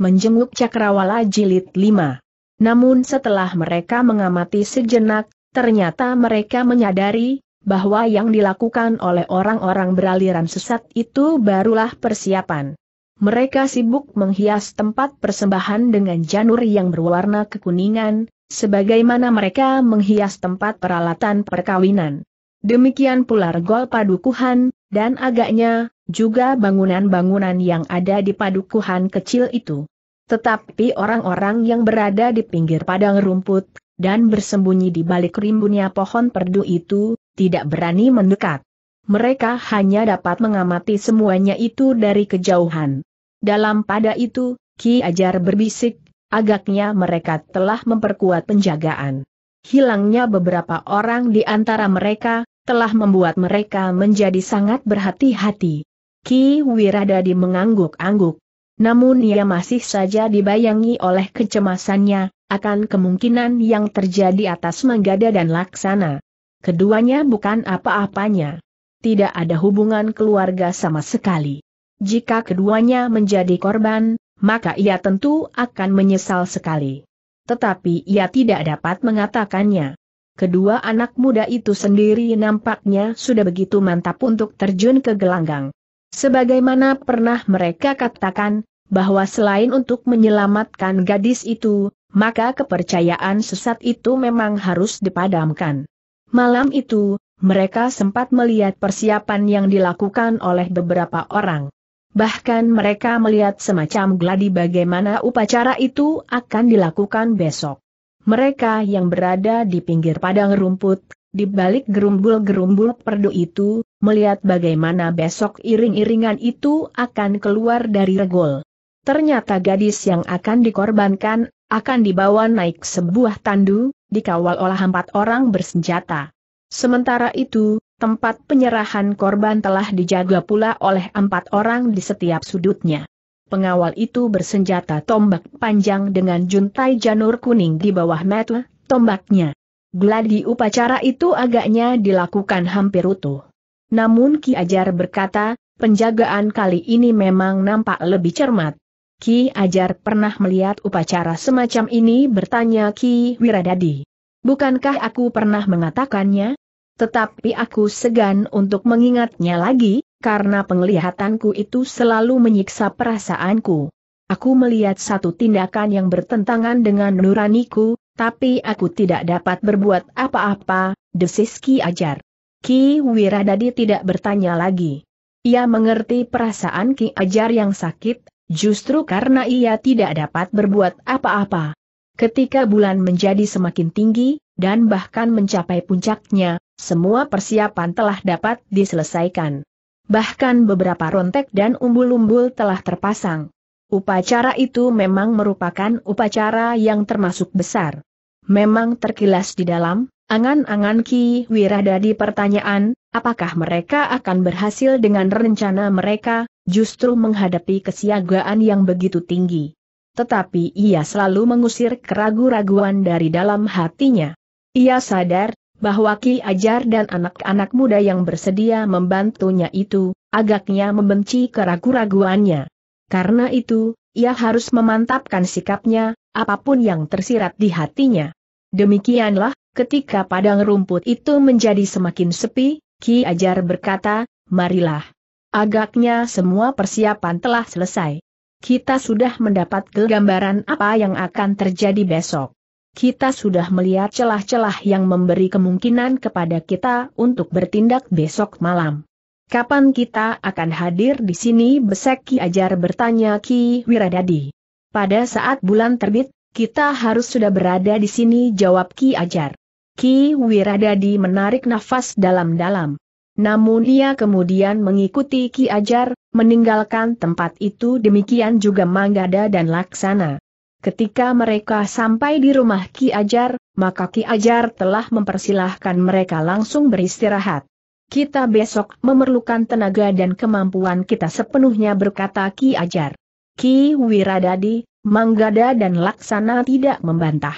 menjenguk Cakrawala Jilid 5. Namun setelah mereka mengamati sejenak, ternyata mereka menyadari bahwa yang dilakukan oleh orang-orang beraliran sesat itu barulah persiapan. Mereka sibuk menghias tempat persembahan dengan janur yang berwarna kekuningan, sebagaimana mereka menghias tempat peralatan perkawinan. Demikian pula regol padukuhan, dan agaknya, juga bangunan-bangunan yang ada di padukuhan kecil itu. Tetapi orang-orang yang berada di pinggir padang rumput, dan bersembunyi di balik rimbunnya pohon perdu itu, tidak berani mendekat. Mereka hanya dapat mengamati semuanya itu dari kejauhan. Dalam pada itu, Ki Ajar berbisik, agaknya mereka telah memperkuat penjagaan. Hilangnya beberapa orang di antara mereka, telah membuat mereka menjadi sangat berhati-hati. Ki Wiradadi mengangguk-angguk. Namun ia masih saja dibayangi oleh kecemasannya, akan kemungkinan yang terjadi atas Manggada dan Laksana. Keduanya bukan apa-apanya. Tidak ada hubungan keluarga sama sekali. Jika keduanya menjadi korban, maka ia tentu akan menyesal sekali. Tetapi ia tidak dapat mengatakannya. Kedua anak muda itu sendiri nampaknya sudah begitu mantap untuk terjun ke gelanggang. Sebagaimana pernah mereka katakan, bahwa selain untuk menyelamatkan gadis itu, maka kepercayaan sesat itu memang harus dipadamkan. Malam itu, mereka sempat melihat persiapan yang dilakukan oleh beberapa orang. Bahkan mereka melihat semacam gladi bagaimana upacara itu akan dilakukan besok. Mereka yang berada di pinggir padang rumput, di balik gerumbul-gerumbul perdu itu, melihat bagaimana besok iring-iringan itu akan keluar dari regol. Ternyata gadis yang akan dikorbankan, akan dibawa naik sebuah tandu, dikawal oleh empat orang bersenjata. Sementara itu, tempat penyerahan korban telah dijaga pula oleh empat orang di setiap sudutnya. Pengawal itu bersenjata tombak panjang dengan juntai janur kuning di bawah metu, tombaknya. Gladi upacara itu agaknya dilakukan hampir utuh. Namun Ki Ajar berkata, penjagaan kali ini memang nampak lebih cermat. Ki Ajar pernah melihat upacara semacam ini bertanya Ki Wiradadi. Bukankah aku pernah mengatakannya? Tetapi aku segan untuk mengingatnya lagi, karena penglihatanku itu selalu menyiksa perasaanku. Aku melihat satu tindakan yang bertentangan dengan nuraniku, tapi aku tidak dapat berbuat apa-apa, desis Ki Ajar. Ki Wiradadi tidak bertanya lagi. Ia mengerti perasaan Ki Ajar yang sakit, justru karena ia tidak dapat berbuat apa-apa. Ketika bulan menjadi semakin tinggi, dan bahkan mencapai puncaknya, semua persiapan telah dapat diselesaikan. Bahkan beberapa rontek dan umbul-umbul telah terpasang. Upacara itu memang merupakan upacara yang termasuk besar. Memang terkilas di dalam, Angan-angan Ki Wiradadi pertanyaan, apakah mereka akan berhasil dengan rencana mereka, justru menghadapi kesiagaan yang begitu tinggi. Tetapi ia selalu mengusir keraguan-raguan dari dalam hatinya. Ia sadar, bahwa Ki Ajar dan anak-anak muda yang bersedia membantunya itu, agaknya membenci keraguan-raguannya. Karena itu, ia harus memantapkan sikapnya, apapun yang tersirat di hatinya. Demikianlah, Ketika padang rumput itu menjadi semakin sepi, Ki Ajar berkata, marilah. Agaknya semua persiapan telah selesai. Kita sudah mendapat gambaran apa yang akan terjadi besok. Kita sudah melihat celah-celah yang memberi kemungkinan kepada kita untuk bertindak besok malam. Kapan kita akan hadir di sini? Besek Ki Ajar bertanya Ki Wiradadi. Pada saat bulan terbit, kita harus sudah berada di sini jawab Ki Ajar. Ki Wiradadi menarik nafas dalam-dalam. Namun ia kemudian mengikuti Ki Ajar, meninggalkan tempat itu demikian juga Manggada dan Laksana. Ketika mereka sampai di rumah Ki Ajar, maka Ki Ajar telah mempersilahkan mereka langsung beristirahat. Kita besok memerlukan tenaga dan kemampuan kita sepenuhnya berkata Ki Ajar. Ki Wiradadi, Manggada dan Laksana tidak membantah.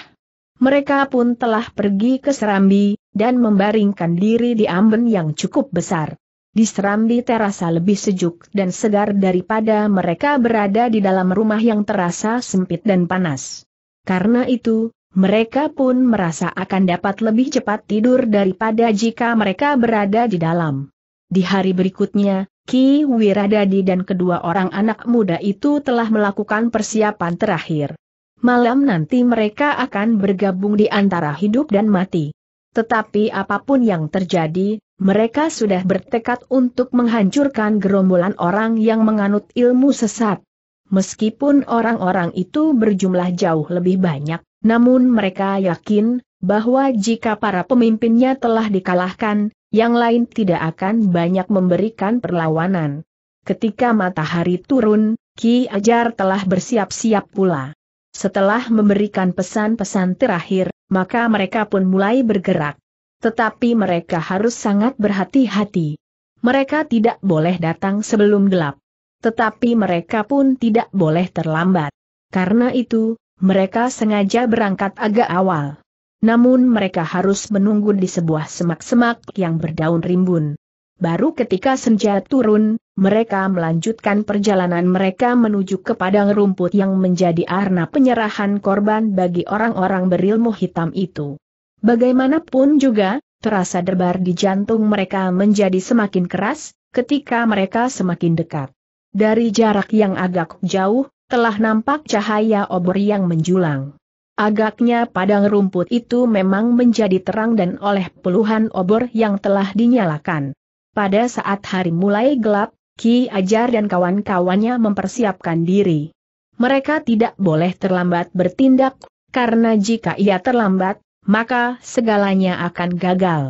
Mereka pun telah pergi ke Serambi, dan membaringkan diri di amben yang cukup besar. Di Serambi terasa lebih sejuk dan segar daripada mereka berada di dalam rumah yang terasa sempit dan panas. Karena itu, mereka pun merasa akan dapat lebih cepat tidur daripada jika mereka berada di dalam. Di hari berikutnya, Ki Wiradadi dan kedua orang anak muda itu telah melakukan persiapan terakhir. Malam nanti mereka akan bergabung di antara hidup dan mati. Tetapi apapun yang terjadi, mereka sudah bertekad untuk menghancurkan gerombolan orang yang menganut ilmu sesat. Meskipun orang-orang itu berjumlah jauh lebih banyak, namun mereka yakin bahwa jika para pemimpinnya telah dikalahkan, yang lain tidak akan banyak memberikan perlawanan. Ketika matahari turun, Ki Ajar telah bersiap-siap pula. Setelah memberikan pesan-pesan terakhir, maka mereka pun mulai bergerak. Tetapi mereka harus sangat berhati-hati. Mereka tidak boleh datang sebelum gelap. Tetapi mereka pun tidak boleh terlambat. Karena itu, mereka sengaja berangkat agak awal. Namun mereka harus menunggu di sebuah semak-semak yang berdaun rimbun. Baru ketika senja turun, mereka melanjutkan perjalanan mereka menuju ke padang rumput yang menjadi arena penyerahan korban bagi orang-orang berilmu hitam itu. Bagaimanapun juga, terasa derbar di jantung mereka menjadi semakin keras, ketika mereka semakin dekat. Dari jarak yang agak jauh, telah nampak cahaya obor yang menjulang. Agaknya padang rumput itu memang menjadi terang dan oleh puluhan obor yang telah dinyalakan. Pada saat hari mulai gelap, Ki Ajar dan kawan-kawannya mempersiapkan diri. Mereka tidak boleh terlambat bertindak, karena jika ia terlambat, maka segalanya akan gagal.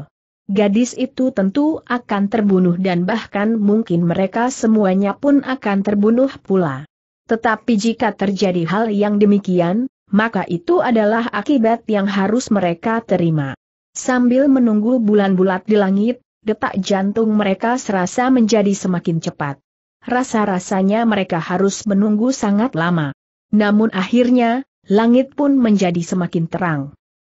Gadis itu tentu akan terbunuh dan bahkan mungkin mereka semuanya pun akan terbunuh pula. Tetapi jika terjadi hal yang demikian, maka itu adalah akibat yang harus mereka terima. Sambil menunggu bulan bulat di langit, detak jantung mereka serasa menjadi semakin cepat. Rasa-rasanya mereka harus menunggu sangat lama. Namun akhirnya, langit pun menjadi semakin terang.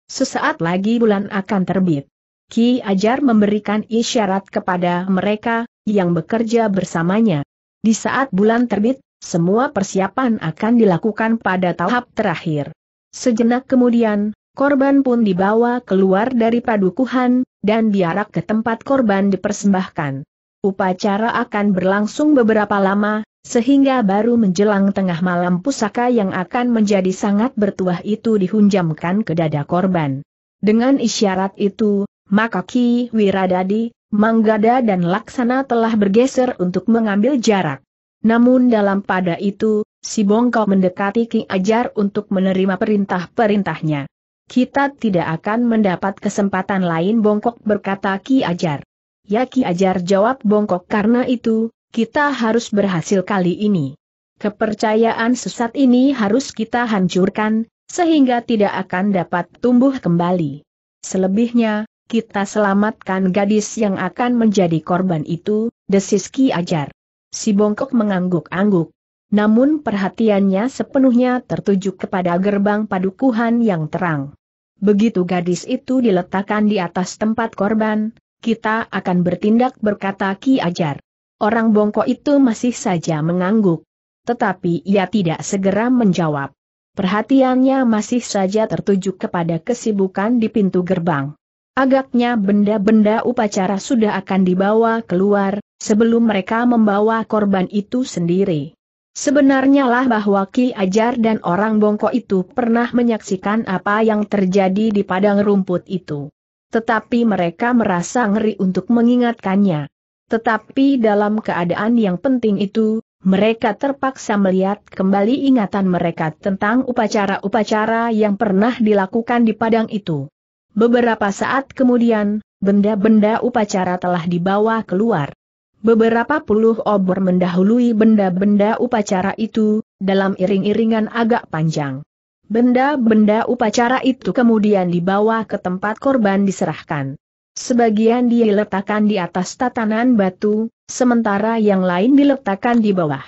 Sesaat lagi bulan akan terbit. Ki Ajar memberikan isyarat kepada mereka, yang bekerja bersamanya. Di saat bulan terbit, semua persiapan akan dilakukan pada tahap terakhir. Sejenak kemudian, Korban pun dibawa keluar dari padukuhan, dan diarak ke tempat korban dipersembahkan. Upacara akan berlangsung beberapa lama, sehingga baru menjelang tengah malam pusaka yang akan menjadi sangat bertuah itu dihunjamkan ke dada korban. Dengan isyarat itu, maka Ki Wiradadi, Manggada dan Laksana telah bergeser untuk mengambil jarak. Namun dalam pada itu, si Bongkau mendekati Ki Ajar untuk menerima perintah-perintahnya. Kita tidak akan mendapat kesempatan lain bongkok berkata Ki Ajar. Ya Ki Ajar jawab bongkok karena itu, kita harus berhasil kali ini. Kepercayaan sesat ini harus kita hancurkan, sehingga tidak akan dapat tumbuh kembali. Selebihnya, kita selamatkan gadis yang akan menjadi korban itu, desis Ki Ajar. Si bongkok mengangguk-angguk, namun perhatiannya sepenuhnya tertuju kepada gerbang padukuhan yang terang. Begitu gadis itu diletakkan di atas tempat korban, kita akan bertindak berkata Ki Ajar. Orang bongkok itu masih saja mengangguk. Tetapi ia tidak segera menjawab. Perhatiannya masih saja tertuju kepada kesibukan di pintu gerbang. Agaknya benda-benda upacara sudah akan dibawa keluar, sebelum mereka membawa korban itu sendiri. Sebenarnya lah bahwa Ki Ajar dan orang bongkok itu pernah menyaksikan apa yang terjadi di padang rumput itu. Tetapi mereka merasa ngeri untuk mengingatkannya. Tetapi dalam keadaan yang penting itu, mereka terpaksa melihat kembali ingatan mereka tentang upacara-upacara yang pernah dilakukan di padang itu. Beberapa saat kemudian, benda-benda upacara telah dibawa keluar. Beberapa puluh obor mendahului benda-benda upacara itu, dalam iring-iringan agak panjang. Benda-benda upacara itu kemudian dibawa ke tempat korban diserahkan. Sebagian diletakkan di atas tatanan batu, sementara yang lain diletakkan di bawah.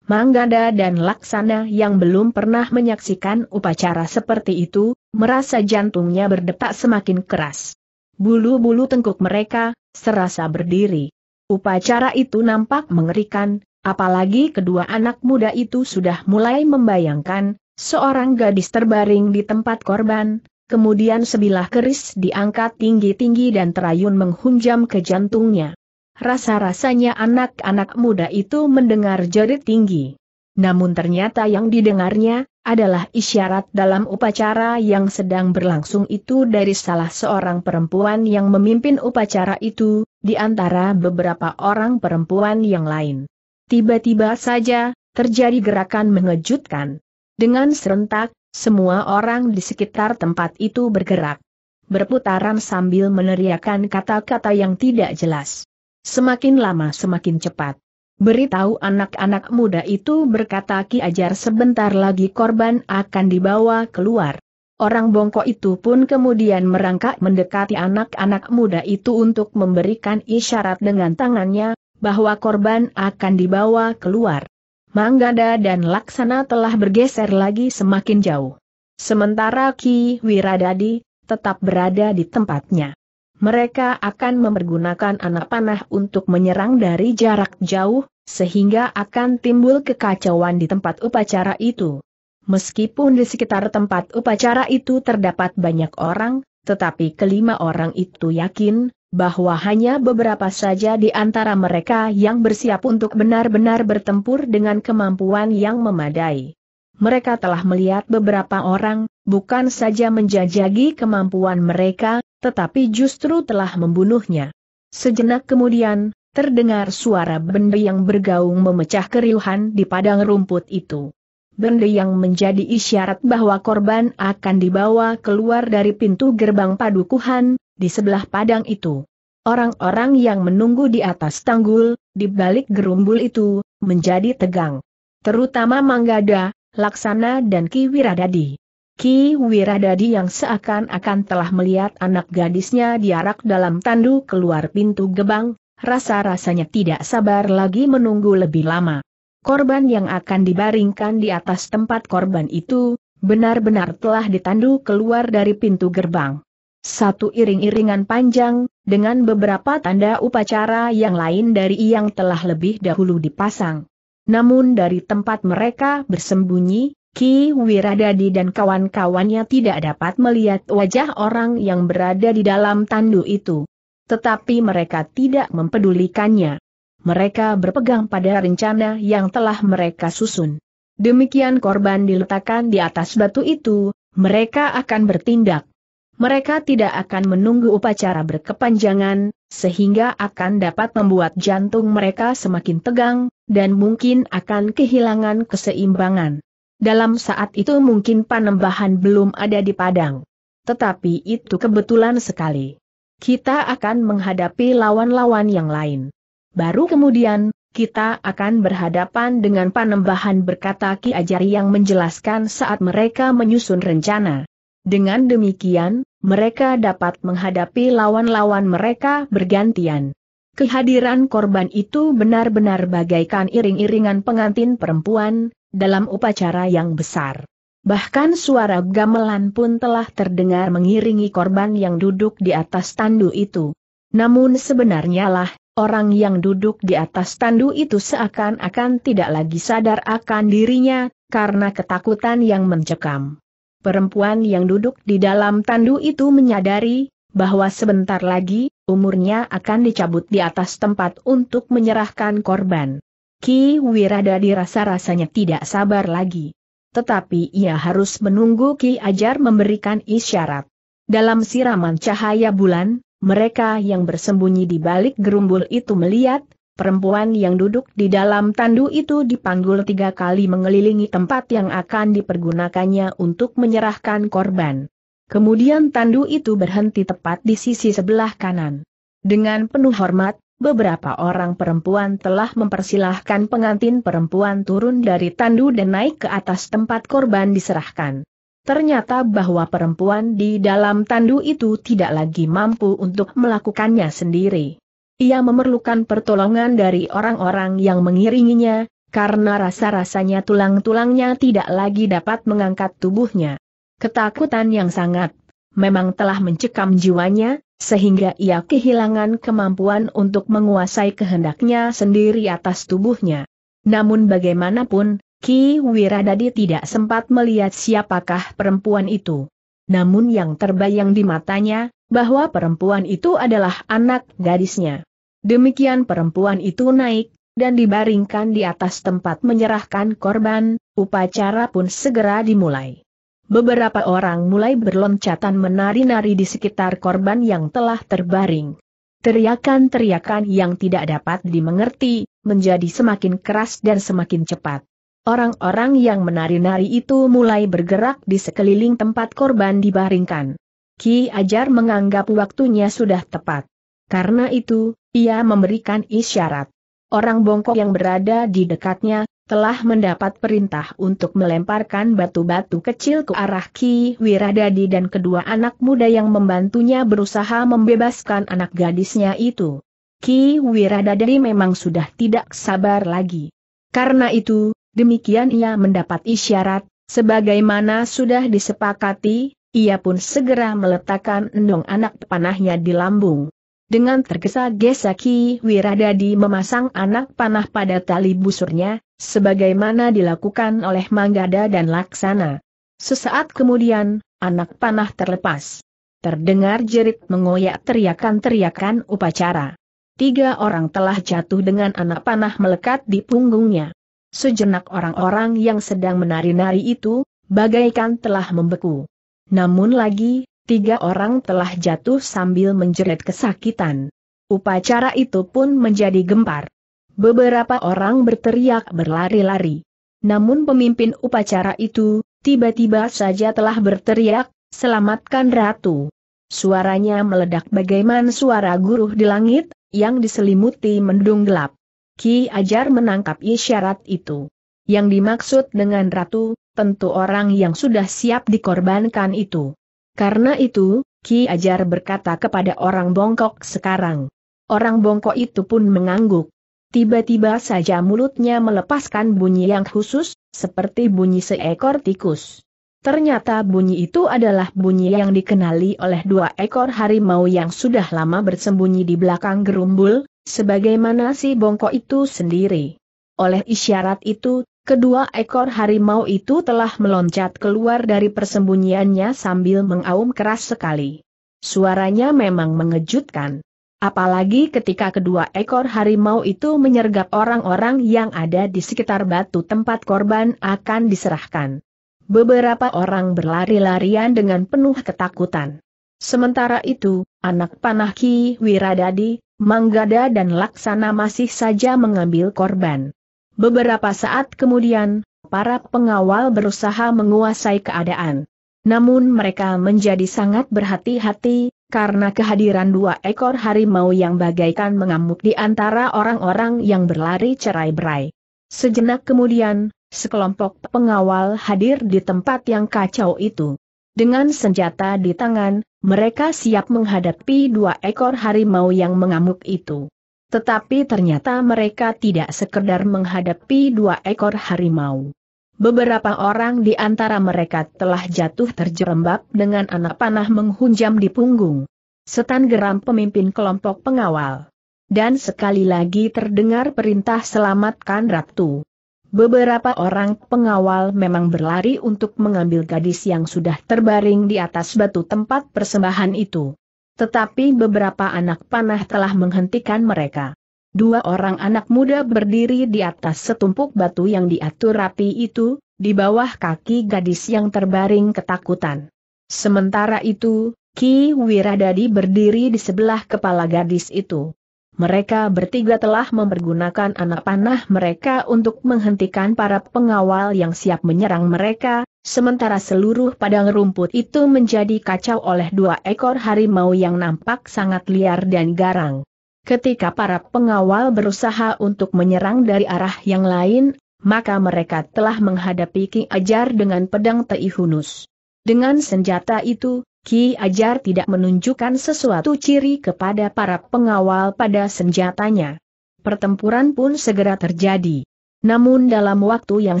Manggada dan Laksana yang belum pernah menyaksikan upacara seperti itu, merasa jantungnya berdetak semakin keras. Bulu-bulu tengkuk mereka, serasa berdiri. Upacara itu nampak mengerikan, apalagi kedua anak muda itu sudah mulai membayangkan, seorang gadis terbaring di tempat korban, kemudian sebilah keris diangkat tinggi-tinggi dan terayun menghunjam ke jantungnya. Rasa-rasanya anak-anak muda itu mendengar jerit tinggi. Namun ternyata yang didengarnya, adalah isyarat dalam upacara yang sedang berlangsung itu dari salah seorang perempuan yang memimpin upacara itu, di antara beberapa orang perempuan yang lain. Tiba-tiba saja, terjadi gerakan mengejutkan. Dengan serentak, semua orang di sekitar tempat itu bergerak. Berputaran sambil meneriakan kata-kata yang tidak jelas. Semakin lama semakin cepat. Beritahu anak-anak muda itu berkata Ki Ajar sebentar lagi korban akan dibawa keluar. Orang bongkok itu pun kemudian merangkak mendekati anak-anak muda itu untuk memberikan isyarat dengan tangannya, bahwa korban akan dibawa keluar. Manggada dan Laksana telah bergeser lagi semakin jauh. Sementara Ki Wiradadi, tetap berada di tempatnya. Mereka akan memergunakan anak panah untuk menyerang dari jarak jauh, sehingga akan timbul kekacauan di tempat upacara itu. Meskipun di sekitar tempat upacara itu terdapat banyak orang, tetapi kelima orang itu yakin bahwa hanya beberapa saja di antara mereka yang bersiap untuk benar-benar bertempur dengan kemampuan yang memadai. Mereka telah melihat beberapa orang, bukan saja menjajagi kemampuan mereka, tetapi justru telah membunuhnya. Sejenak kemudian, terdengar suara benda yang bergaung memecah keriuhan di padang rumput itu. Benda yang menjadi isyarat bahwa korban akan dibawa keluar dari pintu gerbang padukuhan, di sebelah padang itu. Orang-orang yang menunggu di atas tanggul, di balik gerumbul itu, menjadi tegang. Terutama Manggada, Laksana dan Ki Wiradadi. Ki Wiradadi yang seakan-akan telah melihat anak gadisnya diarak dalam tandu keluar pintu gebang, rasa-rasanya tidak sabar lagi menunggu lebih lama. Korban yang akan dibaringkan di atas tempat korban itu, benar-benar telah ditandu keluar dari pintu gerbang. Satu iring-iringan panjang, dengan beberapa tanda upacara yang lain dari yang telah lebih dahulu dipasang. Namun dari tempat mereka bersembunyi, Ki Wiradadi dan kawan-kawannya tidak dapat melihat wajah orang yang berada di dalam tandu itu. Tetapi mereka tidak mempedulikannya. Mereka berpegang pada rencana yang telah mereka susun. Demikian korban diletakkan di atas batu itu, mereka akan bertindak. Mereka tidak akan menunggu upacara berkepanjangan, sehingga akan dapat membuat jantung mereka semakin tegang, dan mungkin akan kehilangan keseimbangan. Dalam saat itu mungkin panembahan belum ada di Padang. Tetapi itu kebetulan sekali. Kita akan menghadapi lawan-lawan yang lain. Baru kemudian, kita akan berhadapan dengan panembahan berkata Ki Ajari yang menjelaskan saat mereka menyusun rencana. Dengan demikian, mereka dapat menghadapi lawan-lawan mereka bergantian. Kehadiran korban itu benar-benar bagaikan iring-iringan pengantin perempuan, dalam upacara yang besar. Bahkan suara gamelan pun telah terdengar mengiringi korban yang duduk di atas tandu itu. Namun sebenarnya lah, orang yang duduk di atas tandu itu seakan-akan tidak lagi sadar akan dirinya, karena ketakutan yang mencekam. Perempuan yang duduk di dalam tandu itu menyadari, bahwa sebentar lagi, umurnya akan dicabut di atas tempat untuk menyerahkan korban. Ki Wirada dirasa-rasanya tidak sabar lagi. Tetapi ia harus menunggu Ki Ajar memberikan isyarat. Dalam siraman cahaya bulan, mereka yang bersembunyi di balik gerumbul itu melihat, perempuan yang duduk di dalam tandu itu dipanggul tiga kali mengelilingi tempat yang akan dipergunakannya untuk menyerahkan korban. Kemudian tandu itu berhenti tepat di sisi sebelah kanan. Dengan penuh hormat, beberapa orang perempuan telah mempersilahkan pengantin perempuan turun dari tandu dan naik ke atas tempat korban diserahkan. Ternyata bahwa perempuan di dalam tandu itu tidak lagi mampu untuk melakukannya sendiri. Ia memerlukan pertolongan dari orang-orang yang mengiringinya, karena rasa-rasanya tulang-tulangnya tidak lagi dapat mengangkat tubuhnya. Ketakutan yang sangat memang telah mencekam jiwanya, sehingga ia kehilangan kemampuan untuk menguasai kehendaknya sendiri atas tubuhnya. Namun bagaimanapun, Ki Wiradadi tidak sempat melihat siapakah perempuan itu. Namun yang terbayang di matanya, bahwa perempuan itu adalah anak gadisnya. Demikian perempuan itu naik, dan dibaringkan di atas tempat menyerahkan korban, upacara pun segera dimulai. Beberapa orang mulai berloncatan menari-nari di sekitar korban yang telah terbaring. Teriakan-teriakan yang tidak dapat dimengerti, menjadi semakin keras dan semakin cepat. Orang-orang yang menari-nari itu mulai bergerak di sekeliling tempat korban dibaringkan. Ki Ajar menganggap waktunya sudah tepat. Karena itu, ia memberikan isyarat. Orang bongkok yang berada di dekatnya, telah mendapat perintah untuk melemparkan batu-batu kecil ke arah Ki Wiradadi dan kedua anak muda yang membantunya berusaha membebaskan anak gadisnya itu. Ki Wiradadi memang sudah tidak sabar lagi. Karena itu, demikian ia mendapat isyarat, sebagaimana sudah disepakati, ia pun segera meletakkan endong anak panahnya di lambung. Dengan tergesa-gesa Ki Wiradadi memasang anak panah pada tali busurnya, sebagaimana dilakukan oleh Manggada dan Laksana. Sesaat kemudian, anak panah terlepas. Terdengar jerit mengoyak teriakan-teriakan upacara. Tiga orang telah jatuh dengan anak panah melekat di punggungnya. Sejenak orang-orang yang sedang menari-nari itu, bagaikan telah membeku. Namun lagi, tiga orang telah jatuh sambil menjerit kesakitan. Upacara itu pun menjadi gempar. Beberapa orang berteriak berlari-lari. Namun pemimpin upacara itu, tiba-tiba saja telah berteriak, selamatkan ratu. Suaranya meledak bagaiman suara guruh di langit, yang diselimuti mendung gelap. Ki Ajar menangkap isyarat itu. Yang dimaksud dengan ratu, tentu orang yang sudah siap dikorbankan itu. Karena itu, Ki Ajar berkata kepada orang bongkok sekarang. Orang bongkok itu pun mengangguk. Tiba-tiba saja mulutnya melepaskan bunyi yang khusus, seperti bunyi seekor tikus. Ternyata bunyi itu adalah bunyi yang dikenali oleh dua ekor harimau yang sudah lama bersembunyi di belakang gerumbul, sebagaimana si bongkok itu sendiri. Oleh isyarat itu, Kedua ekor harimau itu telah meloncat keluar dari persembunyiannya sambil mengaum keras sekali. Suaranya memang mengejutkan. Apalagi ketika kedua ekor harimau itu menyergap orang-orang yang ada di sekitar batu tempat korban akan diserahkan. Beberapa orang berlari-larian dengan penuh ketakutan. Sementara itu, anak panah Ki Wiradadi, Manggada dan Laksana masih saja mengambil korban. Beberapa saat kemudian, para pengawal berusaha menguasai keadaan. Namun mereka menjadi sangat berhati-hati, karena kehadiran dua ekor harimau yang bagaikan mengamuk di antara orang-orang yang berlari cerai-berai. Sejenak kemudian, sekelompok pengawal hadir di tempat yang kacau itu. Dengan senjata di tangan, mereka siap menghadapi dua ekor harimau yang mengamuk itu. Tetapi ternyata mereka tidak sekedar menghadapi dua ekor harimau. Beberapa orang di antara mereka telah jatuh terjerembab dengan anak panah menghunjam di punggung. Setan geram pemimpin kelompok pengawal. Dan sekali lagi terdengar perintah selamatkan Ratu. Beberapa orang pengawal memang berlari untuk mengambil gadis yang sudah terbaring di atas batu tempat persembahan itu. Tetapi beberapa anak panah telah menghentikan mereka. Dua orang anak muda berdiri di atas setumpuk batu yang diatur rapi itu, di bawah kaki gadis yang terbaring ketakutan. Sementara itu, Ki Wiradadi berdiri di sebelah kepala gadis itu mereka bertiga telah mempergunakan anak panah mereka untuk menghentikan para pengawal yang siap menyerang mereka, sementara seluruh padang rumput itu menjadi kacau oleh dua ekor harimau yang nampak sangat liar dan garang. Ketika para pengawal berusaha untuk menyerang dari arah yang lain, maka mereka telah menghadapi Ki Ajar dengan pedang Teihunus. Dengan senjata itu, Ki Ajar tidak menunjukkan sesuatu ciri kepada para pengawal pada senjatanya. Pertempuran pun segera terjadi. Namun dalam waktu yang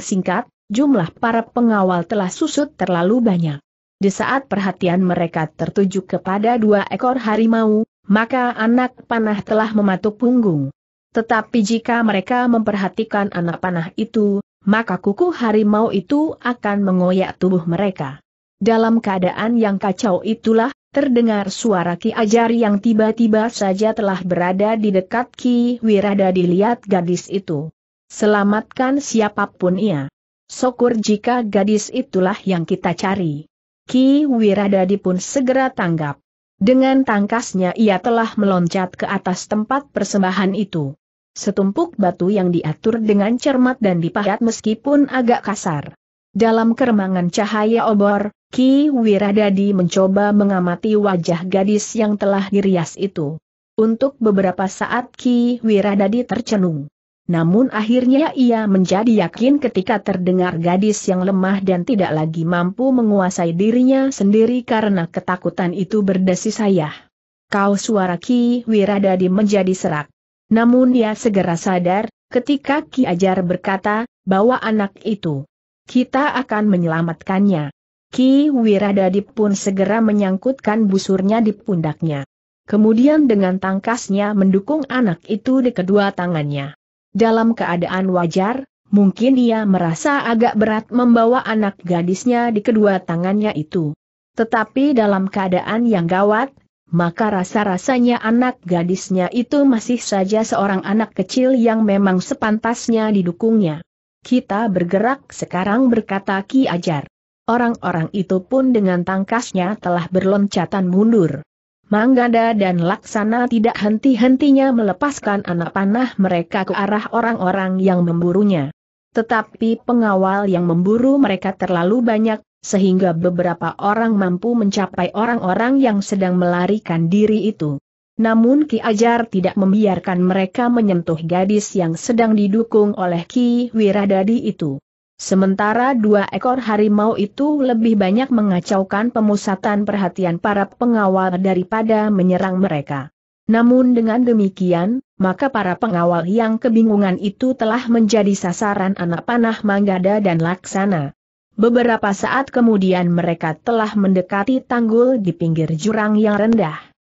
singkat, jumlah para pengawal telah susut terlalu banyak. Di saat perhatian mereka tertuju kepada dua ekor harimau, maka anak panah telah mematuk punggung. Tetapi jika mereka memperhatikan anak panah itu, maka kuku harimau itu akan mengoyak tubuh mereka. Dalam keadaan yang kacau itulah, terdengar suara Ki Ajar yang tiba-tiba saja telah berada di dekat Ki Wirada dilihat gadis itu. Selamatkan siapapun ia. Syukur jika gadis itulah yang kita cari. Ki Wiradadi pun segera tanggap. Dengan tangkasnya ia telah meloncat ke atas tempat persembahan itu. Setumpuk batu yang diatur dengan cermat dan dipahat meskipun agak kasar. Dalam keremangan cahaya obor, Ki Wiradadi mencoba mengamati wajah gadis yang telah dirias itu. Untuk beberapa saat Ki Wiradadi tercenung. Namun akhirnya ia menjadi yakin ketika terdengar gadis yang lemah dan tidak lagi mampu menguasai dirinya sendiri karena ketakutan itu berdesis ayah. Kau suara Ki Wiradadi menjadi serak. Namun ia segera sadar, ketika Ki Ajar berkata, bahwa anak itu kita akan menyelamatkannya. Ki Wiradadi pun segera menyangkutkan busurnya di pundaknya. Kemudian dengan tangkasnya mendukung anak itu di kedua tangannya. Dalam keadaan wajar, mungkin ia merasa agak berat membawa anak gadisnya di kedua tangannya itu. Tetapi dalam keadaan yang gawat, maka rasa-rasanya anak gadisnya itu masih saja seorang anak kecil yang memang sepantasnya didukungnya. Kita bergerak sekarang berkata Ki Ajar. Orang-orang itu pun dengan tangkasnya telah berloncatan mundur. Manggada dan Laksana tidak henti-hentinya melepaskan anak panah mereka ke arah orang-orang yang memburunya. Tetapi pengawal yang memburu mereka terlalu banyak, sehingga beberapa orang mampu mencapai orang-orang yang sedang melarikan diri itu. Namun Ki Ajar tidak membiarkan mereka menyentuh gadis yang sedang didukung oleh Ki Wiradadi itu. Sementara dua ekor harimau itu lebih banyak mengacaukan pemusatan perhatian para pengawal daripada menyerang mereka. Namun dengan demikian, maka para pengawal yang kebingungan itu telah menjadi sasaran anak panah Manggada dan Laksana. Beberapa saat kemudian mereka telah mendekati tanggul di pinggir jurang yang rendah.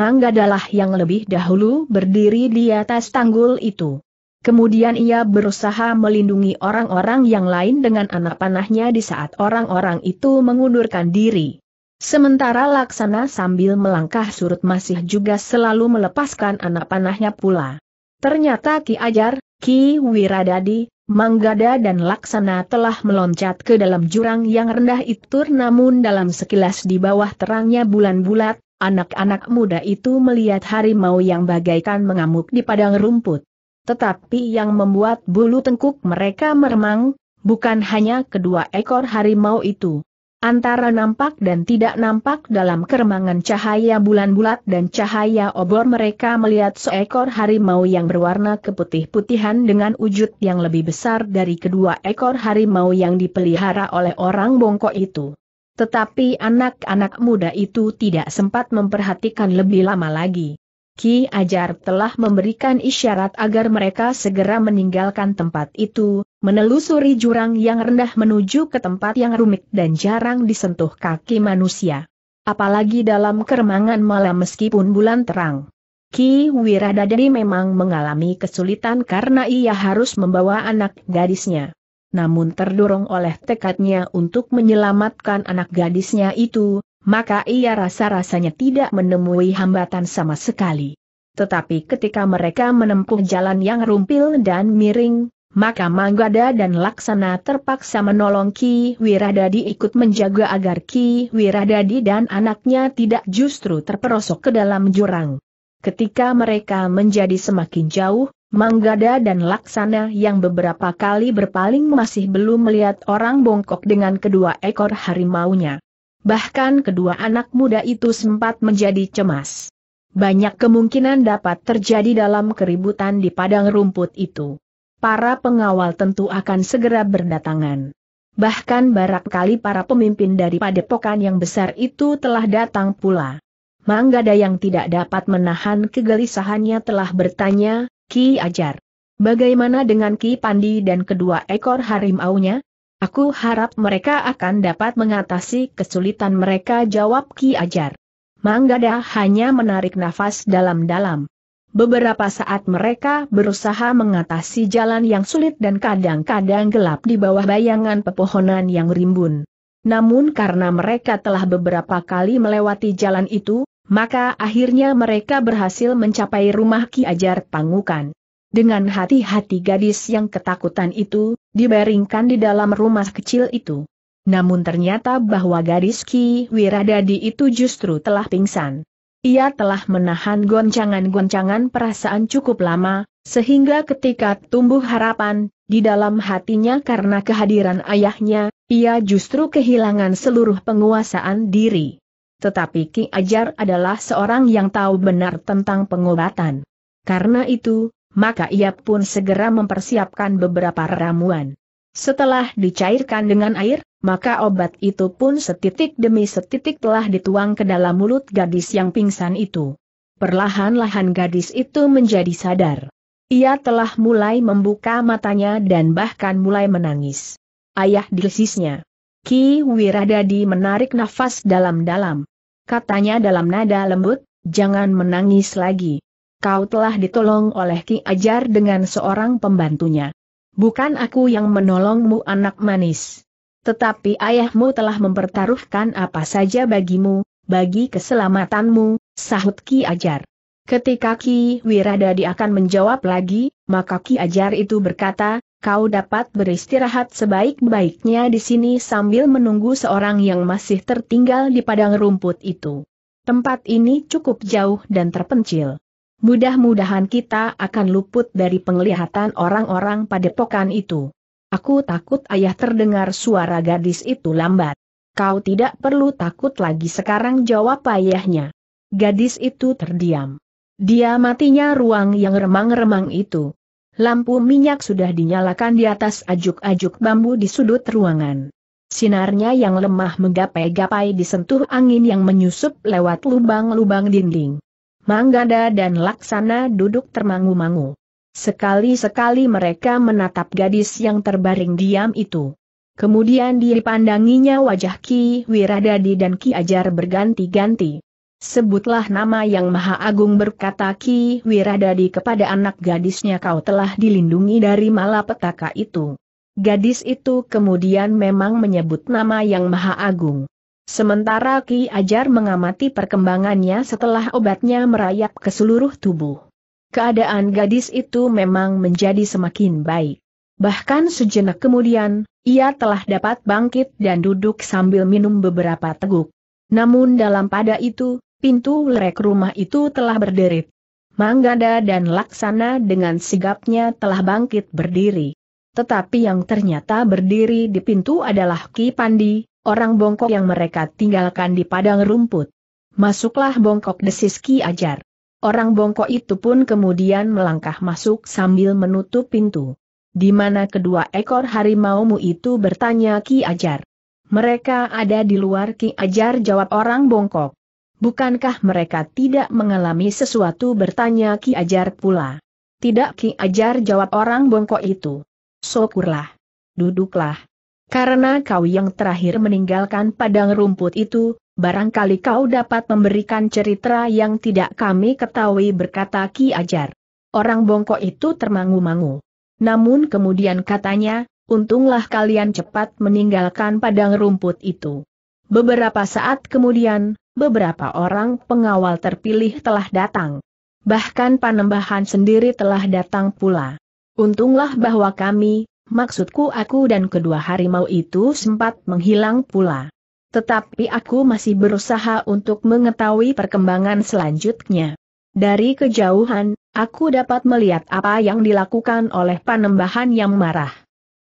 Manggadalah yang lebih dahulu berdiri di atas tanggul itu. Kemudian ia berusaha melindungi orang-orang yang lain dengan anak panahnya di saat orang-orang itu mengundurkan diri. Sementara laksana sambil melangkah surut masih juga selalu melepaskan anak panahnya pula. Ternyata Ki Ajar, Ki Wiradadi, Manggada dan Laksana telah meloncat ke dalam jurang yang rendah itu namun dalam sekilas di bawah terangnya bulan bulat, Anak-anak muda itu melihat harimau yang bagaikan mengamuk di padang rumput. Tetapi yang membuat bulu tengkuk mereka meremang, bukan hanya kedua ekor harimau itu. Antara nampak dan tidak nampak dalam keremangan cahaya bulan bulat dan cahaya obor mereka melihat seekor harimau yang berwarna keputih-putihan dengan wujud yang lebih besar dari kedua ekor harimau yang dipelihara oleh orang bongkok itu. Tetapi anak-anak muda itu tidak sempat memperhatikan lebih lama lagi. Ki Ajar telah memberikan isyarat agar mereka segera meninggalkan tempat itu, menelusuri jurang yang rendah menuju ke tempat yang rumit dan jarang disentuh kaki manusia. Apalagi dalam keremangan malam meskipun bulan terang. Ki Wiradadi memang mengalami kesulitan karena ia harus membawa anak gadisnya namun terdorong oleh tekadnya untuk menyelamatkan anak gadisnya itu, maka ia rasa-rasanya tidak menemui hambatan sama sekali. Tetapi ketika mereka menempuh jalan yang rumpil dan miring, maka Manggada dan Laksana terpaksa menolong Ki Wiradadi ikut menjaga agar Ki Wiradadi dan anaknya tidak justru terperosok ke dalam jurang. Ketika mereka menjadi semakin jauh, Manggada dan Laksana yang beberapa kali berpaling masih belum melihat orang bongkok dengan kedua ekor harimaunya. Bahkan kedua anak muda itu sempat menjadi cemas. Banyak kemungkinan dapat terjadi dalam keributan di padang rumput itu. Para pengawal tentu akan segera berdatangan. Bahkan barangkali para pemimpin dari padepokan yang besar itu telah datang pula. Manggada yang tidak dapat menahan kegelisahannya telah bertanya, Ki Ajar. Bagaimana dengan Ki Pandi dan kedua ekor harimaunya? Aku harap mereka akan dapat mengatasi kesulitan mereka jawab Ki Ajar. Manggada hanya menarik nafas dalam-dalam. Beberapa saat mereka berusaha mengatasi jalan yang sulit dan kadang-kadang gelap di bawah bayangan pepohonan yang rimbun. Namun karena mereka telah beberapa kali melewati jalan itu, maka akhirnya mereka berhasil mencapai rumah Ki Ajar Pangukan. Dengan hati-hati gadis yang ketakutan itu, dibaringkan di dalam rumah kecil itu. Namun ternyata bahwa gadis Ki Wiradadi itu justru telah pingsan. Ia telah menahan goncangan-goncangan perasaan cukup lama, sehingga ketika tumbuh harapan, di dalam hatinya karena kehadiran ayahnya, ia justru kehilangan seluruh penguasaan diri tetapi Ki Ajar adalah seorang yang tahu benar tentang pengobatan. Karena itu, maka ia pun segera mempersiapkan beberapa ramuan. Setelah dicairkan dengan air, maka obat itu pun setitik demi setitik telah dituang ke dalam mulut gadis yang pingsan itu. Perlahan-lahan gadis itu menjadi sadar. Ia telah mulai membuka matanya dan bahkan mulai menangis. Ayah dilsisnya. Ki Wiradadi menarik nafas dalam-dalam katanya dalam nada lembut, jangan menangis lagi. Kau telah ditolong oleh Ki Ajar dengan seorang pembantunya. Bukan aku yang menolongmu anak manis. Tetapi ayahmu telah mempertaruhkan apa saja bagimu, bagi keselamatanmu, sahut Ki Ajar. Ketika Ki Wiradadi akan menjawab lagi, maka Ki Ajar itu berkata, kau dapat beristirahat sebaik-baiknya di sini sambil menunggu seorang yang masih tertinggal di padang rumput itu. Tempat ini cukup jauh dan terpencil. Mudah-mudahan kita akan luput dari penglihatan orang-orang padepokan itu. Aku takut ayah terdengar suara gadis itu lambat. Kau tidak perlu takut lagi sekarang jawab ayahnya. Gadis itu terdiam. Dia matinya ruang yang remang-remang itu. Lampu minyak sudah dinyalakan di atas ajuk-ajuk bambu di sudut ruangan. Sinarnya yang lemah menggapai-gapai disentuh angin yang menyusup lewat lubang-lubang dinding. Manggada dan Laksana duduk termangu-mangu. Sekali-sekali mereka menatap gadis yang terbaring diam itu. Kemudian dipandanginya wajah Ki Wiradadi dan Ki Ajar berganti-ganti. Sebutlah nama yang maha agung berkata Ki Wiradadi kepada anak gadisnya kau telah dilindungi dari malapetaka itu. Gadis itu kemudian memang menyebut nama yang maha agung. Sementara Ki Ajar mengamati perkembangannya setelah obatnya merayap ke seluruh tubuh. Keadaan gadis itu memang menjadi semakin baik. Bahkan sejenak kemudian, ia telah dapat bangkit dan duduk sambil minum beberapa teguk. Namun dalam pada itu, pintu lerek rumah itu telah berderit. Manggada dan Laksana dengan sigapnya telah bangkit berdiri. Tetapi yang ternyata berdiri di pintu adalah Ki Pandi, orang bongkok yang mereka tinggalkan di padang rumput. Masuklah bongkok desis Ki Ajar. Orang bongkok itu pun kemudian melangkah masuk sambil menutup pintu. Di mana kedua ekor harimaumu itu bertanya Ki Ajar. Mereka ada di luar Ki Ajar jawab orang bongkok. Bukankah mereka tidak mengalami sesuatu bertanya Ki Ajar pula. Tidak Ki Ajar jawab orang bongkok itu. Sokurlah. Duduklah. Karena kau yang terakhir meninggalkan padang rumput itu, barangkali kau dapat memberikan cerita yang tidak kami ketahui berkata Ki Ajar. Orang bongkok itu termangu-mangu. Namun kemudian katanya, untunglah kalian cepat meninggalkan padang rumput itu. Beberapa saat kemudian, beberapa orang pengawal terpilih telah datang. Bahkan panembahan sendiri telah datang pula. Untunglah bahwa kami, maksudku aku dan kedua harimau itu sempat menghilang pula. Tetapi aku masih berusaha untuk mengetahui perkembangan selanjutnya. Dari kejauhan, aku dapat melihat apa yang dilakukan oleh panembahan yang marah.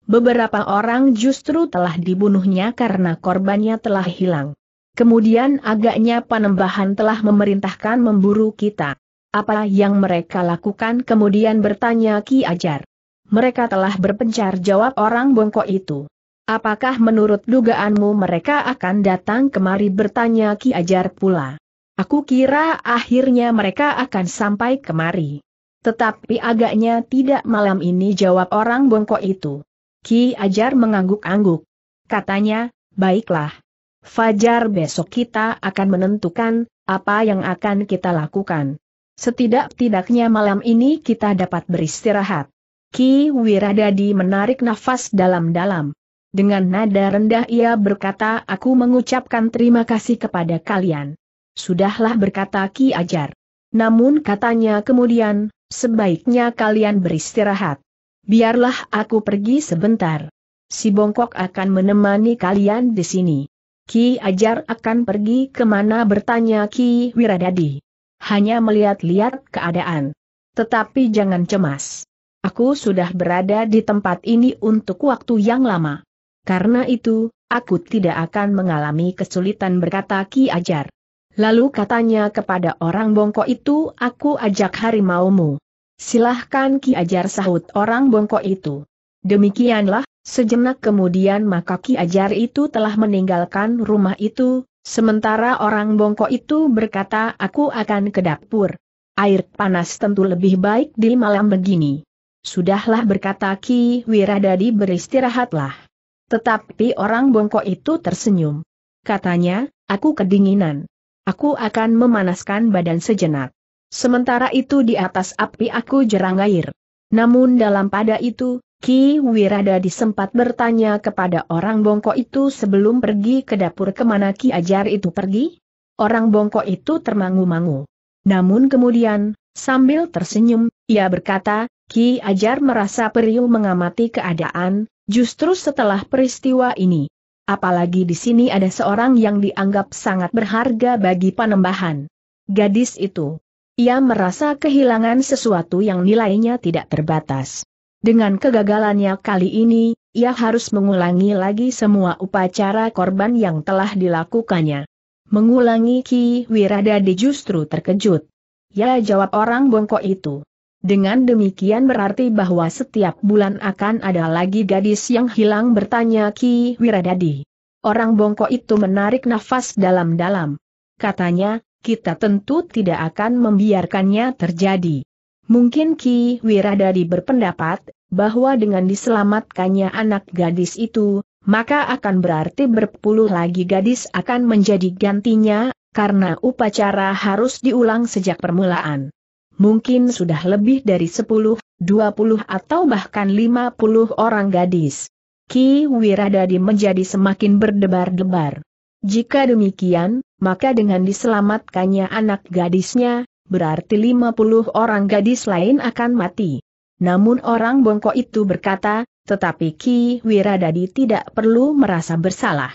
Beberapa orang justru telah dibunuhnya karena korbannya telah hilang. Kemudian agaknya panembahan telah memerintahkan memburu kita. Apa yang mereka lakukan kemudian bertanya Ki Ajar. Mereka telah berpencar jawab orang bongkok itu. Apakah menurut dugaanmu mereka akan datang kemari bertanya Ki Ajar pula? Aku kira akhirnya mereka akan sampai kemari. Tetapi agaknya tidak malam ini jawab orang bongkok itu. Ki Ajar mengangguk-angguk. Katanya, baiklah. Fajar besok kita akan menentukan apa yang akan kita lakukan. Setidak-tidaknya malam ini kita dapat beristirahat. Ki Wiradadi menarik nafas dalam-dalam. Dengan nada rendah ia berkata aku mengucapkan terima kasih kepada kalian. Sudahlah berkata Ki Ajar. Namun katanya kemudian, sebaiknya kalian beristirahat. Biarlah aku pergi sebentar. Si Bongkok akan menemani kalian di sini. Ki Ajar akan pergi kemana bertanya Ki Wiradadi. Hanya melihat-lihat keadaan. Tetapi jangan cemas. Aku sudah berada di tempat ini untuk waktu yang lama. Karena itu, aku tidak akan mengalami kesulitan berkata Ki Ajar. Lalu katanya kepada orang bongkok itu aku ajak harimaumu. Silahkan Ki Ajar sahut orang bongkok itu. Demikianlah, Sejenak kemudian maka Ki Ajar itu telah meninggalkan rumah itu, sementara orang bongkok itu berkata aku akan ke dapur. Air panas tentu lebih baik di malam begini. Sudahlah berkata Ki Wiradadi beristirahatlah. Tetapi orang bongkok itu tersenyum. Katanya, aku kedinginan. Aku akan memanaskan badan sejenak. Sementara itu di atas api aku jerang air. Namun dalam pada itu, Ki Wirada sempat bertanya kepada orang bongko itu sebelum pergi ke dapur kemana Ki Ajar itu pergi? Orang bongko itu termangu-mangu. Namun kemudian, sambil tersenyum, ia berkata, Ki Ajar merasa perlu mengamati keadaan, justru setelah peristiwa ini. Apalagi di sini ada seorang yang dianggap sangat berharga bagi panembahan. Gadis itu. Ia merasa kehilangan sesuatu yang nilainya tidak terbatas. Dengan kegagalannya kali ini, ia harus mengulangi lagi semua upacara korban yang telah dilakukannya. Mengulangi Ki Wiradadi justru terkejut. Ya jawab orang bongkok itu. Dengan demikian berarti bahwa setiap bulan akan ada lagi gadis yang hilang bertanya Ki Wiradadi. Orang bongkok itu menarik nafas dalam-dalam. Katanya, kita tentu tidak akan membiarkannya terjadi. Mungkin Ki Wiradadi berpendapat, bahwa dengan diselamatkannya anak gadis itu, maka akan berarti berpuluh lagi gadis akan menjadi gantinya, karena upacara harus diulang sejak permulaan. Mungkin sudah lebih dari sepuluh, dua puluh atau bahkan lima puluh orang gadis. Ki Wiradadi menjadi semakin berdebar-debar. Jika demikian, maka dengan diselamatkannya anak gadisnya, berarti 50 orang gadis lain akan mati. Namun orang bongkok itu berkata, tetapi Ki Wiradadi tidak perlu merasa bersalah.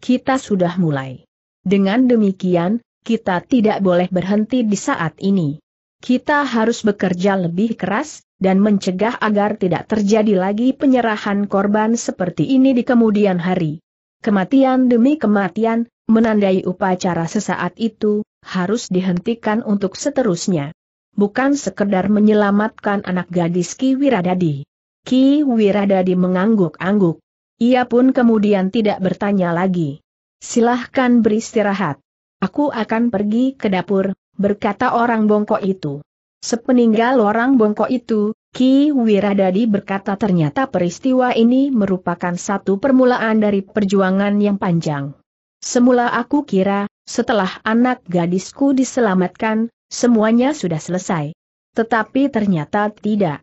Kita sudah mulai. Dengan demikian, kita tidak boleh berhenti di saat ini. Kita harus bekerja lebih keras, dan mencegah agar tidak terjadi lagi penyerahan korban seperti ini di kemudian hari. Kematian demi kematian, menandai upacara sesaat itu, harus dihentikan untuk seterusnya. Bukan sekedar menyelamatkan anak gadis Ki Wiradadi. Ki Wiradadi mengangguk-angguk. Ia pun kemudian tidak bertanya lagi. Silahkan beristirahat. Aku akan pergi ke dapur, berkata orang bongkok itu. Sepeninggal orang bongkok itu, Ki Wiradadi berkata ternyata peristiwa ini merupakan satu permulaan dari perjuangan yang panjang. Semula aku kira, setelah anak gadisku diselamatkan, semuanya sudah selesai. Tetapi ternyata tidak.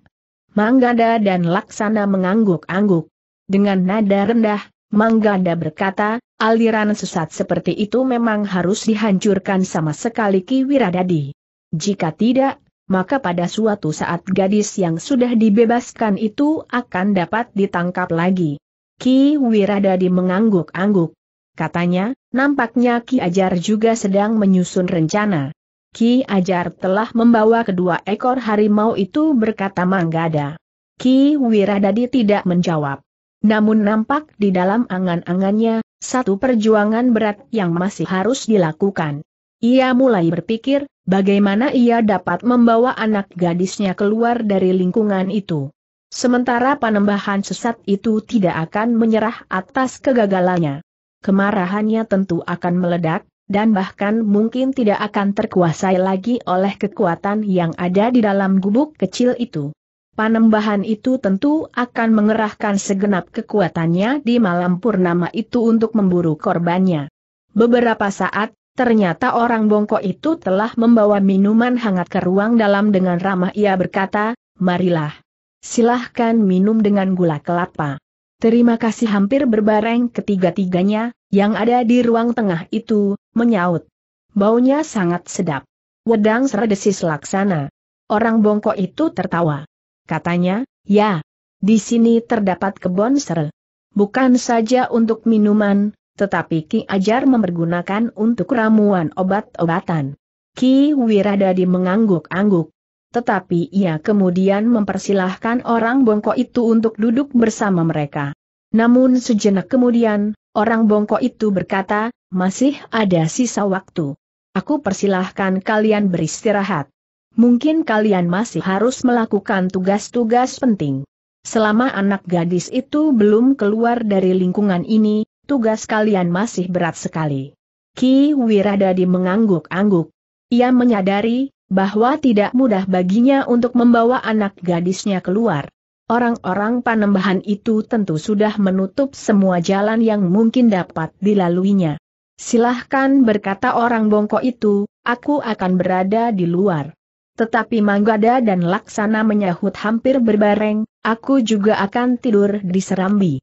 Manggada dan Laksana mengangguk-angguk. Dengan nada rendah, Manggada berkata, aliran sesat seperti itu memang harus dihancurkan sama sekali Ki Wiradadi. Jika tidak, maka pada suatu saat gadis yang sudah dibebaskan itu akan dapat ditangkap lagi. Ki Wiradadi mengangguk-angguk. Katanya, nampaknya Ki Ajar juga sedang menyusun rencana. Ki Ajar telah membawa kedua ekor harimau itu berkata Manggada. Ki Wiradadi tidak menjawab. Namun nampak di dalam angan-angannya, satu perjuangan berat yang masih harus dilakukan. Ia mulai berpikir, bagaimana ia dapat membawa anak gadisnya keluar dari lingkungan itu. Sementara panembahan sesat itu tidak akan menyerah atas kegagalannya kemarahannya tentu akan meledak, dan bahkan mungkin tidak akan terkuasai lagi oleh kekuatan yang ada di dalam gubuk kecil itu. Panembahan itu tentu akan mengerahkan segenap kekuatannya di malam purnama itu untuk memburu korbannya. Beberapa saat, ternyata orang bongkok itu telah membawa minuman hangat ke ruang dalam dengan ramah ia berkata, marilah. Silahkan minum dengan gula kelapa. Terima kasih hampir berbareng ketiga-tiganya, yang ada di ruang tengah itu, menyaut. Baunya sangat sedap. Wedang seredesis laksana. Orang bongkok itu tertawa. Katanya, ya, di sini terdapat kebon ser. Bukan saja untuk minuman, tetapi Ki Ajar mempergunakan untuk ramuan obat-obatan. Ki Wiradadi mengangguk-angguk tetapi ia kemudian mempersilahkan orang bongkok itu untuk duduk bersama mereka. Namun sejenak kemudian, orang bongkok itu berkata, masih ada sisa waktu. Aku persilahkan kalian beristirahat. Mungkin kalian masih harus melakukan tugas-tugas penting. Selama anak gadis itu belum keluar dari lingkungan ini, tugas kalian masih berat sekali. Ki Wiradadi mengangguk-angguk. Ia menyadari bahwa tidak mudah baginya untuk membawa anak gadisnya keluar. Orang-orang panembahan itu tentu sudah menutup semua jalan yang mungkin dapat dilaluinya. Silahkan berkata orang bongkok itu, aku akan berada di luar. Tetapi Manggada dan Laksana menyahut hampir berbareng, aku juga akan tidur di Serambi.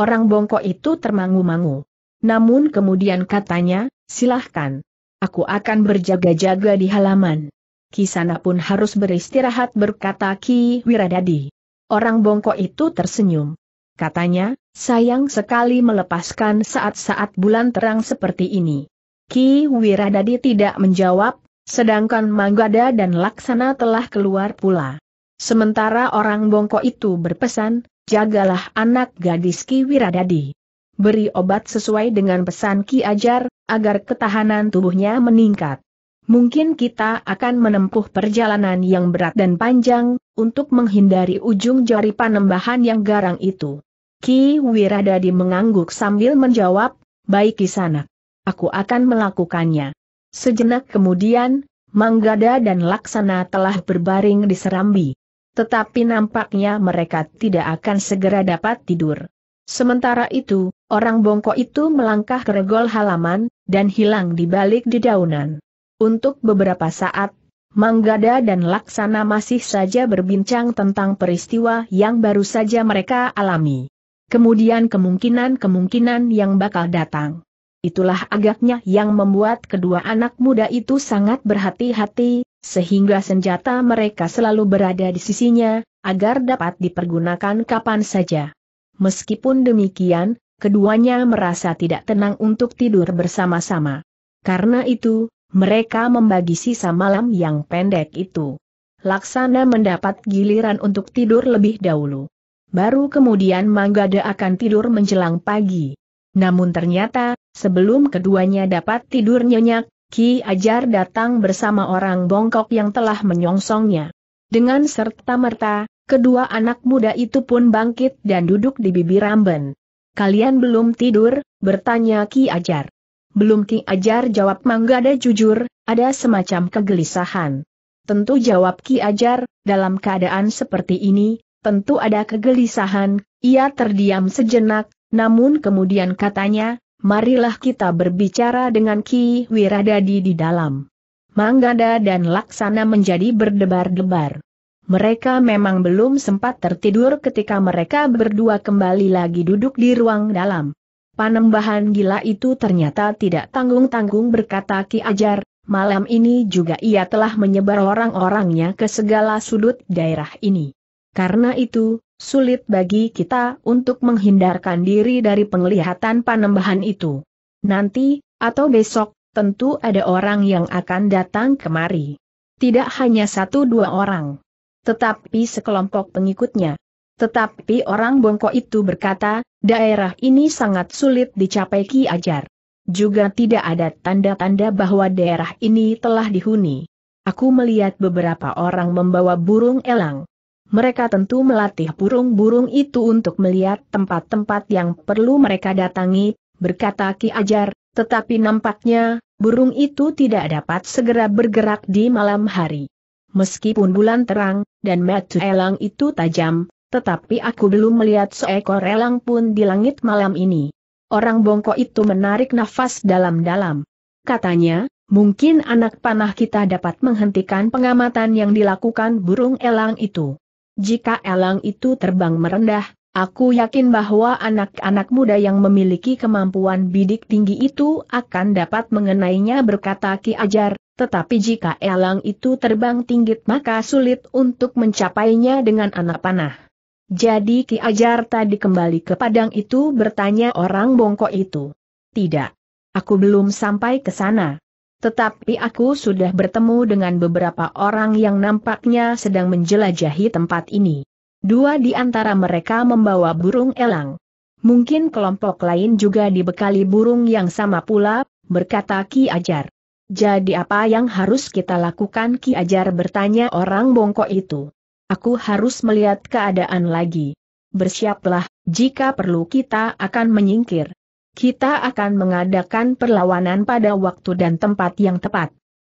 Orang bongkok itu termangu-mangu. Namun kemudian katanya, silahkan. Aku akan berjaga-jaga di halaman. Kisana pun harus beristirahat berkata Ki Wiradadi. Orang bongkok itu tersenyum. Katanya, sayang sekali melepaskan saat-saat bulan terang seperti ini. Ki Wiradadi tidak menjawab, sedangkan Manggada dan Laksana telah keluar pula. Sementara orang bongkok itu berpesan, jagalah anak gadis Ki Wiradadi. Beri obat sesuai dengan pesan Ki Ajar, agar ketahanan tubuhnya meningkat mungkin kita akan menempuh perjalanan yang berat dan panjang, untuk menghindari ujung jari panembahan yang garang itu. Ki Wiradadi mengangguk sambil menjawab, baik di sana. Aku akan melakukannya. Sejenak kemudian, Manggada dan Laksana telah berbaring di Serambi. Tetapi nampaknya mereka tidak akan segera dapat tidur. Sementara itu, orang bongkok itu melangkah ke regol halaman, dan hilang di balik dedaunan. Untuk beberapa saat, Manggada dan Laksana masih saja berbincang tentang peristiwa yang baru saja mereka alami. Kemudian kemungkinan-kemungkinan yang bakal datang. Itulah agaknya yang membuat kedua anak muda itu sangat berhati-hati, sehingga senjata mereka selalu berada di sisinya, agar dapat dipergunakan kapan saja. Meskipun demikian, keduanya merasa tidak tenang untuk tidur bersama-sama. Karena itu, mereka membagi sisa malam yang pendek itu. Laksana mendapat giliran untuk tidur lebih dahulu. Baru kemudian Manggada akan tidur menjelang pagi. Namun ternyata, sebelum keduanya dapat tidur nyenyak, Ki Ajar datang bersama orang bongkok yang telah menyongsongnya. Dengan serta-merta, kedua anak muda itu pun bangkit dan duduk di bibir ramben. Kalian belum tidur, bertanya Ki Ajar. Belum Ki Ajar jawab Manggada jujur, ada semacam kegelisahan. Tentu jawab Ki Ajar, dalam keadaan seperti ini, tentu ada kegelisahan, ia terdiam sejenak, namun kemudian katanya, marilah kita berbicara dengan Ki Wiradadi di dalam. Manggada dan Laksana menjadi berdebar-debar. Mereka memang belum sempat tertidur ketika mereka berdua kembali lagi duduk di ruang dalam. Panembahan gila itu ternyata tidak tanggung-tanggung berkata Ki Ajar, malam ini juga ia telah menyebar orang-orangnya ke segala sudut daerah ini. Karena itu, sulit bagi kita untuk menghindarkan diri dari penglihatan panembahan itu. Nanti, atau besok, tentu ada orang yang akan datang kemari. Tidak hanya satu dua orang. Tetapi sekelompok pengikutnya, tetapi orang bongkok itu berkata, daerah ini sangat sulit dicapai Ki Ajar. Juga tidak ada tanda-tanda bahwa daerah ini telah dihuni. Aku melihat beberapa orang membawa burung elang. Mereka tentu melatih burung-burung itu untuk melihat tempat-tempat yang perlu mereka datangi, berkata Ki Ajar, tetapi nampaknya, burung itu tidak dapat segera bergerak di malam hari. Meskipun bulan terang, dan mata elang itu tajam, tetapi aku belum melihat seekor elang pun di langit malam ini. Orang bongkok itu menarik nafas dalam-dalam. Katanya, mungkin anak panah kita dapat menghentikan pengamatan yang dilakukan burung elang itu. Jika elang itu terbang merendah, Aku yakin bahwa anak-anak muda yang memiliki kemampuan bidik tinggi itu akan dapat mengenainya berkata Ki Ajar, tetapi jika elang itu terbang tinggi maka sulit untuk mencapainya dengan anak panah. Jadi Ki Ajar tadi kembali ke padang itu bertanya orang bongkok itu. Tidak. Aku belum sampai ke sana. Tetapi aku sudah bertemu dengan beberapa orang yang nampaknya sedang menjelajahi tempat ini. Dua di antara mereka membawa burung elang. Mungkin kelompok lain juga dibekali burung yang sama pula, berkata Ki Ajar. Jadi apa yang harus kita lakukan Ki Ajar bertanya orang bongkok itu. Aku harus melihat keadaan lagi. Bersiaplah, jika perlu kita akan menyingkir. Kita akan mengadakan perlawanan pada waktu dan tempat yang tepat.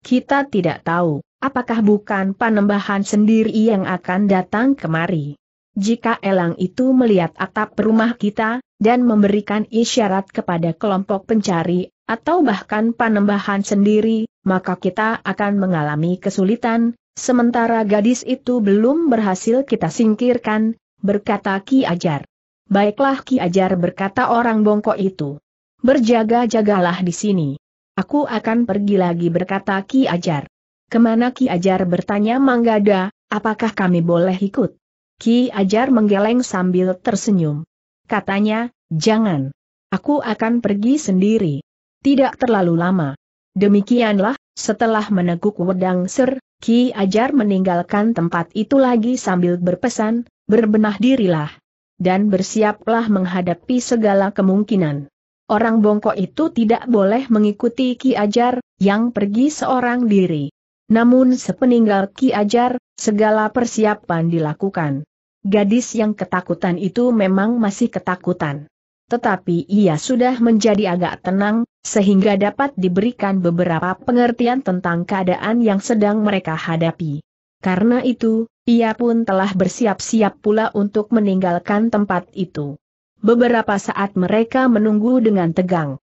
Kita tidak tahu, apakah bukan panembahan sendiri yang akan datang kemari. Jika elang itu melihat atap rumah kita, dan memberikan isyarat kepada kelompok pencari, atau bahkan panembahan sendiri, maka kita akan mengalami kesulitan, Sementara gadis itu belum berhasil kita singkirkan, berkata Ki Ajar. Baiklah Ki Ajar berkata orang bongkok itu. Berjaga-jagalah di sini. Aku akan pergi lagi berkata Ki Ajar. Kemana Ki Ajar bertanya Manggada, apakah kami boleh ikut? Ki Ajar menggeleng sambil tersenyum. Katanya, jangan. Aku akan pergi sendiri. Tidak terlalu lama. Demikianlah, setelah meneguk wedang ser, Ki Ajar meninggalkan tempat itu lagi sambil berpesan, berbenah dirilah. Dan bersiaplah menghadapi segala kemungkinan. Orang bongkok itu tidak boleh mengikuti Ki Ajar, yang pergi seorang diri. Namun sepeninggal Ki Ajar, segala persiapan dilakukan. Gadis yang ketakutan itu memang masih ketakutan. Tetapi ia sudah menjadi agak tenang, sehingga dapat diberikan beberapa pengertian tentang keadaan yang sedang mereka hadapi. Karena itu, ia pun telah bersiap-siap pula untuk meninggalkan tempat itu. Beberapa saat mereka menunggu dengan tegang.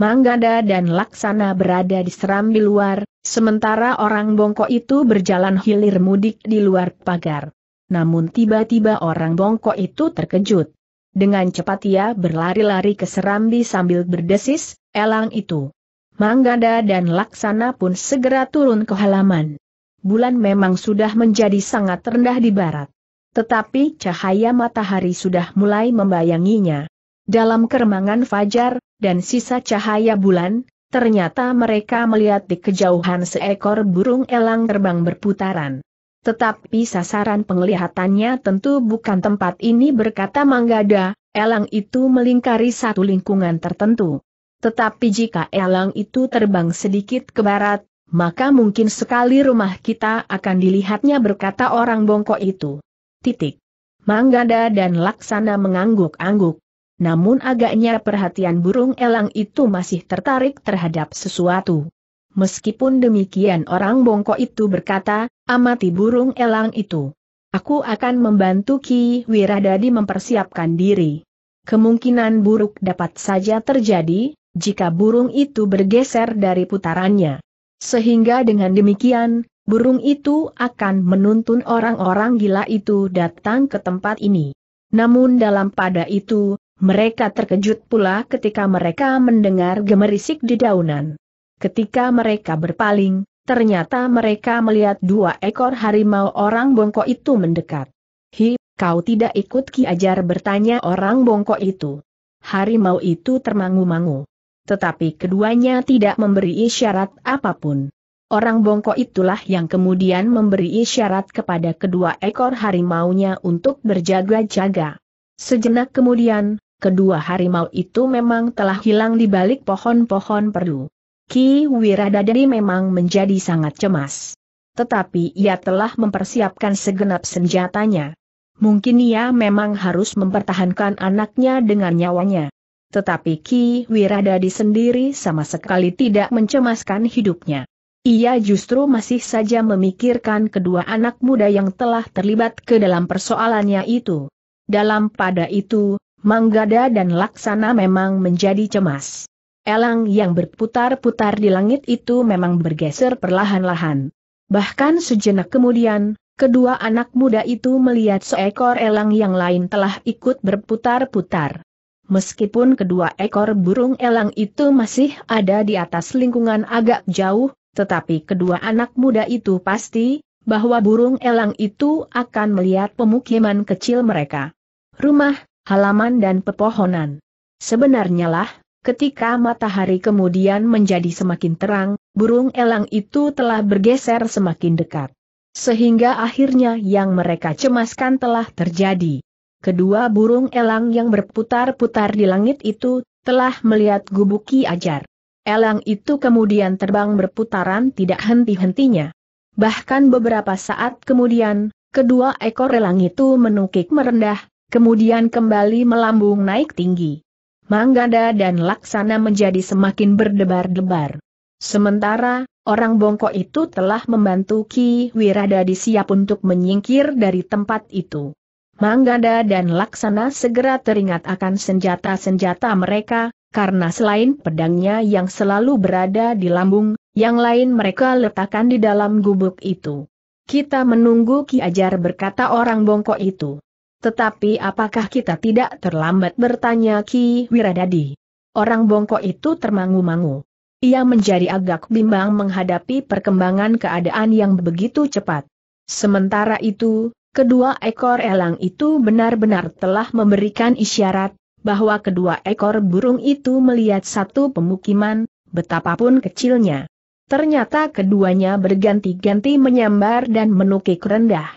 Manggada dan Laksana berada di serambi luar, sementara orang bongkok itu berjalan hilir mudik di luar pagar. Namun tiba-tiba orang bongkok itu terkejut. Dengan cepat ia berlari-lari ke serambi sambil berdesis, elang itu. Manggada dan Laksana pun segera turun ke halaman. Bulan memang sudah menjadi sangat rendah di barat. Tetapi cahaya matahari sudah mulai membayanginya. Dalam keremangan fajar, dan sisa cahaya bulan, ternyata mereka melihat di kejauhan seekor burung elang terbang berputaran. Tetapi sasaran penglihatannya tentu bukan tempat ini berkata Manggada, elang itu melingkari satu lingkungan tertentu. Tetapi jika elang itu terbang sedikit ke barat, maka mungkin sekali rumah kita akan dilihatnya berkata orang bongkok itu. Titik. Manggada dan Laksana mengangguk-angguk. Namun agaknya perhatian burung elang itu masih tertarik terhadap sesuatu. Meskipun demikian orang bongkok itu berkata, amati burung elang itu. Aku akan membantu Ki Wiradadi mempersiapkan diri. Kemungkinan buruk dapat saja terjadi, jika burung itu bergeser dari putarannya. Sehingga dengan demikian, burung itu akan menuntun orang-orang gila itu datang ke tempat ini. Namun dalam pada itu, mereka terkejut pula ketika mereka mendengar gemerisik di daunan. Ketika mereka berpaling, ternyata mereka melihat dua ekor harimau orang bongkok itu mendekat. Hi, kau tidak ikut Ki Ajar bertanya orang bongkok itu. Harimau itu termangu-mangu. Tetapi keduanya tidak memberi isyarat apapun. Orang bongkok itulah yang kemudian memberi isyarat kepada kedua ekor harimaunya untuk berjaga-jaga. Sejenak kemudian, kedua harimau itu memang telah hilang di balik pohon-pohon perdu. Ki Wiradadari memang menjadi sangat cemas. Tetapi ia telah mempersiapkan segenap senjatanya. Mungkin ia memang harus mempertahankan anaknya dengan nyawanya tetapi Ki Wiradadi sendiri sama sekali tidak mencemaskan hidupnya. Ia justru masih saja memikirkan kedua anak muda yang telah terlibat ke dalam persoalannya itu. Dalam pada itu, Manggada dan Laksana memang menjadi cemas. Elang yang berputar-putar di langit itu memang bergeser perlahan-lahan. Bahkan sejenak kemudian, kedua anak muda itu melihat seekor elang yang lain telah ikut berputar-putar. Meskipun kedua ekor burung elang itu masih ada di atas lingkungan agak jauh, tetapi kedua anak muda itu pasti, bahwa burung elang itu akan melihat pemukiman kecil mereka. Rumah, halaman dan pepohonan. Sebenarnya lah, ketika matahari kemudian menjadi semakin terang, burung elang itu telah bergeser semakin dekat. Sehingga akhirnya yang mereka cemaskan telah terjadi kedua burung elang yang berputar-putar di langit itu, telah melihat gubuki ajar. Elang itu kemudian terbang berputaran tidak henti-hentinya. Bahkan beberapa saat kemudian, kedua ekor elang itu menukik merendah, kemudian kembali melambung naik tinggi. Manggada dan Laksana menjadi semakin berdebar-debar. Sementara, orang bongkok itu telah membantu Ki Wiradadi siap untuk menyingkir dari tempat itu. Manggada dan Laksana segera teringat akan senjata-senjata mereka, karena selain pedangnya yang selalu berada di lambung, yang lain mereka letakkan di dalam gubuk itu. Kita menunggu Ki Ajar berkata orang bongkok itu. Tetapi apakah kita tidak terlambat bertanya Ki Wiradadi? Orang bongkok itu termangu-mangu. Ia menjadi agak bimbang menghadapi perkembangan keadaan yang begitu cepat. Sementara itu, Kedua ekor elang itu benar-benar telah memberikan isyarat, bahwa kedua ekor burung itu melihat satu pemukiman, betapapun kecilnya. Ternyata keduanya berganti-ganti menyambar dan menukik rendah.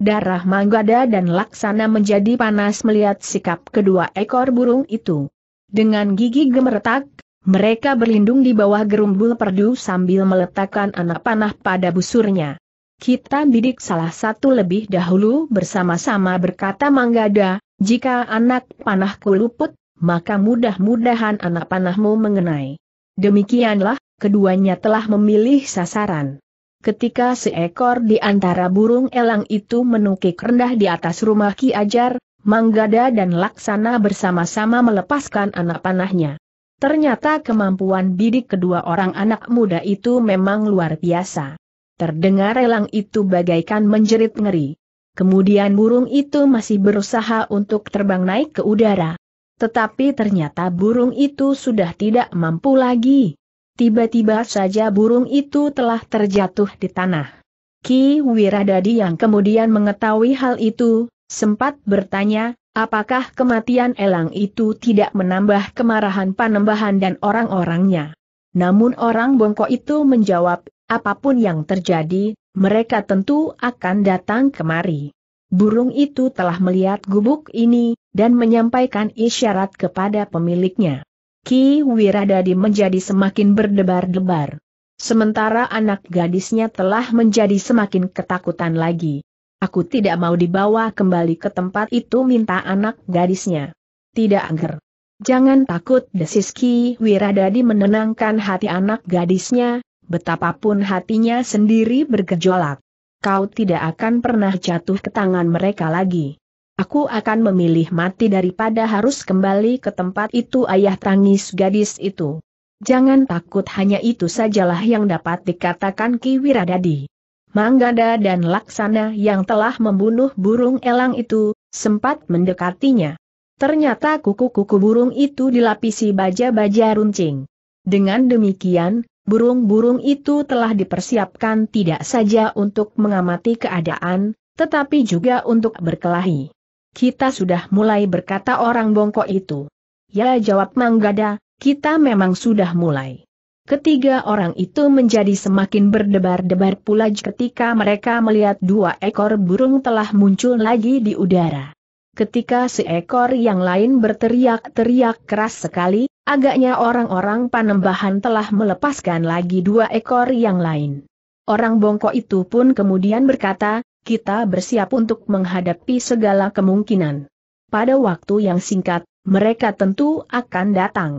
Darah Manggada dan Laksana menjadi panas melihat sikap kedua ekor burung itu. Dengan gigi gemeretak, mereka berlindung di bawah gerumbul perdu sambil meletakkan anak panah pada busurnya. Kita bidik salah satu lebih dahulu bersama-sama berkata Manggada, jika anak panahku luput, maka mudah-mudahan anak panahmu mengenai. Demikianlah, keduanya telah memilih sasaran. Ketika seekor di antara burung elang itu menukik rendah di atas rumah Ki Ajar, Manggada dan Laksana bersama-sama melepaskan anak panahnya. Ternyata kemampuan bidik kedua orang anak muda itu memang luar biasa. Terdengar elang itu bagaikan menjerit ngeri. Kemudian burung itu masih berusaha untuk terbang naik ke udara. Tetapi ternyata burung itu sudah tidak mampu lagi. Tiba-tiba saja burung itu telah terjatuh di tanah. Ki Wiradadi yang kemudian mengetahui hal itu, sempat bertanya, apakah kematian elang itu tidak menambah kemarahan panembahan dan orang-orangnya. Namun orang bongkok itu menjawab, Apapun yang terjadi, mereka tentu akan datang kemari. Burung itu telah melihat gubuk ini, dan menyampaikan isyarat kepada pemiliknya. Ki Wiradadi menjadi semakin berdebar-debar. Sementara anak gadisnya telah menjadi semakin ketakutan lagi. Aku tidak mau dibawa kembali ke tempat itu minta anak gadisnya. Tidak angger. Jangan takut desis Ki Wiradadi menenangkan hati anak gadisnya, betapapun hatinya sendiri bergejolak. Kau tidak akan pernah jatuh ke tangan mereka lagi. Aku akan memilih mati daripada harus kembali ke tempat itu ayah tangis gadis itu. Jangan takut hanya itu sajalah yang dapat dikatakan Ki Wiradadi. Manggada dan Laksana yang telah membunuh burung elang itu, sempat mendekatinya. Ternyata kuku-kuku burung itu dilapisi baja-baja runcing. Dengan demikian, burung-burung itu telah dipersiapkan tidak saja untuk mengamati keadaan, tetapi juga untuk berkelahi. Kita sudah mulai berkata orang bongkok itu. Ya jawab Manggada, kita memang sudah mulai. Ketiga orang itu menjadi semakin berdebar-debar pula ketika mereka melihat dua ekor burung telah muncul lagi di udara. Ketika seekor yang lain berteriak-teriak keras sekali, agaknya orang-orang panembahan telah melepaskan lagi dua ekor yang lain. Orang bongkok itu pun kemudian berkata, kita bersiap untuk menghadapi segala kemungkinan. Pada waktu yang singkat, mereka tentu akan datang.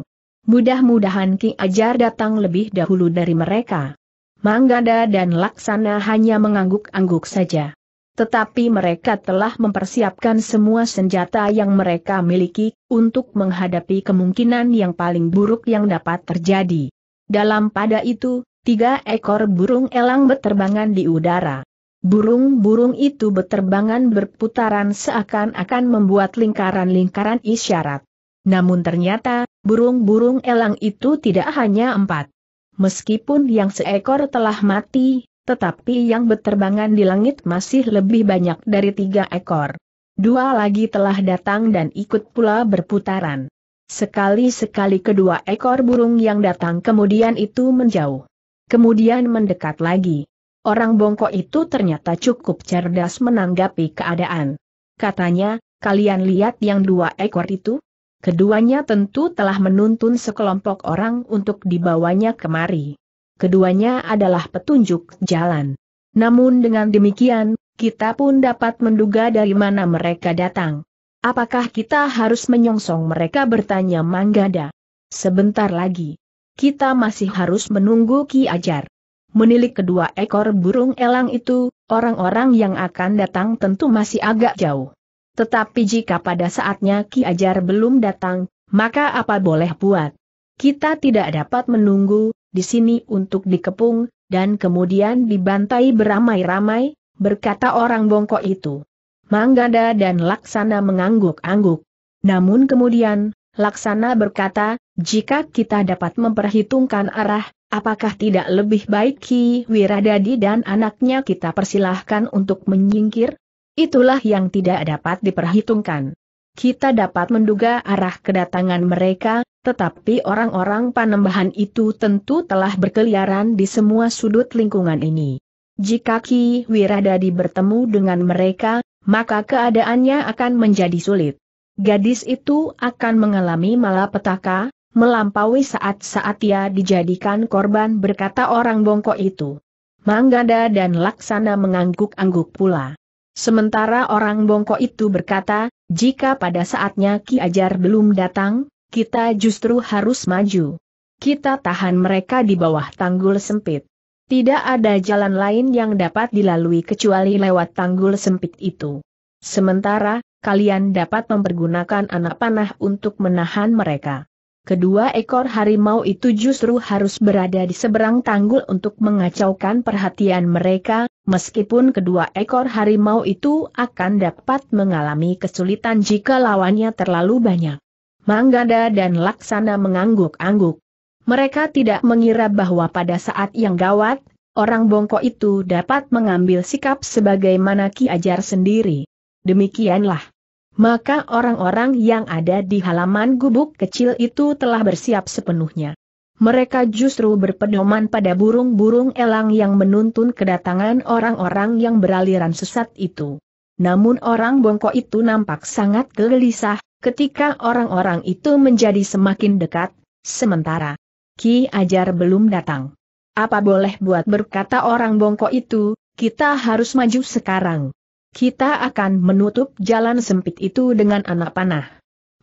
Mudah-mudahan Ki Ajar datang lebih dahulu dari mereka. Manggada dan Laksana hanya mengangguk-angguk saja. Tetapi mereka telah mempersiapkan semua senjata yang mereka miliki, untuk menghadapi kemungkinan yang paling buruk yang dapat terjadi. Dalam pada itu, tiga ekor burung elang berterbangan di udara. Burung-burung itu berterbangan berputaran seakan-akan membuat lingkaran-lingkaran isyarat. Namun ternyata, burung-burung elang itu tidak hanya empat. Meskipun yang seekor telah mati, tetapi yang beterbangan di langit masih lebih banyak dari tiga ekor. Dua lagi telah datang dan ikut pula berputaran. Sekali-sekali kedua ekor burung yang datang kemudian itu menjauh. Kemudian mendekat lagi. Orang bongkok itu ternyata cukup cerdas menanggapi keadaan. Katanya, kalian lihat yang dua ekor itu? Keduanya tentu telah menuntun sekelompok orang untuk dibawanya kemari keduanya adalah petunjuk jalan. Namun dengan demikian, kita pun dapat menduga dari mana mereka datang. Apakah kita harus menyongsong mereka bertanya Manggada? Sebentar lagi. Kita masih harus menunggu Ki Ajar. Menilik kedua ekor burung elang itu, orang-orang yang akan datang tentu masih agak jauh. Tetapi jika pada saatnya Ki Ajar belum datang, maka apa boleh buat? Kita tidak dapat menunggu, di sini untuk dikepung, dan kemudian dibantai beramai-ramai, berkata orang bongkok itu. Manggada dan Laksana mengangguk-angguk. Namun kemudian, Laksana berkata, jika kita dapat memperhitungkan arah, apakah tidak lebih baik Ki Wiradadi dan anaknya kita persilahkan untuk menyingkir? Itulah yang tidak dapat diperhitungkan. Kita dapat menduga arah kedatangan mereka, tetapi orang-orang panembahan itu tentu telah berkeliaran di semua sudut lingkungan ini. Jika Ki Wiradadi bertemu dengan mereka, maka keadaannya akan menjadi sulit. Gadis itu akan mengalami malapetaka, melampaui saat-saat ia dijadikan korban berkata orang bongkok itu. Manggada dan Laksana mengangguk-angguk pula. Sementara orang bongkok itu berkata, jika pada saatnya Ki Ajar belum datang, kita justru harus maju. Kita tahan mereka di bawah tanggul sempit. Tidak ada jalan lain yang dapat dilalui kecuali lewat tanggul sempit itu. Sementara, kalian dapat mempergunakan anak panah untuk menahan mereka. Kedua ekor harimau itu justru harus berada di seberang tanggul untuk mengacaukan perhatian mereka, meskipun kedua ekor harimau itu akan dapat mengalami kesulitan jika lawannya terlalu banyak. Manggada dan Laksana mengangguk-angguk. Mereka tidak mengira bahwa pada saat yang gawat, orang bongkok itu dapat mengambil sikap sebagaimana Ki Ajar sendiri. Demikianlah. Maka orang-orang yang ada di halaman gubuk kecil itu telah bersiap sepenuhnya. Mereka justru berpedoman pada burung-burung elang yang menuntun kedatangan orang-orang yang beraliran sesat itu. Namun orang bongkok itu nampak sangat gelisah, Ketika orang-orang itu menjadi semakin dekat, sementara Ki Ajar belum datang. Apa boleh buat berkata orang bongkok itu, kita harus maju sekarang. Kita akan menutup jalan sempit itu dengan anak panah.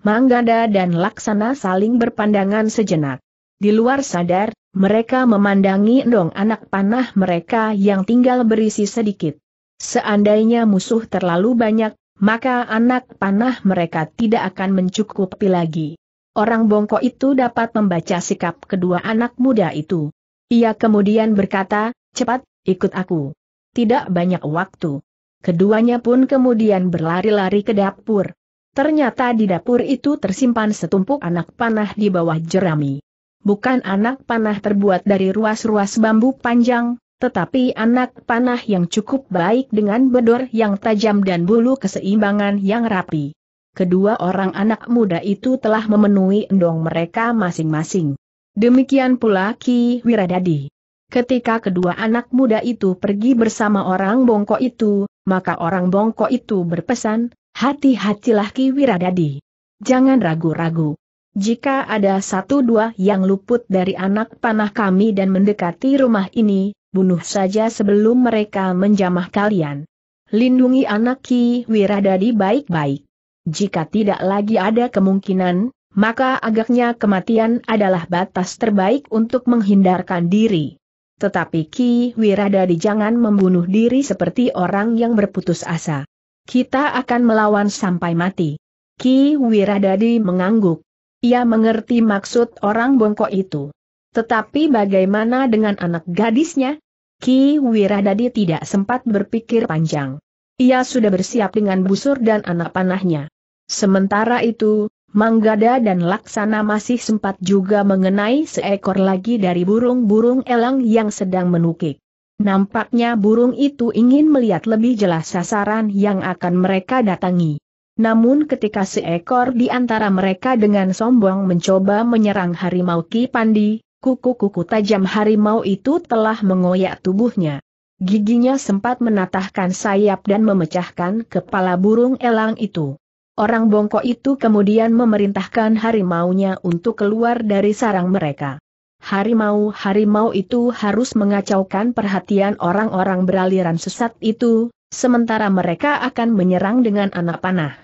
Manggada dan Laksana saling berpandangan sejenak. Di luar sadar, mereka memandangi dong anak panah mereka yang tinggal berisi sedikit. Seandainya musuh terlalu banyak, maka anak panah mereka tidak akan mencukupi lagi. Orang bongkok itu dapat membaca sikap kedua anak muda itu. Ia kemudian berkata, cepat, ikut aku. Tidak banyak waktu. Keduanya pun kemudian berlari-lari ke dapur. Ternyata di dapur itu tersimpan setumpuk anak panah di bawah jerami. Bukan anak panah terbuat dari ruas-ruas bambu panjang, tetapi anak panah yang cukup baik dengan bedor yang tajam dan bulu keseimbangan yang rapi. Kedua orang anak muda itu telah memenuhi endong mereka masing-masing. Demikian pula Ki Wiradadi. Ketika kedua anak muda itu pergi bersama orang bongkok itu, maka orang bongkok itu berpesan, hati-hatilah Ki Wiradadi. Jangan ragu-ragu. Jika ada satu dua yang luput dari anak panah kami dan mendekati rumah ini, bunuh saja sebelum mereka menjamah kalian. Lindungi anak Ki Wiradadi baik-baik. Jika tidak lagi ada kemungkinan, maka agaknya kematian adalah batas terbaik untuk menghindarkan diri. Tetapi Ki Wiradadi jangan membunuh diri seperti orang yang berputus asa. Kita akan melawan sampai mati. Ki Wiradadi mengangguk. Ia mengerti maksud orang bongkok itu. Tetapi bagaimana dengan anak gadisnya? Ki Wiradadi tidak sempat berpikir panjang. Ia sudah bersiap dengan busur dan anak panahnya. Sementara itu, Manggada dan Laksana masih sempat juga mengenai seekor lagi dari burung-burung elang yang sedang menukik. Nampaknya burung itu ingin melihat lebih jelas sasaran yang akan mereka datangi. Namun ketika seekor di antara mereka dengan sombong mencoba menyerang harimau Ki Pandi, Kuku-kuku tajam harimau itu telah mengoyak tubuhnya. Giginya sempat menatahkan sayap dan memecahkan kepala burung elang itu. Orang bongkok itu kemudian memerintahkan harimaunya untuk keluar dari sarang mereka. Harimau-harimau itu harus mengacaukan perhatian orang-orang beraliran sesat itu, sementara mereka akan menyerang dengan anak panah.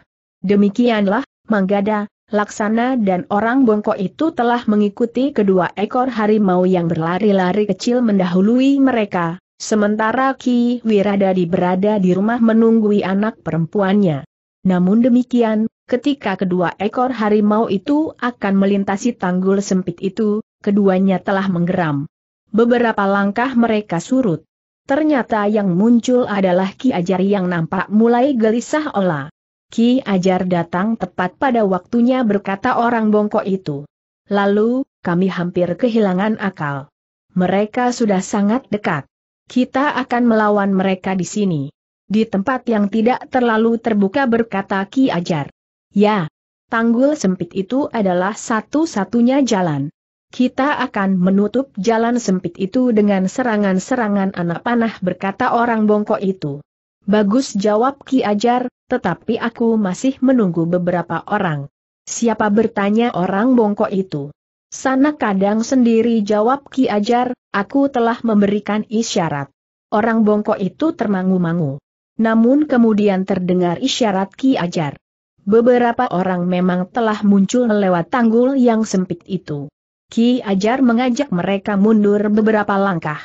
Demikianlah, Manggada, Laksana dan orang bongkok itu telah mengikuti kedua ekor harimau yang berlari-lari kecil mendahului mereka, sementara Ki Wiradadi berada di rumah menunggui anak perempuannya. Namun demikian, ketika kedua ekor harimau itu akan melintasi tanggul sempit itu, keduanya telah menggeram. Beberapa langkah mereka surut. Ternyata yang muncul adalah Ki Ajar yang nampak mulai gelisah olah. Ki Ajar datang tepat pada waktunya berkata orang bongkok itu. Lalu, kami hampir kehilangan akal. Mereka sudah sangat dekat. Kita akan melawan mereka di sini. Di tempat yang tidak terlalu terbuka berkata Ki Ajar. Ya, tanggul sempit itu adalah satu-satunya jalan. Kita akan menutup jalan sempit itu dengan serangan-serangan anak panah berkata orang bongkok itu. Bagus jawab Ki Ajar, tetapi aku masih menunggu beberapa orang. Siapa bertanya orang bongkok itu? Sana kadang sendiri jawab Ki Ajar, aku telah memberikan isyarat. Orang bongkok itu termangu-mangu. Namun kemudian terdengar isyarat Ki Ajar. Beberapa orang memang telah muncul lewat tanggul yang sempit itu. Ki Ajar mengajak mereka mundur beberapa langkah.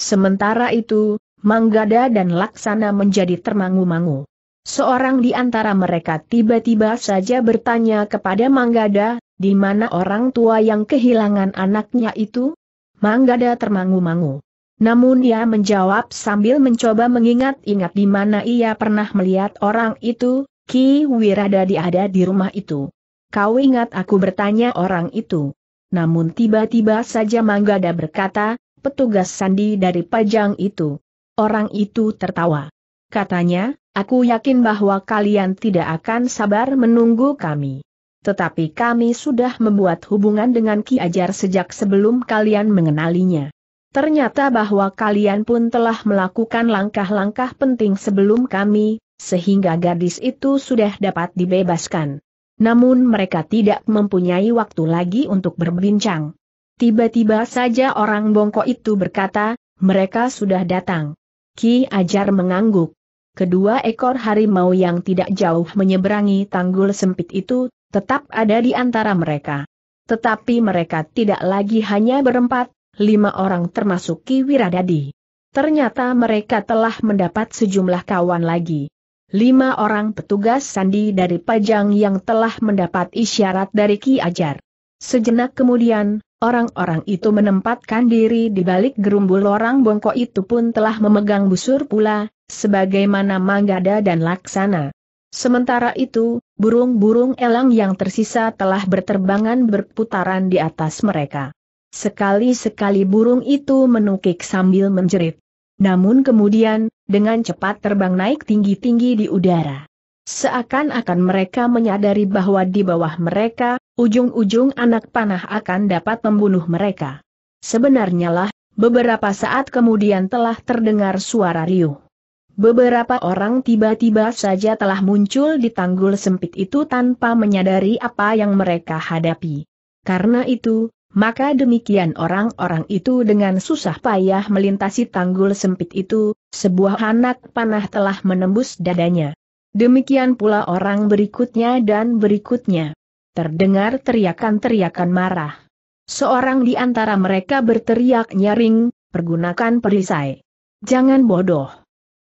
Sementara itu, Manggada dan Laksana menjadi termangu-mangu. Seorang di antara mereka tiba-tiba saja bertanya kepada Manggada, di mana orang tua yang kehilangan anaknya itu? Manggada termangu-mangu. Namun ia menjawab sambil mencoba mengingat-ingat di mana ia pernah melihat orang itu, Ki Wirada diada di rumah itu. Kau ingat aku bertanya orang itu. Namun tiba-tiba saja Manggada berkata, petugas sandi dari Pajang itu. Orang itu tertawa. Katanya, aku yakin bahwa kalian tidak akan sabar menunggu kami. Tetapi kami sudah membuat hubungan dengan Ki Ajar sejak sebelum kalian mengenalinya. Ternyata bahwa kalian pun telah melakukan langkah-langkah penting sebelum kami, sehingga gadis itu sudah dapat dibebaskan. Namun mereka tidak mempunyai waktu lagi untuk berbincang. Tiba-tiba saja orang bongkok itu berkata, mereka sudah datang. Ki Ajar mengangguk. Kedua ekor harimau yang tidak jauh menyeberangi tanggul sempit itu, tetap ada di antara mereka. Tetapi mereka tidak lagi hanya berempat, lima orang termasuk Ki Wiradadi. Ternyata mereka telah mendapat sejumlah kawan lagi. Lima orang petugas sandi dari Pajang yang telah mendapat isyarat dari Ki Ajar. Sejenak kemudian, orang-orang itu menempatkan diri di balik gerumbul orang bongkok itu pun telah memegang busur pula, sebagaimana Manggada dan Laksana. Sementara itu, burung-burung elang yang tersisa telah berterbangan berputaran di atas mereka. Sekali-sekali burung itu menukik sambil menjerit. Namun kemudian, dengan cepat terbang naik tinggi-tinggi di udara. Seakan-akan mereka menyadari bahwa di bawah mereka, ujung-ujung anak panah akan dapat membunuh mereka. Sebenarnya lah, beberapa saat kemudian telah terdengar suara riuh. Beberapa orang tiba-tiba saja telah muncul di tanggul sempit itu tanpa menyadari apa yang mereka hadapi. Karena itu, maka demikian orang-orang itu dengan susah payah melintasi tanggul sempit itu, sebuah anak panah telah menembus dadanya. Demikian pula orang berikutnya dan berikutnya terdengar teriakan-teriakan marah. Seorang di antara mereka berteriak nyaring, pergunakan perisai. Jangan bodoh.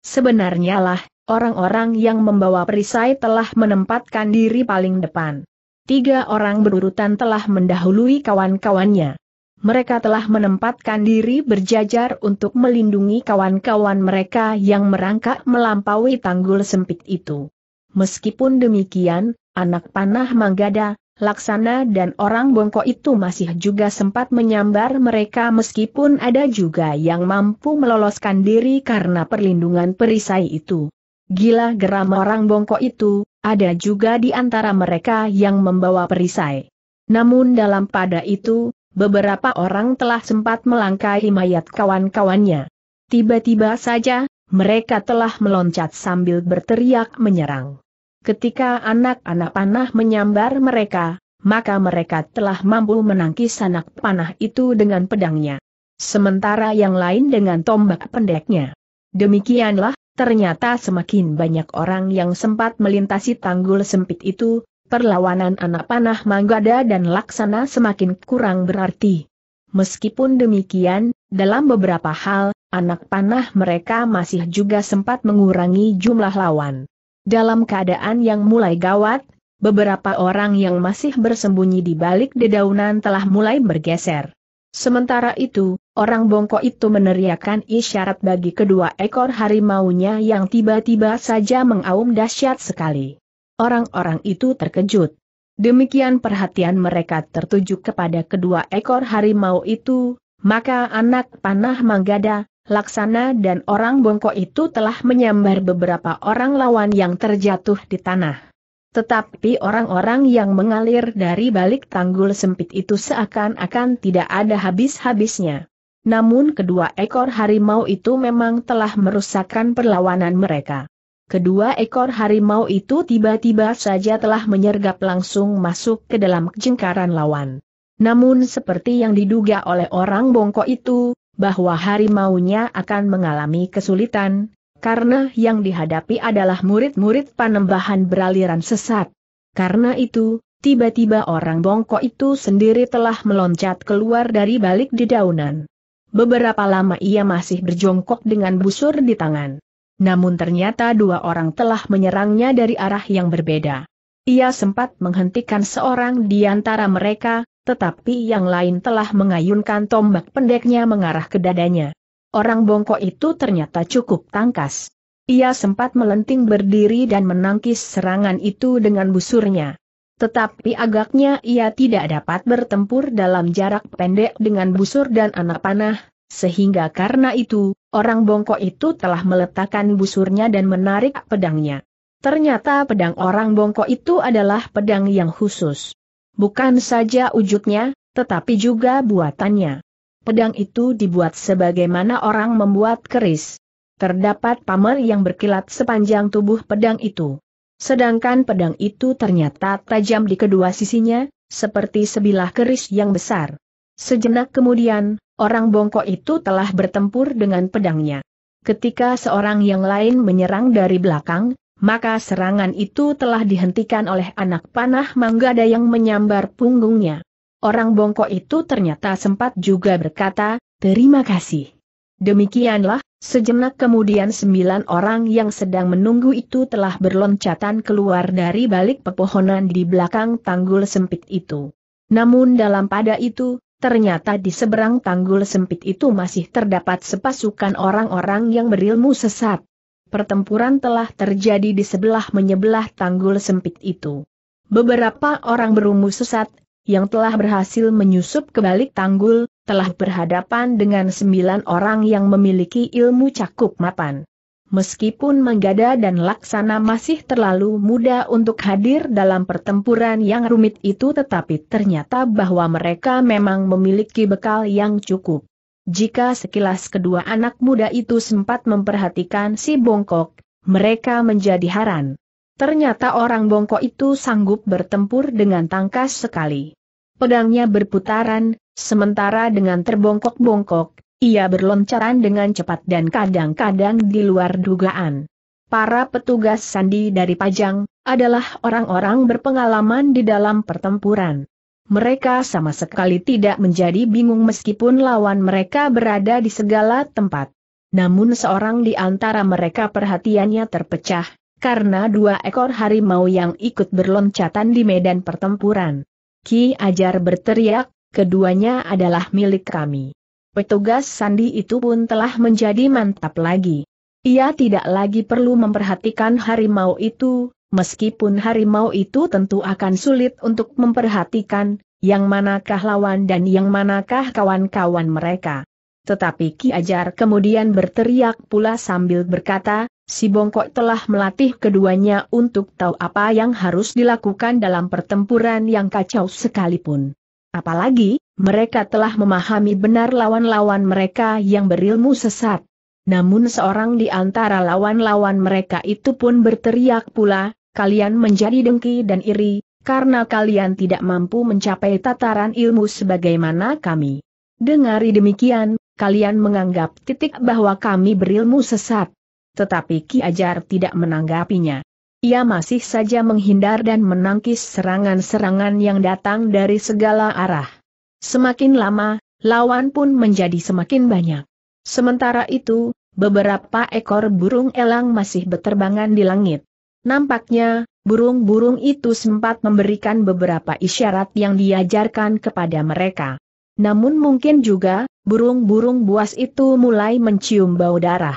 Sebenarnya lah, orang-orang yang membawa perisai telah menempatkan diri paling depan. Tiga orang berurutan telah mendahului kawan-kawannya. Mereka telah menempatkan diri berjajar untuk melindungi kawan-kawan mereka yang merangkak melampaui tanggul sempit itu. Meskipun demikian, anak panah Manggada, Laksana dan orang bongkok itu masih juga sempat menyambar mereka meskipun ada juga yang mampu meloloskan diri karena perlindungan perisai itu. Gila geram orang bongkok itu, ada juga di antara mereka yang membawa perisai. Namun dalam pada itu, beberapa orang telah sempat melangkahi mayat kawan-kawannya. Tiba-tiba saja, mereka telah meloncat sambil berteriak menyerang. Ketika anak-anak panah menyambar mereka, maka mereka telah mampu menangkis anak panah itu dengan pedangnya. Sementara yang lain dengan tombak pendeknya. Demikianlah, ternyata semakin banyak orang yang sempat melintasi tanggul sempit itu, perlawanan anak panah Manggada dan Laksana semakin kurang berarti. Meskipun demikian, dalam beberapa hal, anak panah mereka masih juga sempat mengurangi jumlah lawan. Dalam keadaan yang mulai gawat, beberapa orang yang masih bersembunyi di balik dedaunan telah mulai bergeser. Sementara itu, orang bongkok itu meneriakkan isyarat bagi kedua ekor harimaunya yang tiba-tiba saja mengaum dahsyat sekali. Orang-orang itu terkejut. Demikian perhatian mereka tertuju kepada kedua ekor harimau itu, maka anak panah Manggada, Laksana dan orang bongkok itu telah menyambar beberapa orang lawan yang terjatuh di tanah. Tetapi orang-orang yang mengalir dari balik tanggul sempit itu seakan-akan tidak ada habis-habisnya. Namun kedua ekor harimau itu memang telah merusakkan perlawanan mereka. Kedua ekor harimau itu tiba-tiba saja telah menyergap langsung masuk ke dalam jengkaran lawan. Namun seperti yang diduga oleh orang bongkok itu, bahwa harimaunya akan mengalami kesulitan, karena yang dihadapi adalah murid-murid panembahan beraliran sesat. Karena itu, tiba-tiba orang bongkok itu sendiri telah meloncat keluar dari balik dedaunan. Beberapa lama ia masih berjongkok dengan busur di tangan. Namun ternyata dua orang telah menyerangnya dari arah yang berbeda. Ia sempat menghentikan seorang di antara mereka, tetapi yang lain telah mengayunkan tombak pendeknya mengarah ke dadanya. Orang bongkok itu ternyata cukup tangkas. Ia sempat melenting berdiri dan menangkis serangan itu dengan busurnya. Tetapi agaknya ia tidak dapat bertempur dalam jarak pendek dengan busur dan anak panah, sehingga karena itu, orang bongkok itu telah meletakkan busurnya dan menarik pedangnya. Ternyata pedang orang bongkok itu adalah pedang yang khusus. Bukan saja wujudnya, tetapi juga buatannya. Pedang itu dibuat sebagaimana orang membuat keris. Terdapat pamer yang berkilat sepanjang tubuh pedang itu. Sedangkan pedang itu ternyata tajam di kedua sisinya, seperti sebilah keris yang besar. Sejenak kemudian, orang bongkok itu telah bertempur dengan pedangnya. Ketika seorang yang lain menyerang dari belakang, maka serangan itu telah dihentikan oleh anak panah Manggada yang menyambar punggungnya. Orang bongkok itu ternyata sempat juga berkata, terima kasih. Demikianlah, sejenak kemudian sembilan orang yang sedang menunggu itu telah berloncatan keluar dari balik pepohonan di belakang tanggul sempit itu. Namun dalam pada itu, ternyata di seberang tanggul sempit itu masih terdapat sepasukan orang-orang yang berilmu sesat pertempuran telah terjadi di sebelah menyebelah tanggul sempit itu. Beberapa orang berumur sesat, yang telah berhasil menyusup ke balik tanggul, telah berhadapan dengan sembilan orang yang memiliki ilmu cakup mapan. Meskipun Manggada dan Laksana masih terlalu muda untuk hadir dalam pertempuran yang rumit itu tetapi ternyata bahwa mereka memang memiliki bekal yang cukup. Jika sekilas kedua anak muda itu sempat memperhatikan si bongkok, mereka menjadi haran. Ternyata orang bongkok itu sanggup bertempur dengan tangkas sekali. Pedangnya berputaran, sementara dengan terbongkok-bongkok, ia berloncaran dengan cepat dan kadang-kadang di luar dugaan. Para petugas sandi dari Pajang adalah orang-orang berpengalaman di dalam pertempuran. Mereka sama sekali tidak menjadi bingung meskipun lawan mereka berada di segala tempat. Namun seorang di antara mereka perhatiannya terpecah, karena dua ekor harimau yang ikut berloncatan di medan pertempuran. Ki Ajar berteriak, keduanya adalah milik kami. Petugas sandi itu pun telah menjadi mantap lagi. Ia tidak lagi perlu memperhatikan harimau itu, Meskipun harimau itu tentu akan sulit untuk memperhatikan, yang manakah lawan dan yang manakah kawan-kawan mereka. Tetapi Ki Ajar kemudian berteriak pula sambil berkata, si bongkok telah melatih keduanya untuk tahu apa yang harus dilakukan dalam pertempuran yang kacau sekalipun. Apalagi, mereka telah memahami benar lawan-lawan mereka yang berilmu sesat. Namun seorang di antara lawan-lawan mereka itu pun berteriak pula, kalian menjadi dengki dan iri, karena kalian tidak mampu mencapai tataran ilmu sebagaimana kami. Dengari demikian, kalian menganggap titik bahwa kami berilmu sesat. Tetapi Ki Ajar tidak menanggapinya. Ia masih saja menghindar dan menangkis serangan-serangan yang datang dari segala arah. Semakin lama, lawan pun menjadi semakin banyak. Sementara itu, beberapa ekor burung elang masih berterbangan di langit. Nampaknya, burung-burung itu sempat memberikan beberapa isyarat yang diajarkan kepada mereka. Namun mungkin juga, burung-burung buas itu mulai mencium bau darah.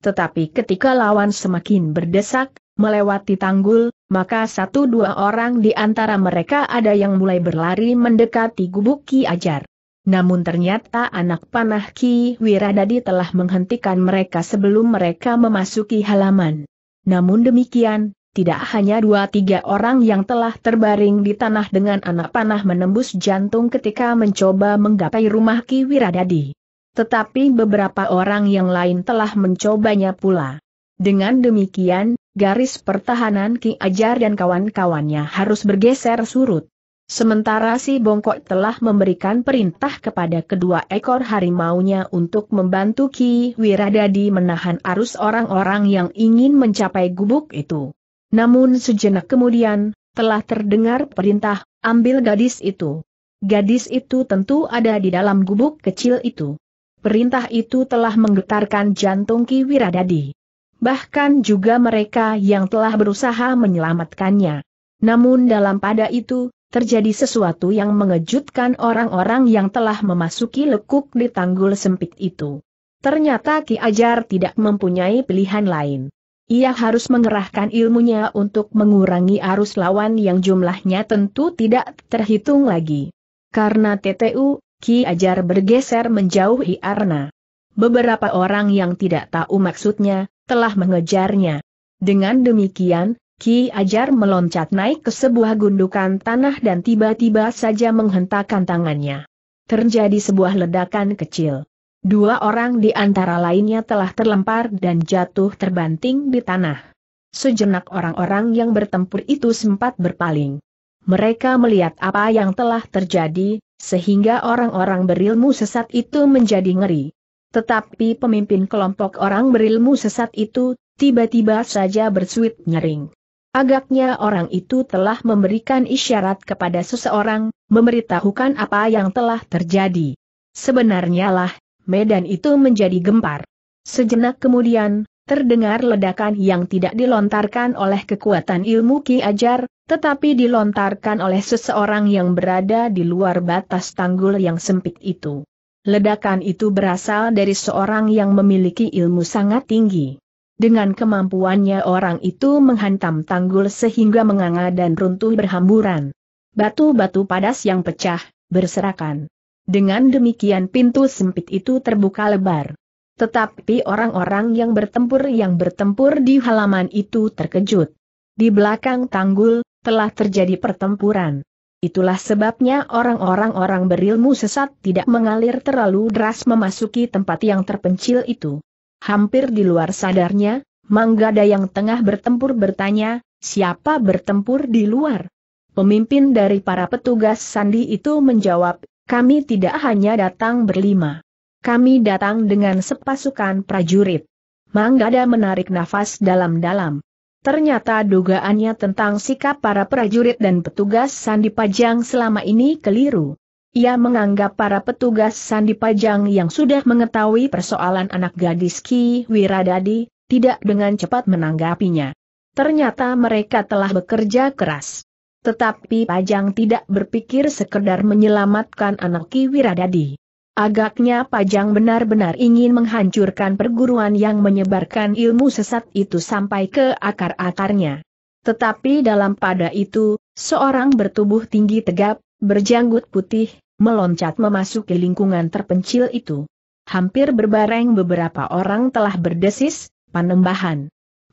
Tetapi ketika lawan semakin berdesak, melewati tanggul, maka satu dua orang di antara mereka ada yang mulai berlari mendekati gubuk Ki Ajar. Namun ternyata anak panah Ki Wiradadi telah menghentikan mereka sebelum mereka memasuki halaman. Namun demikian, tidak hanya dua tiga orang yang telah terbaring di tanah dengan anak panah menembus jantung ketika mencoba menggapai rumah Ki Wiradadi. Tetapi beberapa orang yang lain telah mencobanya pula. Dengan demikian, garis pertahanan Ki Ajar dan kawan-kawannya harus bergeser surut. Sementara si bongkok telah memberikan perintah kepada kedua ekor harimaunya untuk membantu Ki Wiradadi menahan arus orang-orang yang ingin mencapai gubuk itu. Namun sejenak kemudian, telah terdengar perintah, ambil gadis itu. Gadis itu tentu ada di dalam gubuk kecil itu. Perintah itu telah menggetarkan jantung Ki Wiradadi. Bahkan juga mereka yang telah berusaha menyelamatkannya. Namun dalam pada itu, terjadi sesuatu yang mengejutkan orang-orang yang telah memasuki lekuk di tanggul sempit itu. Ternyata Ki Ajar tidak mempunyai pilihan lain. Ia harus mengerahkan ilmunya untuk mengurangi arus lawan yang jumlahnya tentu tidak terhitung lagi. Karena TTU, Ki Ajar bergeser menjauhi Arna. Beberapa orang yang tidak tahu maksudnya, telah mengejarnya. Dengan demikian, Ki Ajar meloncat naik ke sebuah gundukan tanah dan tiba-tiba saja menghentakkan tangannya. Terjadi sebuah ledakan kecil. Dua orang di antara lainnya telah terlempar dan jatuh terbanting di tanah. Sejenak orang-orang yang bertempur itu sempat berpaling. Mereka melihat apa yang telah terjadi, sehingga orang-orang berilmu sesat itu menjadi ngeri. Tetapi pemimpin kelompok orang berilmu sesat itu, tiba-tiba saja bersuit nyering. Agaknya orang itu telah memberikan isyarat kepada seseorang, memberitahukan apa yang telah terjadi. Sebenarnya lah, medan itu menjadi gempar. Sejenak kemudian, terdengar ledakan yang tidak dilontarkan oleh kekuatan ilmu Ki Ajar, tetapi dilontarkan oleh seseorang yang berada di luar batas tanggul yang sempit itu. Ledakan itu berasal dari seorang yang memiliki ilmu sangat tinggi. Dengan kemampuannya orang itu menghantam tanggul sehingga menganga dan runtuh berhamburan. Batu-batu padas yang pecah, berserakan. Dengan demikian pintu sempit itu terbuka lebar. Tetapi orang-orang yang bertempur yang bertempur di halaman itu terkejut. Di belakang tanggul, telah terjadi pertempuran. Itulah sebabnya orang-orang orang berilmu sesat tidak mengalir terlalu deras memasuki tempat yang terpencil itu. Hampir di luar sadarnya, Manggada yang tengah bertempur bertanya, siapa bertempur di luar? Pemimpin dari para petugas sandi itu menjawab, kami tidak hanya datang berlima. Kami datang dengan sepasukan prajurit. Manggada menarik nafas dalam-dalam. Ternyata dugaannya tentang sikap para prajurit dan petugas sandi pajang selama ini keliru. Ia menganggap para petugas sandi pajang yang sudah mengetahui persoalan anak gadis Ki Wiradadi, tidak dengan cepat menanggapinya. Ternyata mereka telah bekerja keras. Tetapi Pajang tidak berpikir sekedar menyelamatkan anak Ki Wiradadi. Agaknya Pajang benar-benar ingin menghancurkan perguruan yang menyebarkan ilmu sesat itu sampai ke akar-akarnya. Tetapi dalam pada itu, seorang bertubuh tinggi tegap, berjanggut putih, meloncat memasuki lingkungan terpencil itu. Hampir berbareng beberapa orang telah berdesis, panembahan.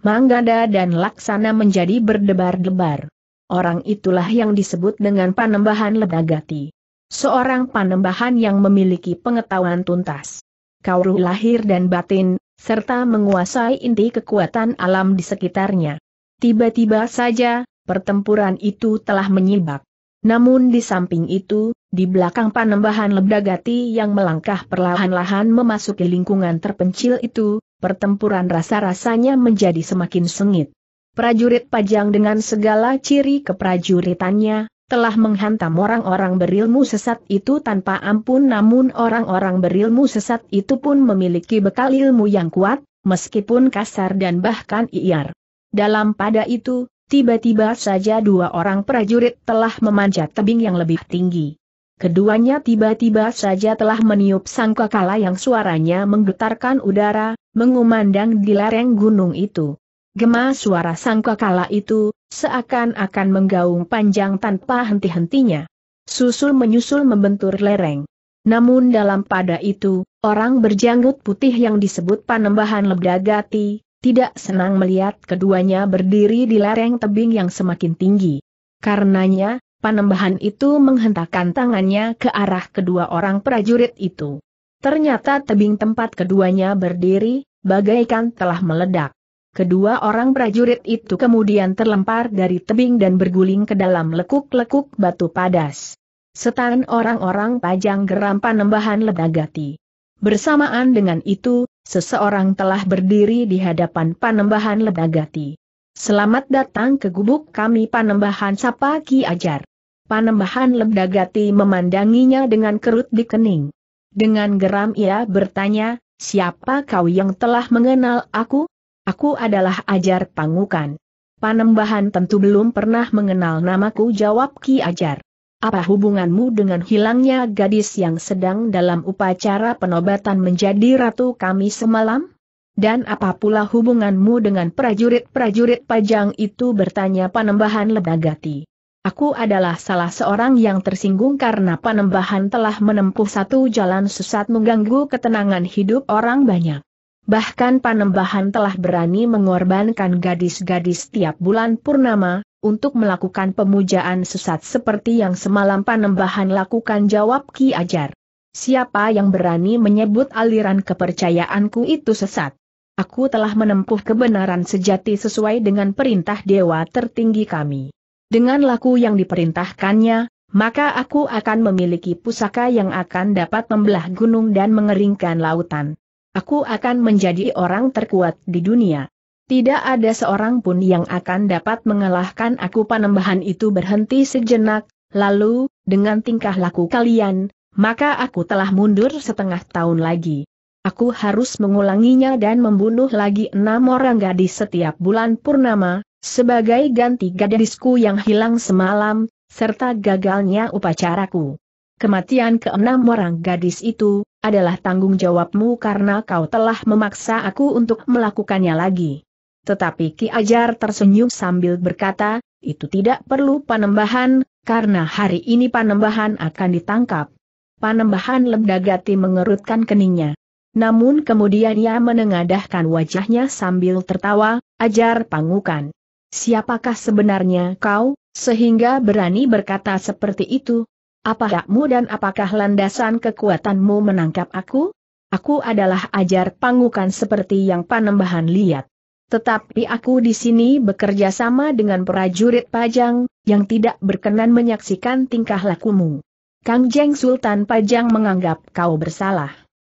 Manggada dan Laksana menjadi berdebar-debar. Orang itulah yang disebut dengan panembahan Ledagati. Seorang panembahan yang memiliki pengetahuan tuntas. Kau lahir dan batin, serta menguasai inti kekuatan alam di sekitarnya. Tiba-tiba saja, pertempuran itu telah menyibak. Namun di samping itu, di belakang panembahan Lebdagati yang melangkah perlahan-lahan memasuki lingkungan terpencil itu, pertempuran rasa-rasanya menjadi semakin sengit. Prajurit Pajang dengan segala ciri keprajuritannya, telah menghantam orang-orang berilmu sesat itu tanpa ampun namun orang-orang berilmu sesat itu pun memiliki bekal ilmu yang kuat, meskipun kasar dan bahkan iar. Dalam pada itu, tiba-tiba saja dua orang prajurit telah memanjat tebing yang lebih tinggi. Keduanya tiba-tiba saja telah meniup sangkakala yang suaranya menggetarkan udara, mengumandang di lereng gunung itu. Gema suara sangkakala itu, seakan-akan menggaung panjang tanpa henti-hentinya. Susul menyusul membentur lereng. Namun dalam pada itu, orang berjanggut putih yang disebut panembahan lebdagati, tidak senang melihat keduanya berdiri di lereng tebing yang semakin tinggi. Karenanya, Panembahan itu menghentakkan tangannya ke arah kedua orang prajurit itu. Ternyata tebing tempat keduanya berdiri, bagaikan telah meledak. Kedua orang prajurit itu kemudian terlempar dari tebing dan berguling ke dalam lekuk-lekuk batu padas. Setan orang-orang pajang geram panembahan ledagati. Bersamaan dengan itu, seseorang telah berdiri di hadapan panembahan ledagati. Selamat datang ke gubuk kami panembahan Sapa Ki Ajar. Panembahan Lemdagati memandanginya dengan kerut di kening. Dengan geram ia bertanya, siapa kau yang telah mengenal aku? Aku adalah Ajar Pangukan. Panembahan tentu belum pernah mengenal namaku jawab Ki Ajar. Apa hubunganmu dengan hilangnya gadis yang sedang dalam upacara penobatan menjadi ratu kami semalam? Dan apa pula hubunganmu dengan prajurit-prajurit pajang itu bertanya Panembahan Lemdagati. Aku adalah salah seorang yang tersinggung karena panembahan telah menempuh satu jalan sesat mengganggu ketenangan hidup orang banyak. Bahkan panembahan telah berani mengorbankan gadis-gadis tiap bulan purnama, untuk melakukan pemujaan sesat seperti yang semalam panembahan lakukan jawab Ki Ajar. Siapa yang berani menyebut aliran kepercayaanku itu sesat? Aku telah menempuh kebenaran sejati sesuai dengan perintah dewa tertinggi kami. Dengan laku yang diperintahkannya, maka aku akan memiliki pusaka yang akan dapat membelah gunung dan mengeringkan lautan. Aku akan menjadi orang terkuat di dunia. Tidak ada seorang pun yang akan dapat mengalahkan aku panembahan itu berhenti sejenak, lalu, dengan tingkah laku kalian, maka aku telah mundur setengah tahun lagi. Aku harus mengulanginya dan membunuh lagi enam orang gadis setiap bulan purnama, sebagai ganti gadisku yang hilang semalam, serta gagalnya upacaraku. Kematian keenam orang gadis itu, adalah tanggung jawabmu karena kau telah memaksa aku untuk melakukannya lagi. Tetapi Ki Ajar tersenyum sambil berkata, itu tidak perlu panembahan, karena hari ini panembahan akan ditangkap. Panembahan Lebdagati mengerutkan keningnya. Namun kemudian ia menengadahkan wajahnya sambil tertawa, Ajar Pangukan. Siapakah sebenarnya kau, sehingga berani berkata seperti itu? Apa hakmu dan apakah landasan kekuatanmu menangkap aku? Aku adalah ajar pangukan seperti yang panembahan lihat. Tetapi aku di sini bekerja sama dengan prajurit Pajang, yang tidak berkenan menyaksikan tingkah lakumu. Kang Jeng Sultan Pajang menganggap kau bersalah.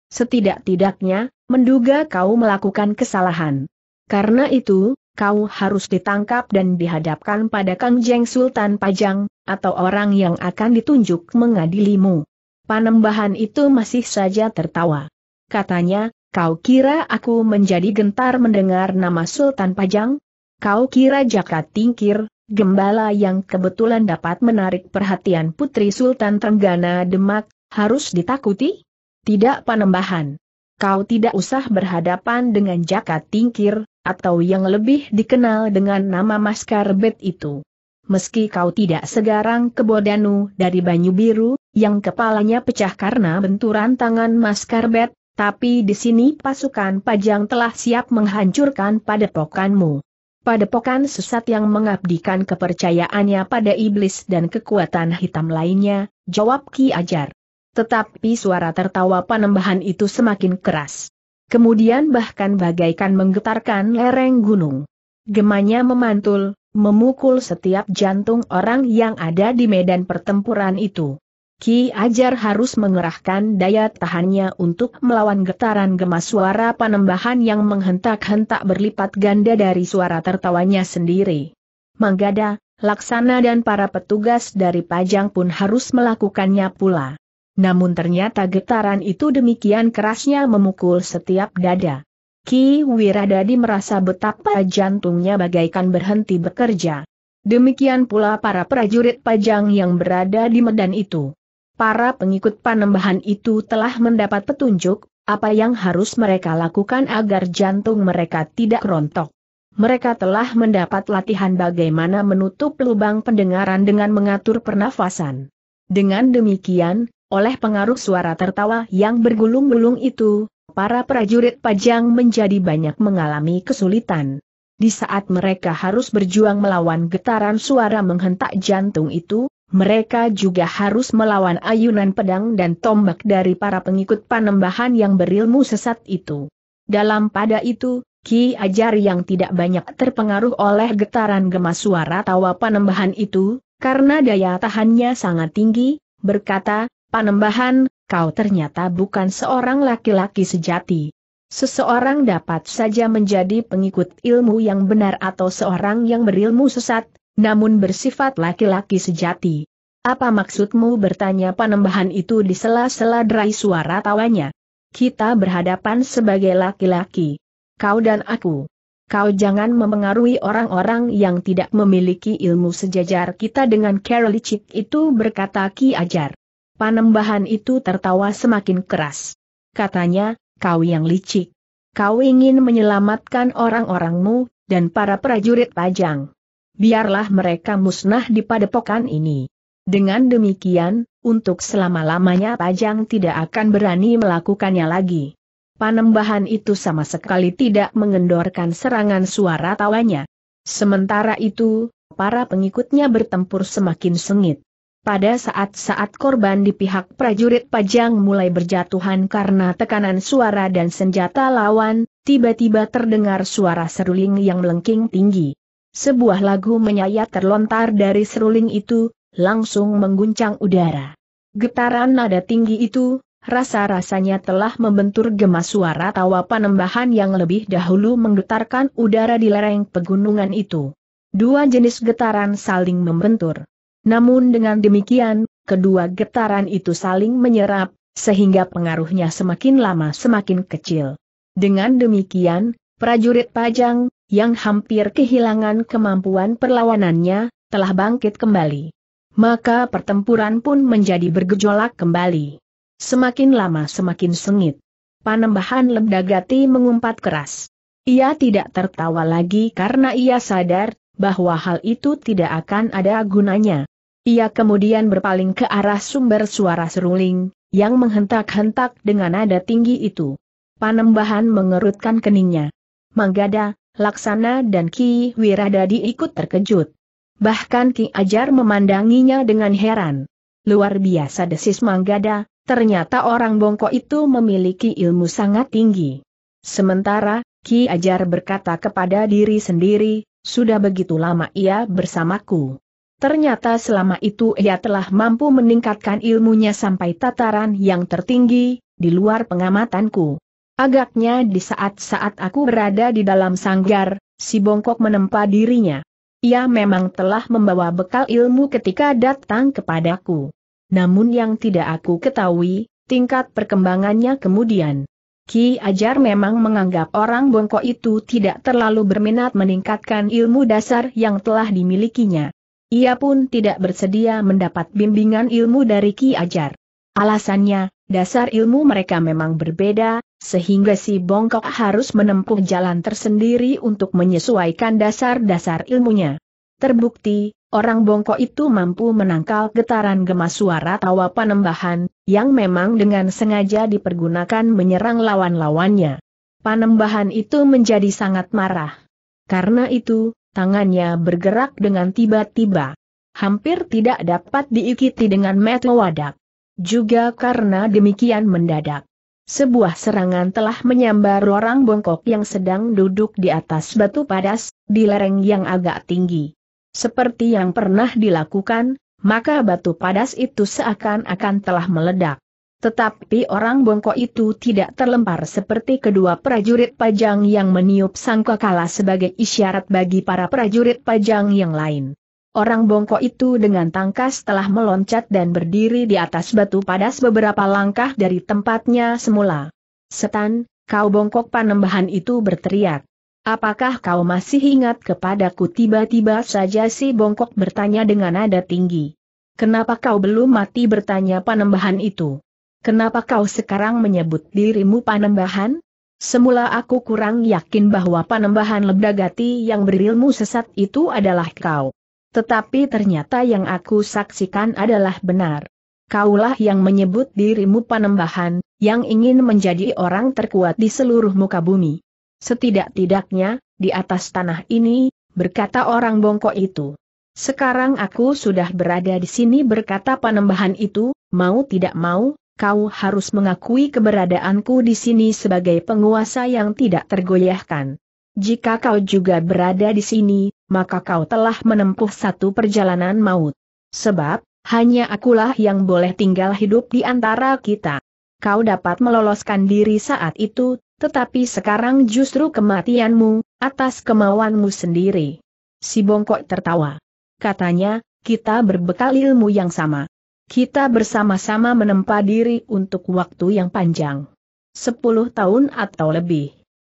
Setidak-tidaknya, menduga kau melakukan kesalahan. Karena itu, kau harus ditangkap dan dihadapkan pada Kang Jeng Sultan Pajang, atau orang yang akan ditunjuk mengadilimu. Panembahan itu masih saja tertawa. Katanya, kau kira aku menjadi gentar mendengar nama Sultan Pajang? Kau kira Jaka Tingkir, gembala yang kebetulan dapat menarik perhatian Putri Sultan Trenggana Demak, harus ditakuti? Tidak panembahan. Kau tidak usah berhadapan dengan Jaka Tingkir, atau yang lebih dikenal dengan nama Maskar Bet itu. Meski kau tidak segarang kebodanu dari Banyu Biru, yang kepalanya pecah karena benturan tangan Maskar Bet, tapi di sini pasukan pajang telah siap menghancurkan padepokanmu. Padepokan sesat yang mengabdikan kepercayaannya pada iblis dan kekuatan hitam lainnya, jawab Ki Ajar. Tetapi suara tertawa panembahan itu semakin keras kemudian bahkan bagaikan menggetarkan lereng gunung. Gemanya memantul, memukul setiap jantung orang yang ada di medan pertempuran itu. Ki Ajar harus mengerahkan daya tahannya untuk melawan getaran gema suara panembahan yang menghentak-hentak berlipat ganda dari suara tertawanya sendiri. Manggada, Laksana dan para petugas dari Pajang pun harus melakukannya pula. Namun ternyata getaran itu demikian kerasnya memukul setiap dada. Ki Wiradadi merasa betapa jantungnya bagaikan berhenti bekerja. Demikian pula para prajurit pajang yang berada di medan itu. Para pengikut panembahan itu telah mendapat petunjuk, apa yang harus mereka lakukan agar jantung mereka tidak rontok. Mereka telah mendapat latihan bagaimana menutup lubang pendengaran dengan mengatur pernafasan. Dengan demikian, oleh pengaruh suara tertawa yang bergulung-gulung itu, para prajurit pajang menjadi banyak mengalami kesulitan. Di saat mereka harus berjuang melawan getaran suara menghentak jantung itu, mereka juga harus melawan ayunan pedang dan tombak dari para pengikut panembahan yang berilmu sesat itu. Dalam pada itu, Ki Ajar yang tidak banyak terpengaruh oleh getaran gemas suara tawa panembahan itu, karena daya tahannya sangat tinggi, berkata, Panembahan, kau ternyata bukan seorang laki-laki sejati. Seseorang dapat saja menjadi pengikut ilmu yang benar atau seorang yang berilmu sesat, namun bersifat laki-laki sejati. Apa maksudmu bertanya panembahan itu di sela-sela derai suara tawanya? Kita berhadapan sebagai laki-laki. Kau dan aku. Kau jangan mempengaruhi orang-orang yang tidak memiliki ilmu sejajar kita dengan Karolicik itu berkata Ki Ajar. Panembahan itu tertawa semakin keras. Katanya, kau yang licik. Kau ingin menyelamatkan orang-orangmu, dan para prajurit pajang. Biarlah mereka musnah di padepokan ini. Dengan demikian, untuk selama-lamanya pajang tidak akan berani melakukannya lagi. Panembahan itu sama sekali tidak mengendorkan serangan suara tawanya. Sementara itu, para pengikutnya bertempur semakin sengit. Pada saat-saat korban di pihak prajurit pajang mulai berjatuhan karena tekanan suara dan senjata lawan, tiba-tiba terdengar suara seruling yang melengking tinggi. Sebuah lagu menyayat terlontar dari seruling itu, langsung mengguncang udara. Getaran nada tinggi itu, rasa-rasanya telah membentur gemas suara tawa panembahan yang lebih dahulu menggetarkan udara di lereng pegunungan itu. Dua jenis getaran saling membentur. Namun dengan demikian, kedua getaran itu saling menyerap, sehingga pengaruhnya semakin lama semakin kecil. Dengan demikian, prajurit Pajang, yang hampir kehilangan kemampuan perlawanannya, telah bangkit kembali. Maka pertempuran pun menjadi bergejolak kembali. Semakin lama semakin sengit. Panembahan Gati mengumpat keras. Ia tidak tertawa lagi karena ia sadar, bahwa hal itu tidak akan ada gunanya. Ia kemudian berpaling ke arah sumber suara seruling, yang menghentak-hentak dengan nada tinggi itu. Panembahan mengerutkan keningnya. Manggada, Laksana dan Ki Wiradadi ikut terkejut. Bahkan Ki Ajar memandanginya dengan heran. Luar biasa desis Manggada, ternyata orang bongkok itu memiliki ilmu sangat tinggi. Sementara, Ki Ajar berkata kepada diri sendiri, sudah begitu lama ia bersamaku. Ternyata selama itu ia telah mampu meningkatkan ilmunya sampai tataran yang tertinggi, di luar pengamatanku. Agaknya di saat-saat aku berada di dalam sanggar, si bongkok menempa dirinya. Ia memang telah membawa bekal ilmu ketika datang kepadaku. Namun yang tidak aku ketahui, tingkat perkembangannya kemudian. Ki Ajar memang menganggap orang bongkok itu tidak terlalu berminat meningkatkan ilmu dasar yang telah dimilikinya. Ia pun tidak bersedia mendapat bimbingan ilmu dari Ki Ajar. Alasannya, dasar ilmu mereka memang berbeda, sehingga si bongkok harus menempuh jalan tersendiri untuk menyesuaikan dasar-dasar ilmunya. Terbukti, orang bongkok itu mampu menangkal getaran gemas suara tawa panembahan, yang memang dengan sengaja dipergunakan menyerang lawan-lawannya. Panembahan itu menjadi sangat marah. Karena itu, tangannya bergerak dengan tiba-tiba. Hampir tidak dapat diikuti dengan metu wadak. Juga karena demikian mendadak. Sebuah serangan telah menyambar orang bongkok yang sedang duduk di atas batu padas, di lereng yang agak tinggi. Seperti yang pernah dilakukan, maka batu padas itu seakan-akan telah meledak. Tetapi orang bongkok itu tidak terlempar seperti kedua prajurit pajang yang meniup sangkakala sebagai isyarat bagi para prajurit pajang yang lain. Orang bongkok itu dengan tangkas telah meloncat dan berdiri di atas batu padas beberapa langkah dari tempatnya semula. Setan, kau bongkok panembahan itu berteriak. Apakah kau masih ingat kepadaku tiba-tiba saja si bongkok bertanya dengan nada tinggi. Kenapa kau belum mati bertanya panembahan itu? Kenapa kau sekarang menyebut dirimu panembahan? Semula aku kurang yakin bahwa panembahan lebdagati yang berilmu sesat itu adalah kau. Tetapi ternyata yang aku saksikan adalah benar. Kaulah yang menyebut dirimu panembahan, yang ingin menjadi orang terkuat di seluruh muka bumi. Setidak-tidaknya, di atas tanah ini, berkata orang bongkok itu. Sekarang aku sudah berada di sini berkata penambahan itu, mau tidak mau, kau harus mengakui keberadaanku di sini sebagai penguasa yang tidak tergoyahkan. Jika kau juga berada di sini, maka kau telah menempuh satu perjalanan maut. Sebab, hanya akulah yang boleh tinggal hidup di antara kita. Kau dapat meloloskan diri saat itu, tetapi sekarang justru kematianmu, atas kemauanmu sendiri. Si bongkok tertawa. Katanya, kita berbekal ilmu yang sama. Kita bersama-sama menempa diri untuk waktu yang panjang. Sepuluh tahun atau lebih.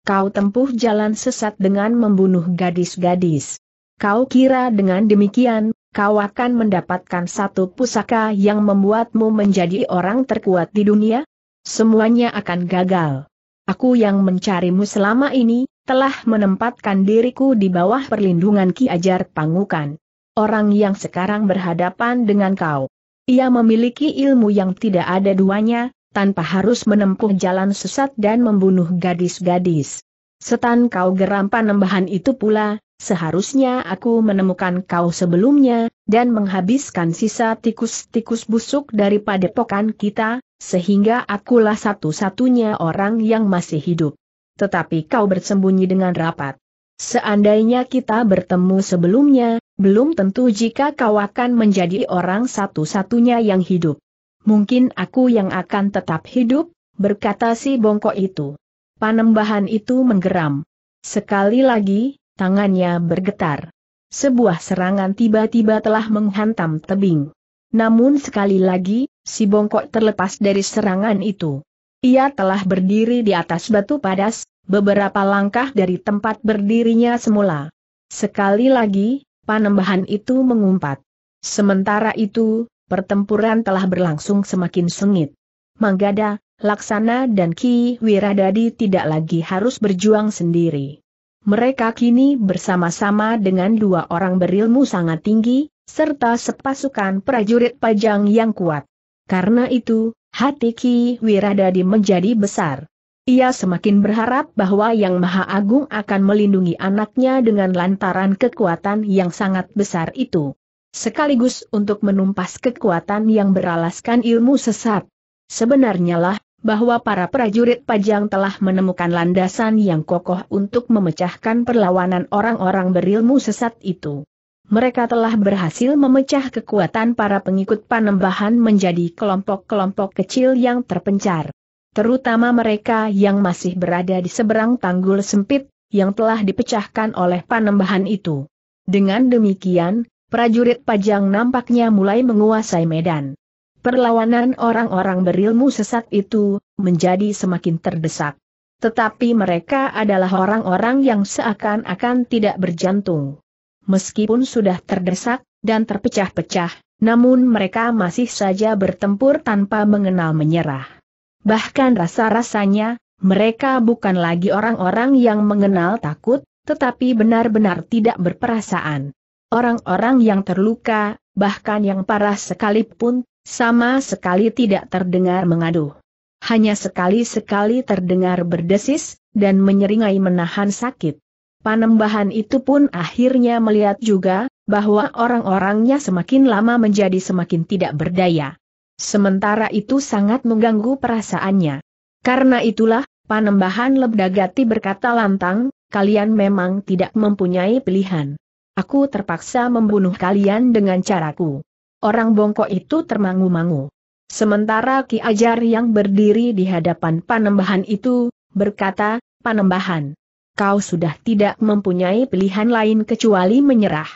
Kau tempuh jalan sesat dengan membunuh gadis-gadis. Kau kira dengan demikian, kau akan mendapatkan satu pusaka yang membuatmu menjadi orang terkuat di dunia? Semuanya akan gagal. Aku yang mencarimu selama ini, telah menempatkan diriku di bawah perlindungan Ki Ajar Pangukan. Orang yang sekarang berhadapan dengan kau. Ia memiliki ilmu yang tidak ada duanya, tanpa harus menempuh jalan sesat dan membunuh gadis-gadis. Setan kau geram panembahan itu pula, Seharusnya aku menemukan kau sebelumnya, dan menghabiskan sisa tikus-tikus busuk daripada padepokan kita, sehingga akulah satu-satunya orang yang masih hidup. Tetapi kau bersembunyi dengan rapat. Seandainya kita bertemu sebelumnya, belum tentu jika kau akan menjadi orang satu-satunya yang hidup. Mungkin aku yang akan tetap hidup, berkata si bongkok itu. Panembahan itu menggeram. Sekali lagi, tangannya bergetar. Sebuah serangan tiba-tiba telah menghantam tebing. Namun sekali lagi, si bongkok terlepas dari serangan itu. Ia telah berdiri di atas batu padas, beberapa langkah dari tempat berdirinya semula. Sekali lagi, panembahan itu mengumpat. Sementara itu, pertempuran telah berlangsung semakin sengit. Manggada, Laksana dan Ki Wiradadi tidak lagi harus berjuang sendiri. Mereka kini bersama-sama dengan dua orang berilmu sangat tinggi, serta sepasukan prajurit pajang yang kuat. Karena itu, hati Ki Wiradadi menjadi besar. Ia semakin berharap bahwa Yang Maha Agung akan melindungi anaknya dengan lantaran kekuatan yang sangat besar itu. Sekaligus untuk menumpas kekuatan yang beralaskan ilmu sesat. Sebenarnya lah, bahwa para prajurit Pajang telah menemukan landasan yang kokoh untuk memecahkan perlawanan orang-orang berilmu sesat itu. Mereka telah berhasil memecah kekuatan para pengikut panembahan menjadi kelompok-kelompok kecil yang terpencar. Terutama mereka yang masih berada di seberang tanggul sempit, yang telah dipecahkan oleh panembahan itu. Dengan demikian, prajurit Pajang nampaknya mulai menguasai medan. Perlawanan orang-orang berilmu sesat itu, menjadi semakin terdesak. Tetapi mereka adalah orang-orang yang seakan-akan tidak berjantung. Meskipun sudah terdesak, dan terpecah-pecah, namun mereka masih saja bertempur tanpa mengenal menyerah. Bahkan rasa-rasanya, mereka bukan lagi orang-orang yang mengenal takut, tetapi benar-benar tidak berperasaan. Orang-orang yang terluka, bahkan yang parah sekalipun, sama sekali tidak terdengar mengadu, Hanya sekali-sekali terdengar berdesis, dan menyeringai menahan sakit. Panembahan itu pun akhirnya melihat juga, bahwa orang-orangnya semakin lama menjadi semakin tidak berdaya. Sementara itu sangat mengganggu perasaannya. Karena itulah, Panembahan Lebdagati berkata lantang, kalian memang tidak mempunyai pilihan. Aku terpaksa membunuh kalian dengan caraku. Orang bongkok itu termangu-mangu. Sementara Ki Ajar yang berdiri di hadapan panembahan itu, berkata, Panembahan, kau sudah tidak mempunyai pilihan lain kecuali menyerah.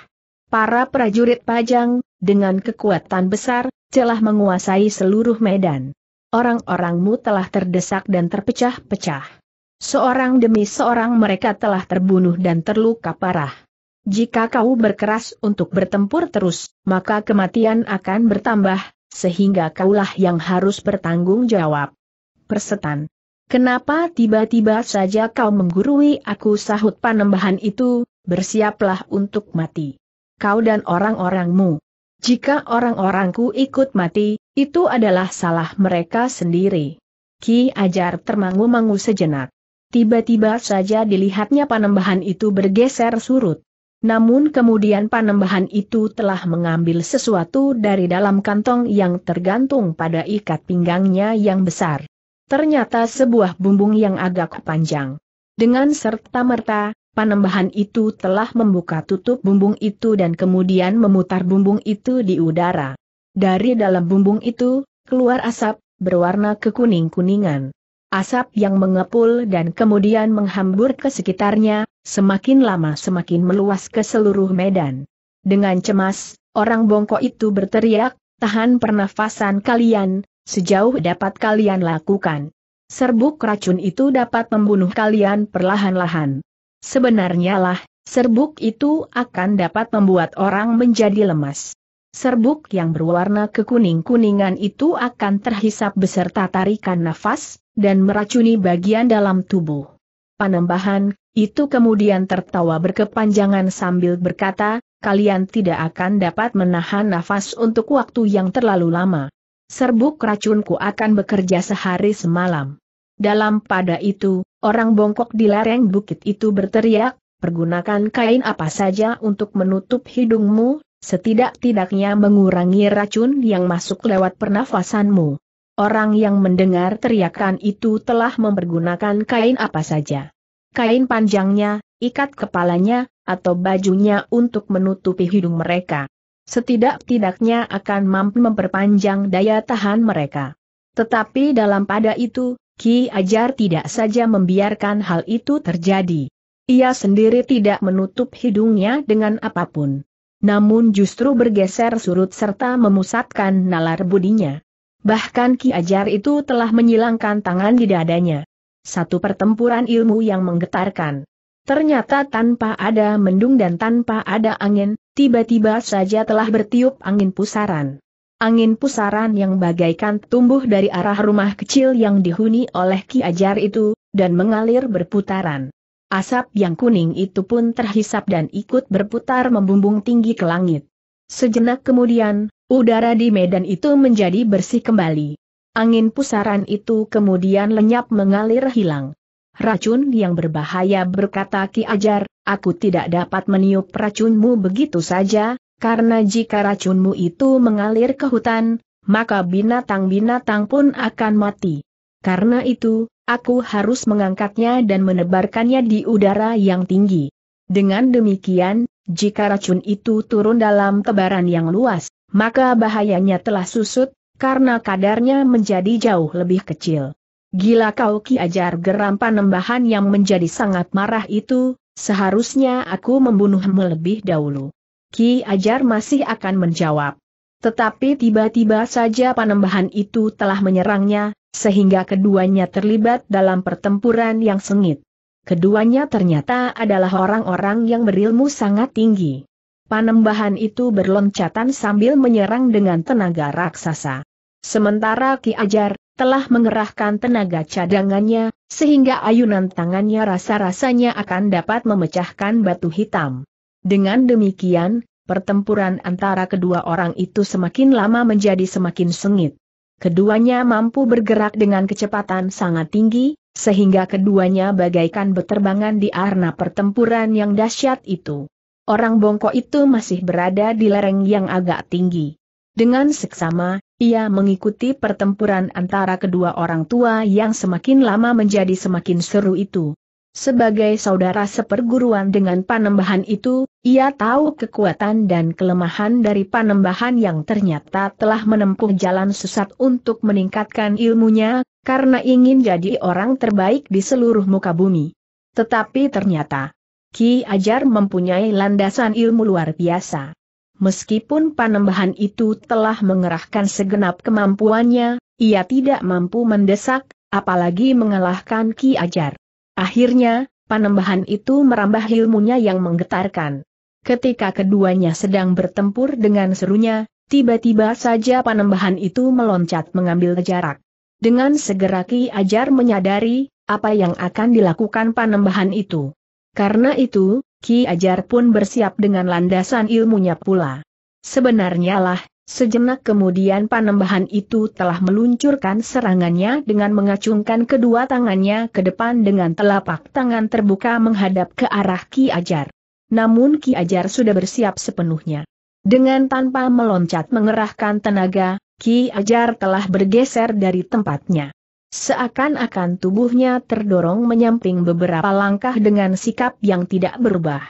Para prajurit pajang, dengan kekuatan besar, telah menguasai seluruh medan. Orang-orangmu telah terdesak dan terpecah-pecah. Seorang demi seorang mereka telah terbunuh dan terluka parah. Jika kau berkeras untuk bertempur terus, maka kematian akan bertambah, sehingga kaulah yang harus bertanggung jawab. Persetan. Kenapa tiba-tiba saja kau menggurui aku sahut panembahan itu, bersiaplah untuk mati. Kau dan orang-orangmu. Jika orang-orangku ikut mati, itu adalah salah mereka sendiri. Ki Ajar termangu-mangu sejenak. Tiba-tiba saja dilihatnya panembahan itu bergeser surut. Namun kemudian panembahan itu telah mengambil sesuatu dari dalam kantong yang tergantung pada ikat pinggangnya yang besar. Ternyata sebuah bumbung yang agak panjang. Dengan serta-merta, panembahan itu telah membuka tutup bumbung itu dan kemudian memutar bumbung itu di udara. Dari dalam bumbung itu, keluar asap, berwarna kekuning-kuningan. Asap yang mengepul dan kemudian menghambur ke sekitarnya, Semakin lama semakin meluas ke seluruh medan. Dengan cemas, orang bongkok itu berteriak, tahan pernafasan kalian, sejauh dapat kalian lakukan. Serbuk racun itu dapat membunuh kalian perlahan-lahan. Sebenarnya lah, serbuk itu akan dapat membuat orang menjadi lemas. Serbuk yang berwarna kekuning-kuningan itu akan terhisap beserta tarikan nafas, dan meracuni bagian dalam tubuh panembahan, itu kemudian tertawa berkepanjangan sambil berkata, kalian tidak akan dapat menahan nafas untuk waktu yang terlalu lama. Serbuk racunku akan bekerja sehari semalam. Dalam pada itu, orang bongkok di lereng bukit itu berteriak, pergunakan kain apa saja untuk menutup hidungmu, setidak-tidaknya mengurangi racun yang masuk lewat pernafasanmu. Orang yang mendengar teriakan itu telah mempergunakan kain apa saja. Kain panjangnya, ikat kepalanya, atau bajunya untuk menutupi hidung mereka. Setidak-tidaknya akan mampu memperpanjang daya tahan mereka. Tetapi dalam pada itu, Ki Ajar tidak saja membiarkan hal itu terjadi. Ia sendiri tidak menutup hidungnya dengan apapun. Namun justru bergeser surut serta memusatkan nalar budinya. Bahkan Ki Ajar itu telah menyilangkan tangan di dadanya. Satu pertempuran ilmu yang menggetarkan. Ternyata tanpa ada mendung dan tanpa ada angin, tiba-tiba saja telah bertiup angin pusaran. Angin pusaran yang bagaikan tumbuh dari arah rumah kecil yang dihuni oleh Ki Ajar itu, dan mengalir berputaran. Asap yang kuning itu pun terhisap dan ikut berputar membumbung tinggi ke langit. Sejenak kemudian, udara di medan itu menjadi bersih kembali. Angin pusaran itu kemudian lenyap mengalir hilang. Racun yang berbahaya berkata Ki Ajar, aku tidak dapat meniup racunmu begitu saja, karena jika racunmu itu mengalir ke hutan, maka binatang-binatang pun akan mati. Karena itu, aku harus mengangkatnya dan menebarkannya di udara yang tinggi. Dengan demikian, jika racun itu turun dalam tebaran yang luas, maka bahayanya telah susut, karena kadarnya menjadi jauh lebih kecil. Gila kau ki ajar geram panembahan yang menjadi sangat marah itu, seharusnya aku membunuhmu lebih dahulu. Ki ajar masih akan menjawab. Tetapi tiba-tiba saja panembahan itu telah menyerangnya, sehingga keduanya terlibat dalam pertempuran yang sengit. Keduanya ternyata adalah orang-orang yang berilmu sangat tinggi. Panembahan itu berloncatan sambil menyerang dengan tenaga raksasa. Sementara Ki Ajar, telah mengerahkan tenaga cadangannya, sehingga ayunan tangannya rasa-rasanya akan dapat memecahkan batu hitam. Dengan demikian, pertempuran antara kedua orang itu semakin lama menjadi semakin sengit. Keduanya mampu bergerak dengan kecepatan sangat tinggi, sehingga keduanya bagaikan beterbangan di arena pertempuran yang dahsyat itu. Orang bongkok itu masih berada di lereng yang agak tinggi. Dengan seksama, ia mengikuti pertempuran antara kedua orang tua yang semakin lama menjadi semakin seru itu. Sebagai saudara seperguruan dengan panembahan itu, ia tahu kekuatan dan kelemahan dari panembahan yang ternyata telah menempuh jalan sesat untuk meningkatkan ilmunya, karena ingin jadi orang terbaik di seluruh muka bumi. Tetapi ternyata, Ki Ajar mempunyai landasan ilmu luar biasa. Meskipun panembahan itu telah mengerahkan segenap kemampuannya, ia tidak mampu mendesak, apalagi mengalahkan Ki Ajar. Akhirnya, panembahan itu merambah ilmunya yang menggetarkan. Ketika keduanya sedang bertempur dengan serunya, tiba-tiba saja panembahan itu meloncat mengambil jarak. Dengan segera Ki Ajar menyadari, apa yang akan dilakukan panembahan itu. Karena itu, Ki Ajar pun bersiap dengan landasan ilmunya pula. Sebenarnya lah, Sejenak kemudian panembahan itu telah meluncurkan serangannya dengan mengacungkan kedua tangannya ke depan dengan telapak tangan terbuka menghadap ke arah Ki Ajar. Namun Ki Ajar sudah bersiap sepenuhnya. Dengan tanpa meloncat mengerahkan tenaga, Ki Ajar telah bergeser dari tempatnya. Seakan-akan tubuhnya terdorong menyamping beberapa langkah dengan sikap yang tidak berubah.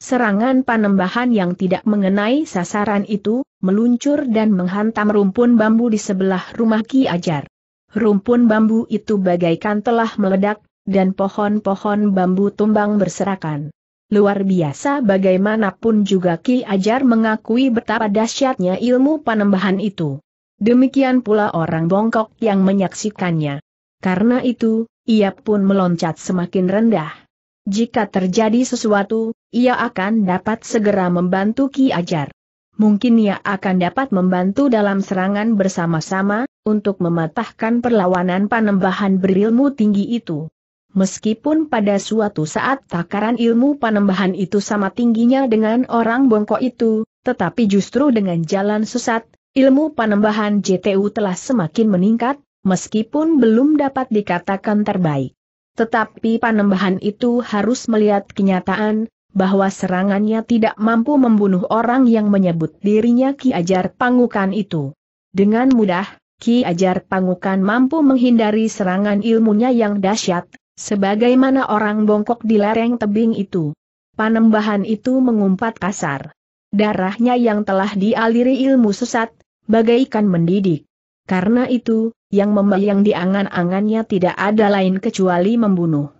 Serangan panembahan yang tidak mengenai sasaran itu, meluncur dan menghantam rumpun bambu di sebelah rumah Ki Ajar. Rumpun bambu itu bagaikan telah meledak, dan pohon-pohon bambu tumbang berserakan. Luar biasa bagaimanapun juga Ki Ajar mengakui betapa dahsyatnya ilmu panembahan itu. Demikian pula orang bongkok yang menyaksikannya. Karena itu, ia pun meloncat semakin rendah. Jika terjadi sesuatu, ia akan dapat segera membantu Ki Ajar mungkin ia akan dapat membantu dalam serangan bersama-sama, untuk mematahkan perlawanan panembahan berilmu tinggi itu. Meskipun pada suatu saat takaran ilmu panembahan itu sama tingginya dengan orang bongkok itu, tetapi justru dengan jalan sesat, ilmu panembahan JTU telah semakin meningkat, meskipun belum dapat dikatakan terbaik. Tetapi panembahan itu harus melihat kenyataan, bahwa serangannya tidak mampu membunuh orang yang menyebut dirinya Ki Ajar Pangukan itu. Dengan mudah, Ki Ajar Pangukan mampu menghindari serangan ilmunya yang dahsyat, sebagaimana orang bongkok di lereng tebing itu. Panembahan itu mengumpat kasar. Darahnya yang telah dialiri ilmu sesat, bagaikan mendidik. Karena itu, yang membayang di angan-angannya tidak ada lain kecuali membunuh.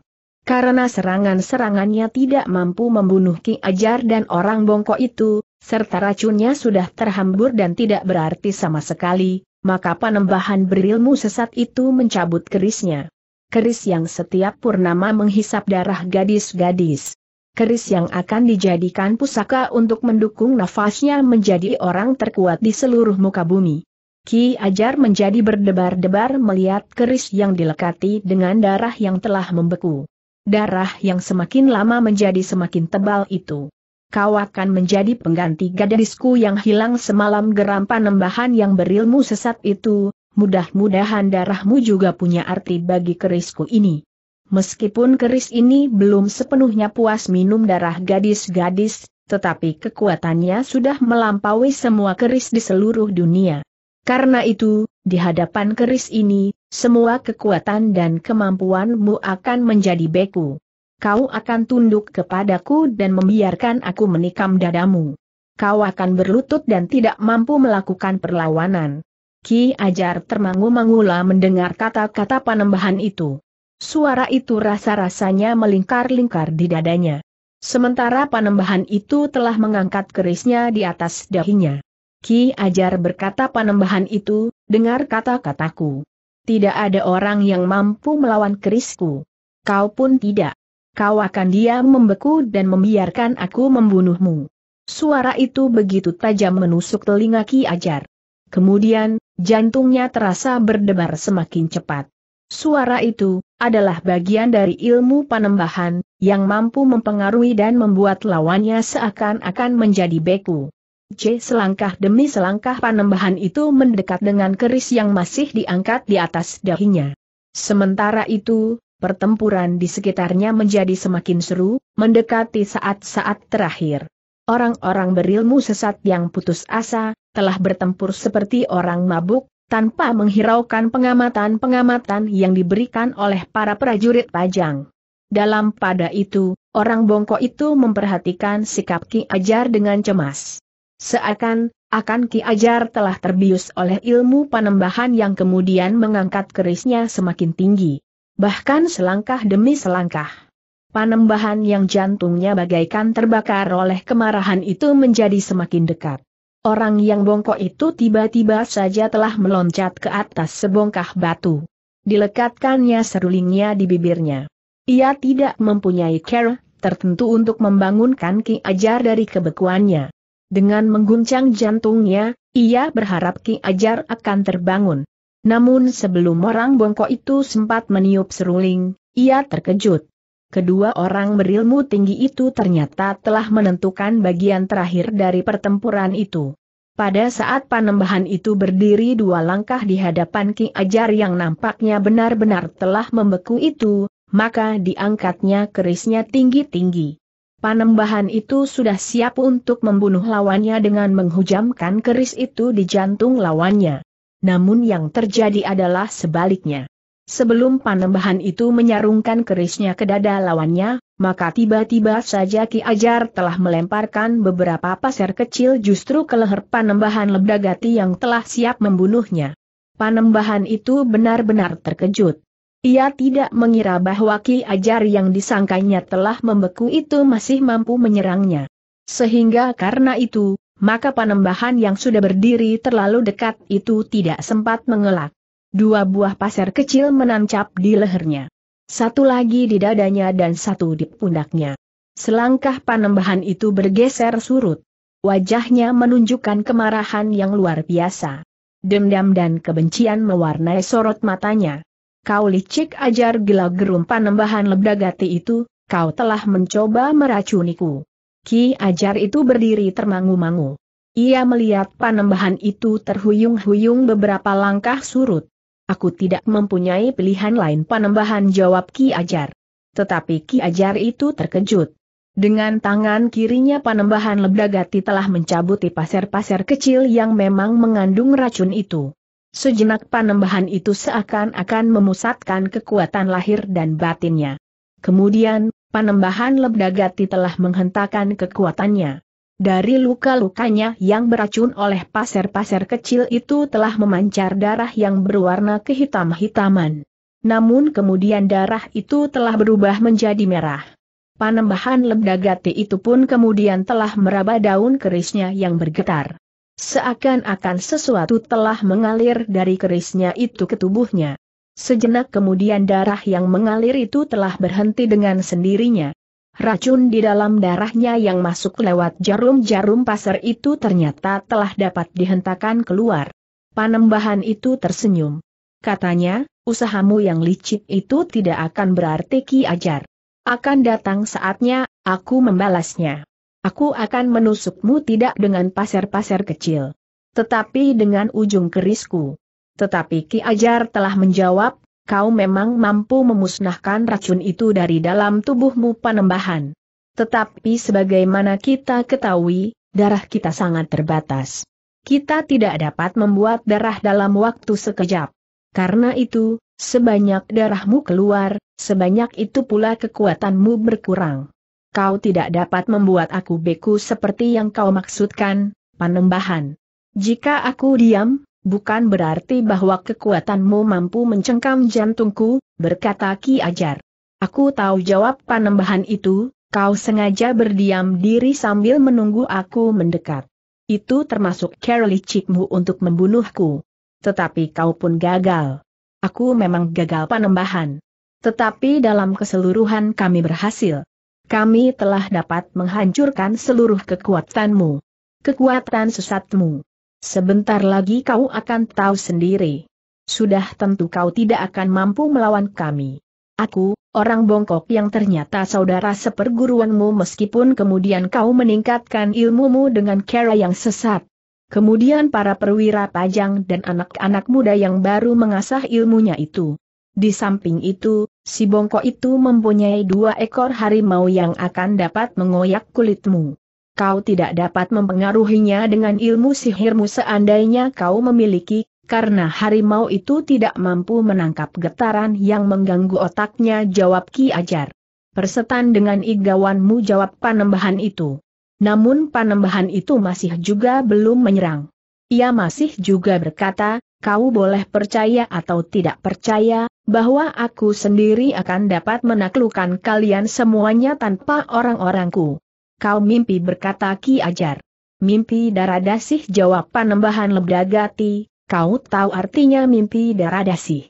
Karena serangan-serangannya tidak mampu membunuh Ki Ajar dan orang bongkok itu, serta racunnya sudah terhambur dan tidak berarti sama sekali, maka panembahan berilmu sesat itu mencabut kerisnya. Keris yang setiap purnama menghisap darah gadis-gadis. Keris yang akan dijadikan pusaka untuk mendukung nafasnya menjadi orang terkuat di seluruh muka bumi. Ki Ajar menjadi berdebar-debar melihat keris yang dilekati dengan darah yang telah membeku. Darah yang semakin lama menjadi semakin tebal itu. Kau akan menjadi pengganti gadisku yang hilang semalam geram panembahan yang berilmu sesat itu, mudah-mudahan darahmu juga punya arti bagi kerisku ini. Meskipun keris ini belum sepenuhnya puas minum darah gadis-gadis, tetapi kekuatannya sudah melampaui semua keris di seluruh dunia. Karena itu, di hadapan keris ini, semua kekuatan dan kemampuanmu akan menjadi beku. Kau akan tunduk kepadaku dan membiarkan aku menikam dadamu. Kau akan berlutut dan tidak mampu melakukan perlawanan. Ki Ajar termangu-mangula mendengar kata-kata panembahan itu. Suara itu rasa-rasanya melingkar-lingkar di dadanya. Sementara panembahan itu telah mengangkat kerisnya di atas dahinya. Ki Ajar berkata panembahan itu, dengar kata-kataku. Tidak ada orang yang mampu melawan kerisku. Kau pun tidak. Kau akan diam membeku dan membiarkan aku membunuhmu. Suara itu begitu tajam menusuk telinga Ki Ajar. Kemudian, jantungnya terasa berdebar semakin cepat. Suara itu adalah bagian dari ilmu panembahan yang mampu mempengaruhi dan membuat lawannya seakan-akan menjadi beku. C. Selangkah demi selangkah panembahan itu mendekat dengan keris yang masih diangkat di atas dahinya. Sementara itu, pertempuran di sekitarnya menjadi semakin seru, mendekati saat-saat terakhir. Orang-orang berilmu sesat yang putus asa, telah bertempur seperti orang mabuk, tanpa menghiraukan pengamatan-pengamatan yang diberikan oleh para prajurit pajang. Dalam pada itu, orang bongkok itu memperhatikan sikap Ki Ajar dengan cemas. Seakan, akan Ki Ajar telah terbius oleh ilmu panembahan yang kemudian mengangkat kerisnya semakin tinggi. Bahkan selangkah demi selangkah. Panembahan yang jantungnya bagaikan terbakar oleh kemarahan itu menjadi semakin dekat. Orang yang bongkok itu tiba-tiba saja telah meloncat ke atas sebongkah batu. Dilekatkannya serulingnya di bibirnya. Ia tidak mempunyai care tertentu untuk membangunkan Ki Ajar dari kebekuannya. Dengan mengguncang jantungnya, ia berharap Ki Ajar akan terbangun. Namun sebelum orang bongkok itu sempat meniup seruling, ia terkejut. Kedua orang berilmu tinggi itu ternyata telah menentukan bagian terakhir dari pertempuran itu. Pada saat panembahan itu berdiri dua langkah di hadapan Ki Ajar yang nampaknya benar-benar telah membeku itu, maka diangkatnya kerisnya tinggi-tinggi. Panembahan itu sudah siap untuk membunuh lawannya dengan menghujamkan keris itu di jantung lawannya. Namun yang terjadi adalah sebaliknya. Sebelum panembahan itu menyarungkan kerisnya ke dada lawannya, maka tiba-tiba saja Ki Ajar telah melemparkan beberapa pasir kecil justru ke leher panembahan Lebdagati yang telah siap membunuhnya. Panembahan itu benar-benar terkejut. Ia tidak mengira bahwa Ki Ajar yang disangkanya telah membeku itu masih mampu menyerangnya. Sehingga karena itu, maka panembahan yang sudah berdiri terlalu dekat itu tidak sempat mengelak. Dua buah pasir kecil menancap di lehernya. Satu lagi di dadanya dan satu di pundaknya. Selangkah panembahan itu bergeser surut. Wajahnya menunjukkan kemarahan yang luar biasa. Dendam dan kebencian mewarnai sorot matanya kau licik ajar gila gerumpan nembahan lebdagati itu, kau telah mencoba meracuniku. Ki ajar itu berdiri termangu-mangu. Ia melihat panembahan itu terhuyung-huyung beberapa langkah surut. Aku tidak mempunyai pilihan lain panembahan jawab Ki Ajar. Tetapi Ki Ajar itu terkejut. Dengan tangan kirinya panembahan Lebdagati telah mencabuti pasir-pasir kecil yang memang mengandung racun itu. Sejenak panembahan itu seakan-akan memusatkan kekuatan lahir dan batinnya. Kemudian, panembahan Lebdagati telah menghentakkan kekuatannya. Dari luka-lukanya yang beracun oleh pasir-pasir kecil itu telah memancar darah yang berwarna kehitam-hitaman. Namun kemudian darah itu telah berubah menjadi merah. Panembahan Lebdagati itu pun kemudian telah meraba daun kerisnya yang bergetar. Seakan-akan sesuatu telah mengalir dari kerisnya itu ke tubuhnya. Sejenak kemudian darah yang mengalir itu telah berhenti dengan sendirinya. Racun di dalam darahnya yang masuk lewat jarum-jarum pasar itu ternyata telah dapat dihentakan keluar. Panembahan itu tersenyum. Katanya, usahamu yang licik itu tidak akan berarti ki ajar. Akan datang saatnya, aku membalasnya. Aku akan menusukmu tidak dengan pasir-pasir kecil. Tetapi dengan ujung kerisku. Tetapi Ki Ajar telah menjawab, kau memang mampu memusnahkan racun itu dari dalam tubuhmu panembahan. Tetapi sebagaimana kita ketahui, darah kita sangat terbatas. Kita tidak dapat membuat darah dalam waktu sekejap. Karena itu, sebanyak darahmu keluar, sebanyak itu pula kekuatanmu berkurang kau tidak dapat membuat aku beku seperti yang kau maksudkan, panembahan. Jika aku diam, bukan berarti bahwa kekuatanmu mampu mencengkam jantungku, berkata Ki Ajar. Aku tahu jawab panembahan itu, kau sengaja berdiam diri sambil menunggu aku mendekat. Itu termasuk cara licikmu untuk membunuhku. Tetapi kau pun gagal. Aku memang gagal panembahan. Tetapi dalam keseluruhan kami berhasil. Kami telah dapat menghancurkan seluruh kekuatanmu. Kekuatan sesatmu. Sebentar lagi kau akan tahu sendiri. Sudah tentu kau tidak akan mampu melawan kami. Aku, orang bongkok yang ternyata saudara seperguruanmu meskipun kemudian kau meningkatkan ilmumu dengan cara yang sesat. Kemudian para perwira pajang dan anak-anak muda yang baru mengasah ilmunya itu. Di samping itu, Si bongko itu mempunyai dua ekor harimau yang akan dapat mengoyak kulitmu. Kau tidak dapat mempengaruhinya dengan ilmu sihirmu seandainya kau memiliki, karena harimau itu tidak mampu menangkap getaran yang mengganggu otaknya jawab Ki Ajar. Persetan dengan igawanmu jawab panembahan itu. Namun panembahan itu masih juga belum menyerang. Ia masih juga berkata, kau boleh percaya atau tidak percaya, bahwa aku sendiri akan dapat menaklukkan kalian semuanya tanpa orang-orangku. Kau mimpi berkata Ki Ajar. Mimpi daradasih jawab panembahan lebdagati, kau tahu artinya mimpi daradasih.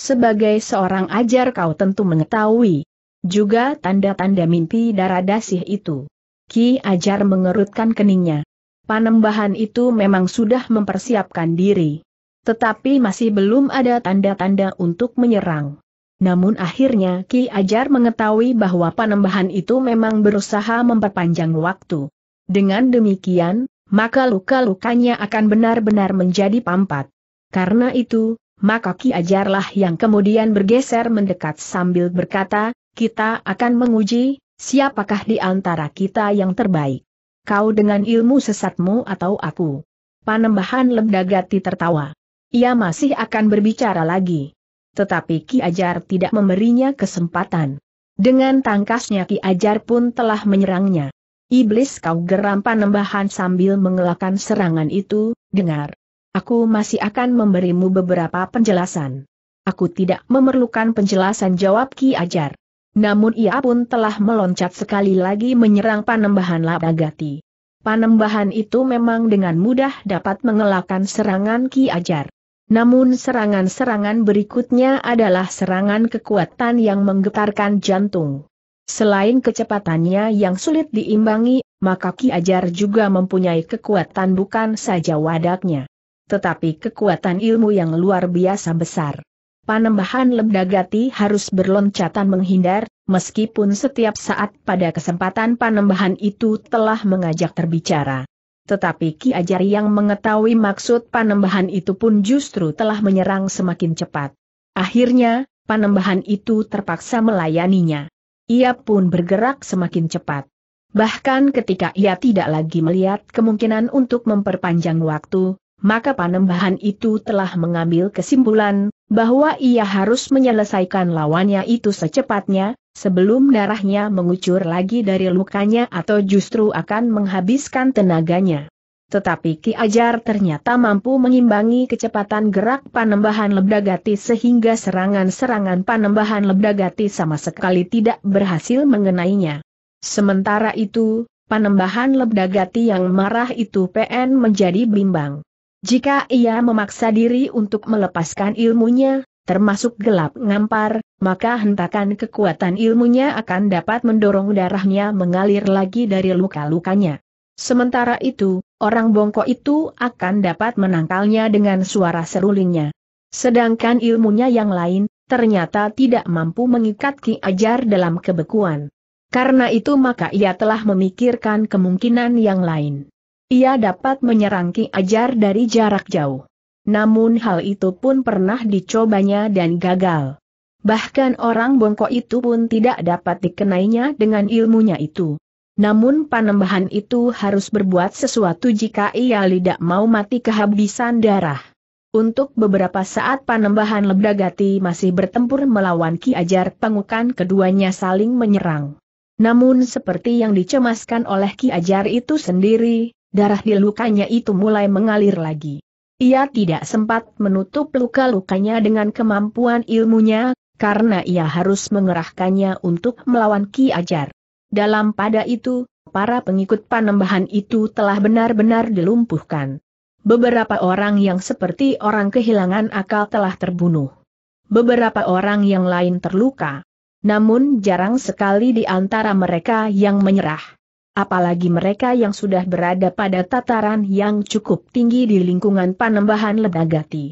Sebagai seorang ajar kau tentu mengetahui juga tanda-tanda mimpi daradasih itu. Ki Ajar mengerutkan keningnya. Panembahan itu memang sudah mempersiapkan diri. Tetapi masih belum ada tanda-tanda untuk menyerang. Namun akhirnya Ki Ajar mengetahui bahwa Panembahan itu memang berusaha memperpanjang waktu. Dengan demikian, maka luka-lukanya akan benar-benar menjadi pampat. Karena itu, maka Ki Ajarlah yang kemudian bergeser mendekat sambil berkata, kita akan menguji, siapakah di antara kita yang terbaik. Kau dengan ilmu sesatmu atau aku? Panembahan Lemdagati tertawa ia masih akan berbicara lagi. Tetapi Ki Ajar tidak memberinya kesempatan. Dengan tangkasnya Ki Ajar pun telah menyerangnya. Iblis kau geram panembahan sambil mengelakkan serangan itu, dengar. Aku masih akan memberimu beberapa penjelasan. Aku tidak memerlukan penjelasan jawab Ki Ajar. Namun ia pun telah meloncat sekali lagi menyerang panembahan Labagati. Panembahan itu memang dengan mudah dapat mengelakkan serangan Ki Ajar. Namun serangan-serangan berikutnya adalah serangan kekuatan yang menggetarkan jantung. Selain kecepatannya yang sulit diimbangi, maka Ki Ajar juga mempunyai kekuatan bukan saja wadaknya. Tetapi kekuatan ilmu yang luar biasa besar. Panembahan Lembagati harus berloncatan menghindar, meskipun setiap saat pada kesempatan panembahan itu telah mengajak terbicara. Tetapi Ki Ajar yang mengetahui maksud panembahan itu pun justru telah menyerang semakin cepat. Akhirnya, panembahan itu terpaksa melayaninya. Ia pun bergerak semakin cepat. Bahkan ketika ia tidak lagi melihat kemungkinan untuk memperpanjang waktu, maka panembahan itu telah mengambil kesimpulan bahwa ia harus menyelesaikan lawannya itu secepatnya, sebelum darahnya mengucur lagi dari lukanya atau justru akan menghabiskan tenaganya. Tetapi Ki Ajar ternyata mampu mengimbangi kecepatan gerak panembahan Lebdagati sehingga serangan-serangan panembahan Lebdagati sama sekali tidak berhasil mengenainya. Sementara itu, panembahan Lebdagati yang marah itu PN menjadi bimbang. Jika ia memaksa diri untuk melepaskan ilmunya, termasuk gelap ngampar, maka hentakan kekuatan ilmunya akan dapat mendorong darahnya mengalir lagi dari luka-lukanya. Sementara itu, orang bongkok itu akan dapat menangkalnya dengan suara serulingnya. Sedangkan ilmunya yang lain, ternyata tidak mampu mengikat Ki Ajar dalam kebekuan. Karena itu maka ia telah memikirkan kemungkinan yang lain. Ia dapat menyerang Ki Ajar dari jarak jauh. Namun hal itu pun pernah dicobanya dan gagal. Bahkan orang bongkok itu pun tidak dapat dikenainya dengan ilmunya itu. Namun panembahan itu harus berbuat sesuatu jika ia tidak mau mati kehabisan darah. Untuk beberapa saat panembahan Lebdagati masih bertempur melawan Ki Ajar Pengukan keduanya saling menyerang. Namun seperti yang dicemaskan oleh Ki Ajar itu sendiri, darah di lukanya itu mulai mengalir lagi. Ia tidak sempat menutup luka-lukanya dengan kemampuan ilmunya, karena ia harus mengerahkannya untuk melawan Ki Ajar. Dalam pada itu, para pengikut panembahan itu telah benar-benar dilumpuhkan. Beberapa orang yang seperti orang kehilangan akal telah terbunuh. Beberapa orang yang lain terluka. Namun jarang sekali di antara mereka yang menyerah apalagi mereka yang sudah berada pada tataran yang cukup tinggi di lingkungan panembahan Lebagati.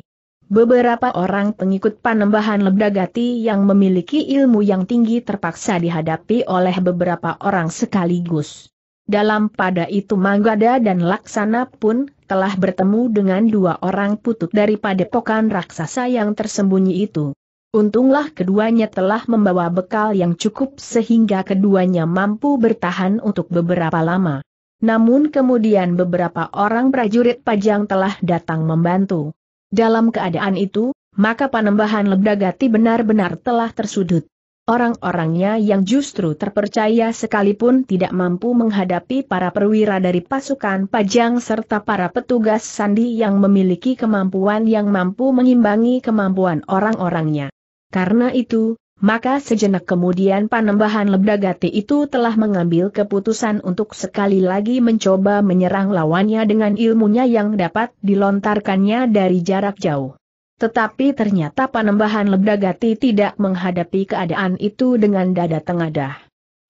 Beberapa orang pengikut panembahan Lebagati yang memiliki ilmu yang tinggi terpaksa dihadapi oleh beberapa orang sekaligus. Dalam pada itu Manggada dan Laksana pun telah bertemu dengan dua orang putut dari padepokan raksasa yang tersembunyi itu. Untunglah keduanya telah membawa bekal yang cukup sehingga keduanya mampu bertahan untuk beberapa lama. Namun kemudian beberapa orang prajurit pajang telah datang membantu. Dalam keadaan itu, maka panembahan Lebdagati benar-benar telah tersudut. Orang-orangnya yang justru terpercaya sekalipun tidak mampu menghadapi para perwira dari pasukan pajang serta para petugas sandi yang memiliki kemampuan yang mampu mengimbangi kemampuan orang-orangnya. Karena itu, maka sejenak kemudian panembahan Lebdagati itu telah mengambil keputusan untuk sekali lagi mencoba menyerang lawannya dengan ilmunya yang dapat dilontarkannya dari jarak jauh. Tetapi ternyata panembahan Lebdagati tidak menghadapi keadaan itu dengan dada tengadah.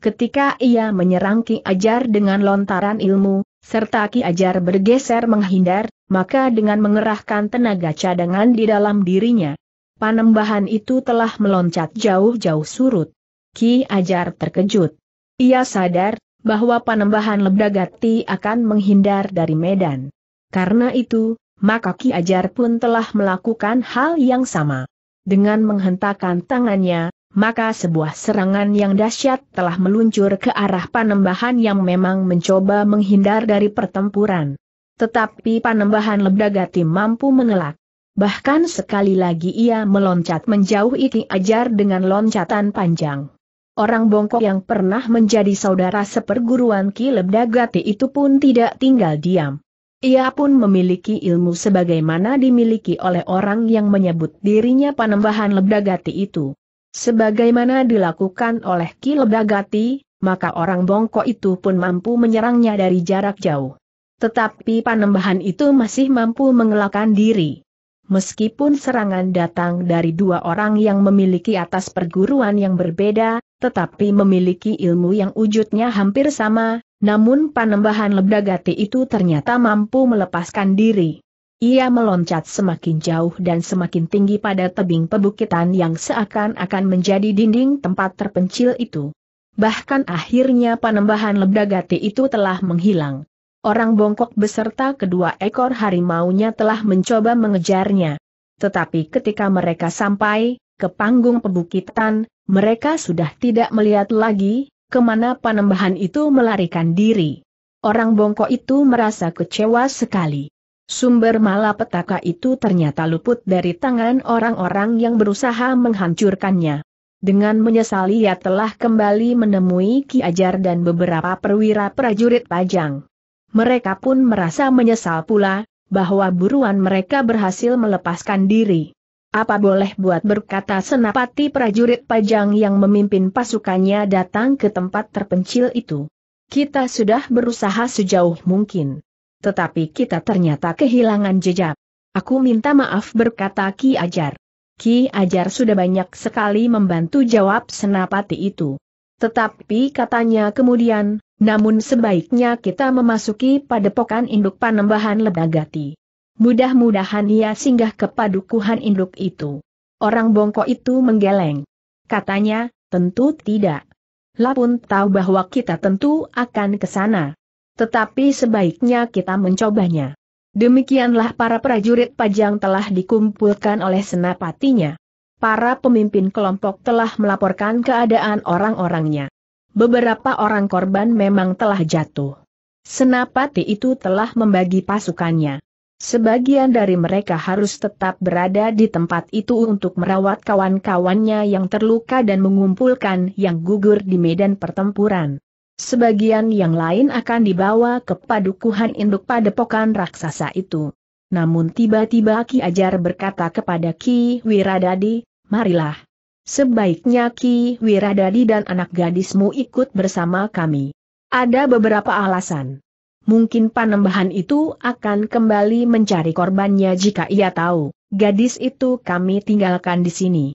Ketika ia menyerang Ki Ajar dengan lontaran ilmu, serta Ki Ajar bergeser menghindar, maka dengan mengerahkan tenaga cadangan di dalam dirinya, panembahan itu telah meloncat jauh-jauh surut. Ki Ajar terkejut. Ia sadar bahwa panembahan Lebdagati akan menghindar dari medan. Karena itu, maka Ki Ajar pun telah melakukan hal yang sama. Dengan menghentakkan tangannya, maka sebuah serangan yang dahsyat telah meluncur ke arah panembahan yang memang mencoba menghindar dari pertempuran. Tetapi panembahan Lebdagati mampu mengelak. Bahkan sekali lagi ia meloncat menjauh Iki Ajar dengan loncatan panjang. Orang bongkok yang pernah menjadi saudara seperguruan Ki Lebdagati itu pun tidak tinggal diam. Ia pun memiliki ilmu sebagaimana dimiliki oleh orang yang menyebut dirinya panembahan Lebdagati itu. Sebagaimana dilakukan oleh Ki Lebdagati, maka orang bongkok itu pun mampu menyerangnya dari jarak jauh. Tetapi panembahan itu masih mampu mengelakkan diri meskipun serangan datang dari dua orang yang memiliki atas perguruan yang berbeda, tetapi memiliki ilmu yang wujudnya hampir sama, namun panembahan lebdagati itu ternyata mampu melepaskan diri. Ia meloncat semakin jauh dan semakin tinggi pada tebing pebukitan yang seakan-akan menjadi dinding tempat terpencil itu. Bahkan akhirnya panembahan lebdagati itu telah menghilang. Orang bongkok beserta kedua ekor harimaunya telah mencoba mengejarnya. Tetapi ketika mereka sampai ke panggung pebukitan, mereka sudah tidak melihat lagi kemana panembahan itu melarikan diri. Orang bongkok itu merasa kecewa sekali. Sumber malapetaka itu ternyata luput dari tangan orang-orang yang berusaha menghancurkannya. Dengan menyesali ia telah kembali menemui Ki Ajar dan beberapa perwira prajurit pajang. Mereka pun merasa menyesal pula, bahwa buruan mereka berhasil melepaskan diri. Apa boleh buat berkata senapati prajurit pajang yang memimpin pasukannya datang ke tempat terpencil itu. Kita sudah berusaha sejauh mungkin. Tetapi kita ternyata kehilangan jejak. Aku minta maaf berkata Ki Ajar. Ki Ajar sudah banyak sekali membantu jawab senapati itu. Tetapi katanya kemudian, namun sebaiknya kita memasuki padepokan induk panembahan Lebagati. Mudah-mudahan ia singgah ke padukuhan induk itu. Orang bongkok itu menggeleng. Katanya, tentu tidak. Lapun tahu bahwa kita tentu akan ke sana. Tetapi sebaiknya kita mencobanya. Demikianlah para prajurit pajang telah dikumpulkan oleh senapatinya. Para pemimpin kelompok telah melaporkan keadaan orang-orangnya beberapa orang korban memang telah jatuh. Senapati itu telah membagi pasukannya. Sebagian dari mereka harus tetap berada di tempat itu untuk merawat kawan-kawannya yang terluka dan mengumpulkan yang gugur di medan pertempuran. Sebagian yang lain akan dibawa ke padukuhan induk padepokan raksasa itu. Namun tiba-tiba Ki Ajar berkata kepada Ki Wiradadi, marilah, Sebaiknya Ki Wiradadi dan anak gadismu ikut bersama kami. Ada beberapa alasan. Mungkin panembahan itu akan kembali mencari korbannya jika ia tahu, gadis itu kami tinggalkan di sini.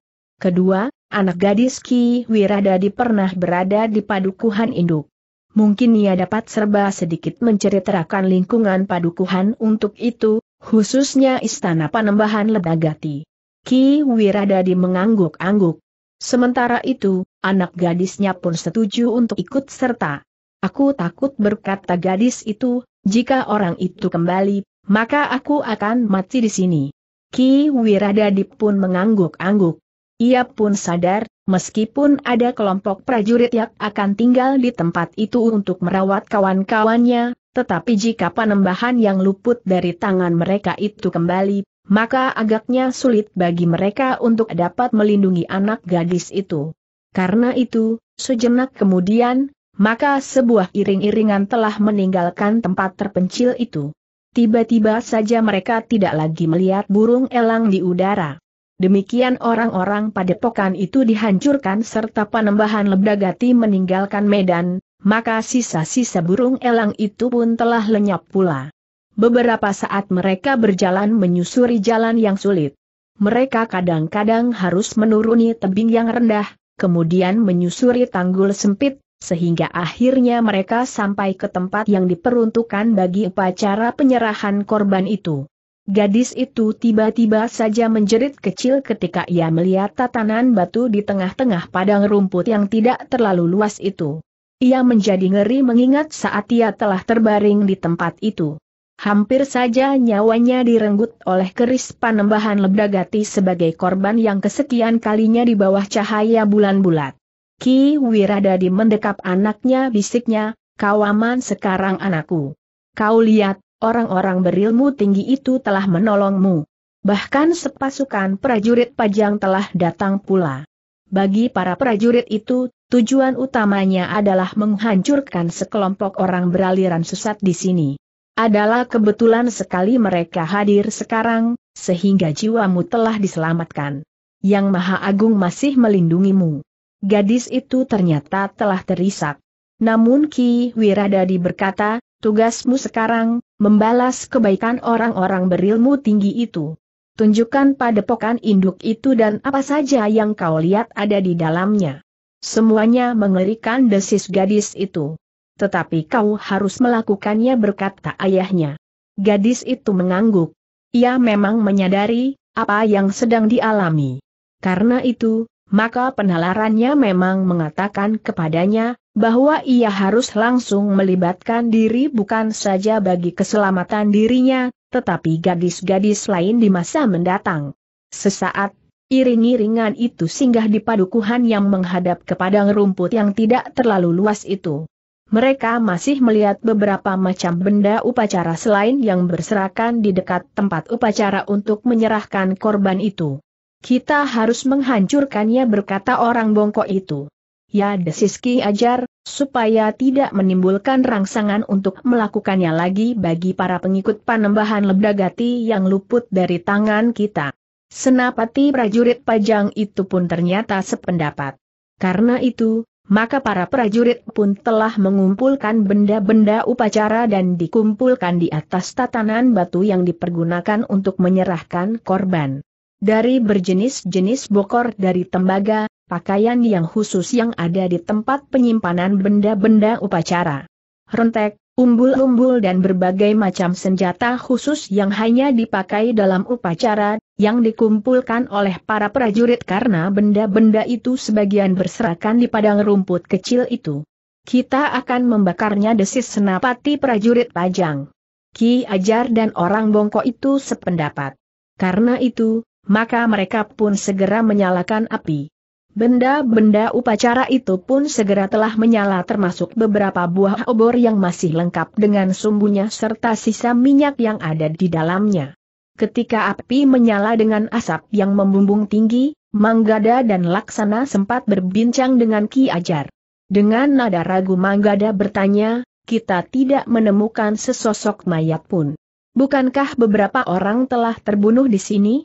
Kedua, anak gadis Ki Wiradadi pernah berada di padukuhan induk. Mungkin ia dapat serba sedikit menceritakan lingkungan padukuhan untuk itu, khususnya istana panembahan Lebagati. Ki Wiradadi mengangguk-angguk. Sementara itu, anak gadisnya pun setuju untuk ikut serta. Aku takut berkata gadis itu, jika orang itu kembali, maka aku akan mati di sini. Ki Wiradadi pun mengangguk-angguk. Ia pun sadar, meskipun ada kelompok prajurit yang akan tinggal di tempat itu untuk merawat kawan-kawannya, tetapi jika panembahan yang luput dari tangan mereka itu kembali, maka agaknya sulit bagi mereka untuk dapat melindungi anak gadis itu. Karena itu, sejenak kemudian, maka sebuah iring-iringan telah meninggalkan tempat terpencil itu. Tiba-tiba saja mereka tidak lagi melihat burung elang di udara. Demikian orang-orang padepokan itu dihancurkan serta penembahan lebdagati meninggalkan medan, maka sisa-sisa burung elang itu pun telah lenyap pula. Beberapa saat mereka berjalan menyusuri jalan yang sulit. Mereka kadang-kadang harus menuruni tebing yang rendah, kemudian menyusuri tanggul sempit, sehingga akhirnya mereka sampai ke tempat yang diperuntukkan bagi upacara penyerahan korban itu. Gadis itu tiba-tiba saja menjerit kecil ketika ia melihat tatanan batu di tengah-tengah padang rumput yang tidak terlalu luas itu. Ia menjadi ngeri mengingat saat ia telah terbaring di tempat itu. Hampir saja nyawanya direnggut oleh keris panembahan Lebdagati sebagai korban yang kesekian kalinya di bawah cahaya bulan bulat. Ki Wiradadi mendekap anaknya bisiknya, kawaman sekarang anakku. Kau lihat, orang-orang berilmu tinggi itu telah menolongmu. Bahkan sepasukan prajurit pajang telah datang pula. Bagi para prajurit itu, tujuan utamanya adalah menghancurkan sekelompok orang beraliran sesat di sini. Adalah kebetulan sekali mereka hadir sekarang, sehingga jiwamu telah diselamatkan. Yang Maha Agung masih melindungimu. Gadis itu ternyata telah terisak. Namun Ki Wiradadi berkata, tugasmu sekarang, membalas kebaikan orang-orang berilmu tinggi itu. Tunjukkan pada pokan induk itu dan apa saja yang kau lihat ada di dalamnya. Semuanya mengerikan desis gadis itu tetapi kau harus melakukannya berkata ayahnya. Gadis itu mengangguk. Ia memang menyadari apa yang sedang dialami. Karena itu, maka penalarannya memang mengatakan kepadanya, bahwa ia harus langsung melibatkan diri bukan saja bagi keselamatan dirinya, tetapi gadis-gadis lain di masa mendatang. Sesaat, iring-iringan itu singgah di padukuhan yang menghadap ke padang rumput yang tidak terlalu luas itu mereka masih melihat beberapa macam benda upacara selain yang berserakan di dekat tempat upacara untuk menyerahkan korban itu. Kita harus menghancurkannya berkata orang bongkok itu. Ya desiski, Ajar, supaya tidak menimbulkan rangsangan untuk melakukannya lagi bagi para pengikut panembahan lebdagati yang luput dari tangan kita. Senapati prajurit pajang itu pun ternyata sependapat. Karena itu, maka para prajurit pun telah mengumpulkan benda-benda upacara dan dikumpulkan di atas tatanan batu yang dipergunakan untuk menyerahkan korban. Dari berjenis-jenis bokor dari tembaga, pakaian yang khusus yang ada di tempat penyimpanan benda-benda upacara. Rentek, umbul-umbul dan berbagai macam senjata khusus yang hanya dipakai dalam upacara, yang dikumpulkan oleh para prajurit karena benda-benda itu sebagian berserakan di padang rumput kecil itu. Kita akan membakarnya desis senapati prajurit pajang. Ki Ajar dan orang bongkok itu sependapat. Karena itu, maka mereka pun segera menyalakan api. Benda-benda upacara itu pun segera telah menyala termasuk beberapa buah obor yang masih lengkap dengan sumbunya serta sisa minyak yang ada di dalamnya. Ketika api menyala dengan asap yang membumbung tinggi, Manggada dan Laksana sempat berbincang dengan Ki Ajar. Dengan nada ragu Manggada bertanya, kita tidak menemukan sesosok mayat pun. Bukankah beberapa orang telah terbunuh di sini?